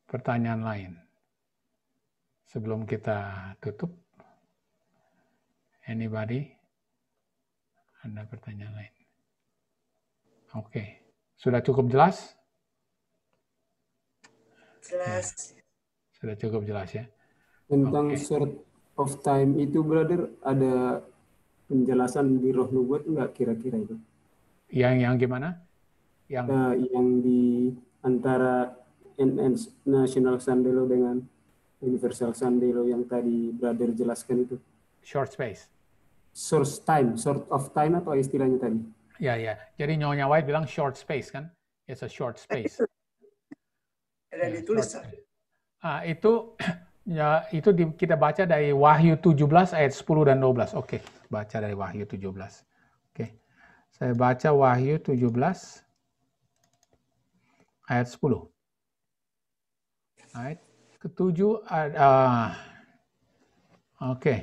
pertanyaan lain sebelum kita tutup? Anybody? Ada pertanyaan lain? Oke, okay. sudah cukup jelas? Jelas. Ya. Sudah cukup jelas ya. Tentang okay. short of time itu, brother, ada penjelasan di roh nubuat nggak kira-kira itu? Yang yang gimana? yang uh, yang di antara National Sandelo dengan Universal Sandelo yang tadi brother jelaskan itu. Short space. Source time, short of time atau istilahnya tadi? Ya ya. Jadi Nyonya White bilang short space kan? It's a short space. <laughs> Ada ya, ditulis. Ah, itu <clears throat> ya itu di, kita baca dari Wahyu 17 ayat 10 dan 12. Oke, okay. baca dari Wahyu 17. Oke. Okay. Saya baca Wahyu 17 ayat 10. Ayat ketujuh, uh, oke. Okay.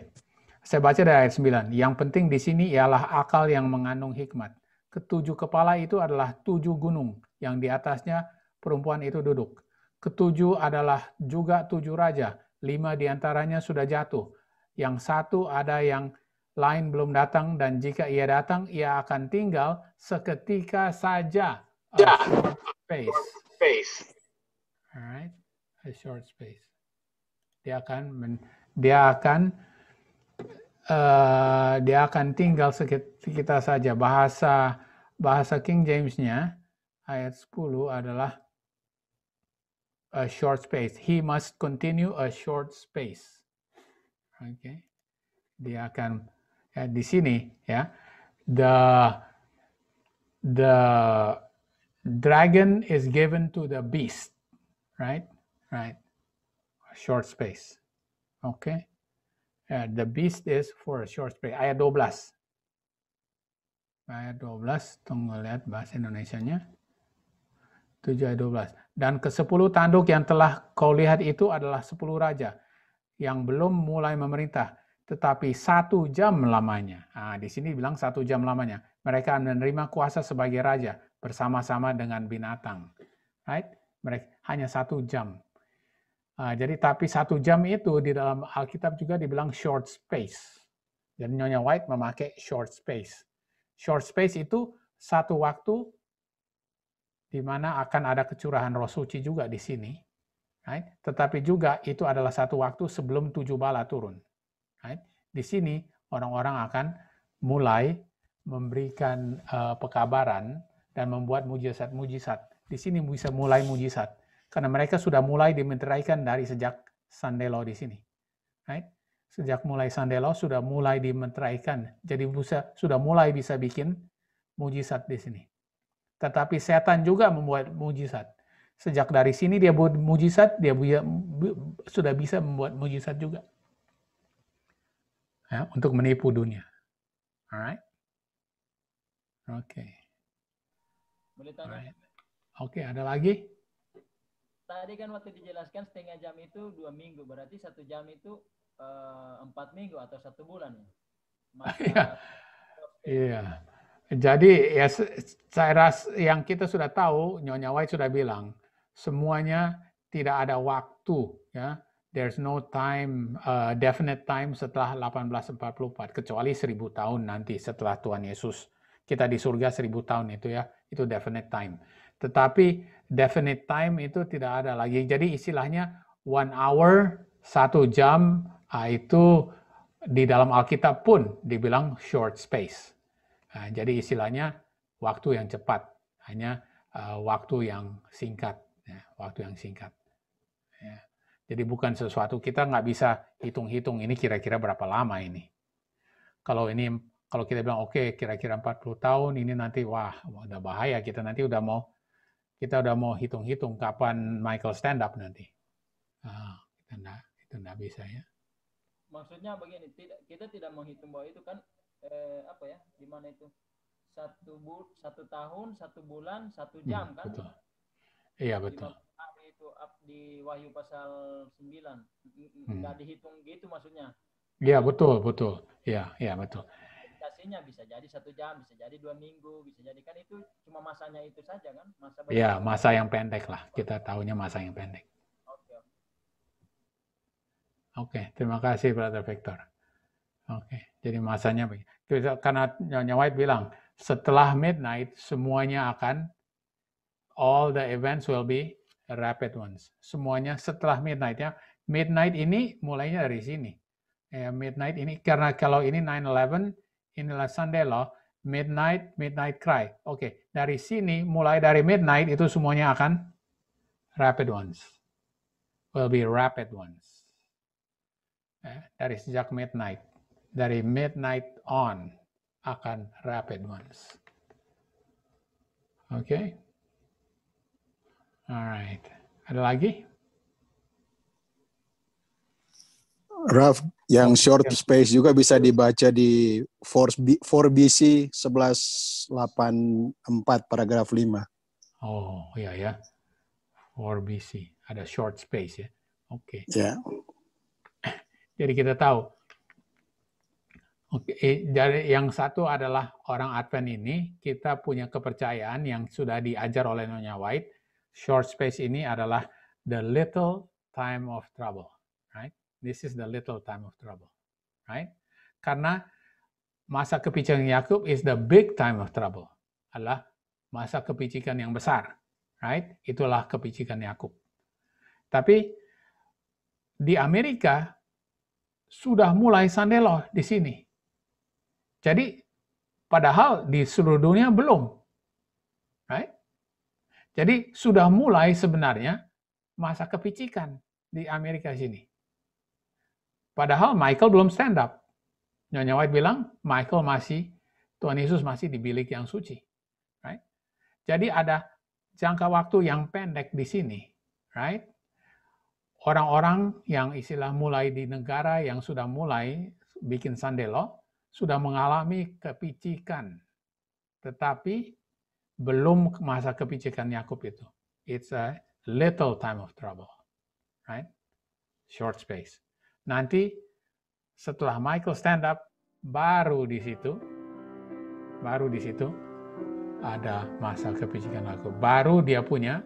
Saya baca dari ayat 9. Yang penting di sini ialah akal yang mengandung hikmat. Ketujuh kepala itu adalah tujuh gunung yang di atasnya perempuan itu duduk. Ketujuh adalah juga tujuh raja. Lima diantaranya sudah jatuh. Yang satu ada yang lain belum datang dan jika ia datang, ia akan tinggal seketika saja yeah. space. Space. Alright, a short space. Dia akan men, dia akan uh, dia akan tinggal sekitar saja bahasa bahasa King James-nya ayat 10 adalah a short space. He must continue a short space. Oke. Okay. Dia akan ya, di sini ya the the dragon is given to the beast right right short space okay uh, the beast is for a short space ayat 12 ayat 12 tunggu lihat bahasa Indonesianya 7 ayat 12 dan ke-10 tanduk yang telah kau lihat itu adalah 10 raja yang belum mulai memerintah tetapi satu jam lamanya. Nah, di sini bilang satu jam lamanya. Mereka menerima kuasa sebagai raja bersama-sama dengan binatang, right? Mereka hanya satu jam. Uh, jadi tapi satu jam itu di dalam Alkitab juga dibilang short space. Jadi Nyonya White memakai short space. Short space itu satu waktu di mana akan ada kecurahan roh suci juga di sini. Right? Tetapi juga itu adalah satu waktu sebelum tujuh bala turun. Right? Di sini orang-orang akan mulai memberikan uh, pekabaran dan membuat mujizat-mujizat. Di sini bisa mulai mujizat. Karena mereka sudah mulai dimeteraikan dari sejak Sandelo di sini. Right? Sejak mulai Sandelo sudah mulai dimeteraikan. Jadi bisa, sudah mulai bisa bikin mujizat di sini. Tetapi setan juga membuat mujizat. Sejak dari sini dia buat mujizat, dia sudah bisa membuat mujizat juga. Ya, untuk menipu dunia. Alright? Oke. Okay. Boleh tanya? Oke, okay, ada lagi? Tadi kan waktu dijelaskan setengah jam itu dua minggu, berarti satu jam itu uh, empat minggu atau satu bulan ya? <laughs> Iya. yeah. Iya. Jadi ya saya ras yang kita sudah tahu Nyonya White sudah bilang semuanya tidak ada waktu ya. There's no time uh, definite time setelah 1844 kecuali 1000 tahun nanti setelah Tuhan Yesus kita di surga seribu tahun itu ya, itu definite time. Tetapi definite time itu tidak ada lagi. Jadi istilahnya one hour, satu jam ah, itu di dalam Alkitab pun dibilang short space. Ah, jadi istilahnya waktu yang cepat, hanya ah, waktu yang singkat, ya, waktu yang singkat. Ya. Jadi bukan sesuatu kita nggak bisa hitung-hitung ini kira-kira berapa lama ini. Kalau ini kalau kita bilang oke okay, kira-kira 40 tahun ini nanti wah udah bahaya kita nanti udah mau kita udah mau hitung-hitung kapan Michael stand up nanti. Nah, kita enggak, itu enggak bisa ya. Maksudnya begini, tidak, kita tidak menghitung bahwa itu kan eh, apa ya? Di mana itu? Satu bu, satu tahun, satu bulan, satu hmm, jam hmm, kan? Betul. Iya betul. Hari itu di Wahyu pasal 9. Enggak hmm. dihitung gitu maksudnya. Iya, betul, betul. Iya, iya betul aplikasinya bisa jadi satu jam bisa jadi dua minggu bisa jadi kan itu cuma masanya itu saja kan masa ya masa yang pendek lah kita tahunya masa yang pendek oke okay. okay, terima kasih brother Victor oke okay, jadi masanya karena Nyonya White bilang setelah midnight semuanya akan all the events will be rapid ones semuanya setelah midnight ya midnight ini mulainya dari sini ya, midnight ini karena kalau ini 911 inilah Sunday Law, Midnight, Midnight Cry. Oke, okay. dari sini, mulai dari Midnight itu semuanya akan rapid ones. Will be rapid ones. Eh, dari sejak Midnight. Dari Midnight on akan rapid ones. Oke. Okay? Alright. Ada lagi? Raf, yang short space juga bisa dibaca di 4 bc 1184 paragraf 5. Oh, iya ya. 4BC, ada short space ya. Oke. Okay. Ya. <clears throat> Jadi kita tahu. Oke, okay. Eh, dari yang satu adalah orang Advent ini kita punya kepercayaan yang sudah diajar oleh Nyonya White. Short space ini adalah the little time of trouble, right? This is the little time of trouble, right? Karena masa kepicikan Yakub is the big time of trouble. Adalah masa kepicikan yang besar, right? Itulah kepicikan Yakub. Tapi di Amerika sudah mulai sandelo di sini. Jadi padahal di seluruh dunia belum. Right? Jadi sudah mulai sebenarnya masa kepicikan di Amerika sini. Padahal Michael belum stand up. Nyonya White bilang, Michael masih, Tuhan Yesus masih di bilik yang suci. Right? Jadi ada jangka waktu yang pendek di sini. Right? Orang-orang yang istilah mulai di negara yang sudah mulai bikin sandelo, sudah mengalami kepicikan. Tetapi belum masa kepicikan Yakub itu. It's a little time of trouble. Right? Short space. Nanti setelah Michael stand up, baru di situ, baru di situ ada masa kebijakan aku. Baru dia punya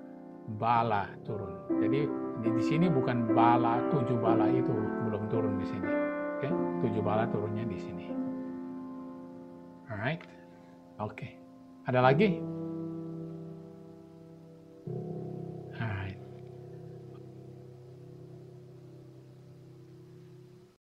bala turun. Jadi di sini bukan bala tujuh bala itu belum turun di sini. Oke, okay? tujuh bala turunnya di sini. Alright, oke. Okay. Ada lagi?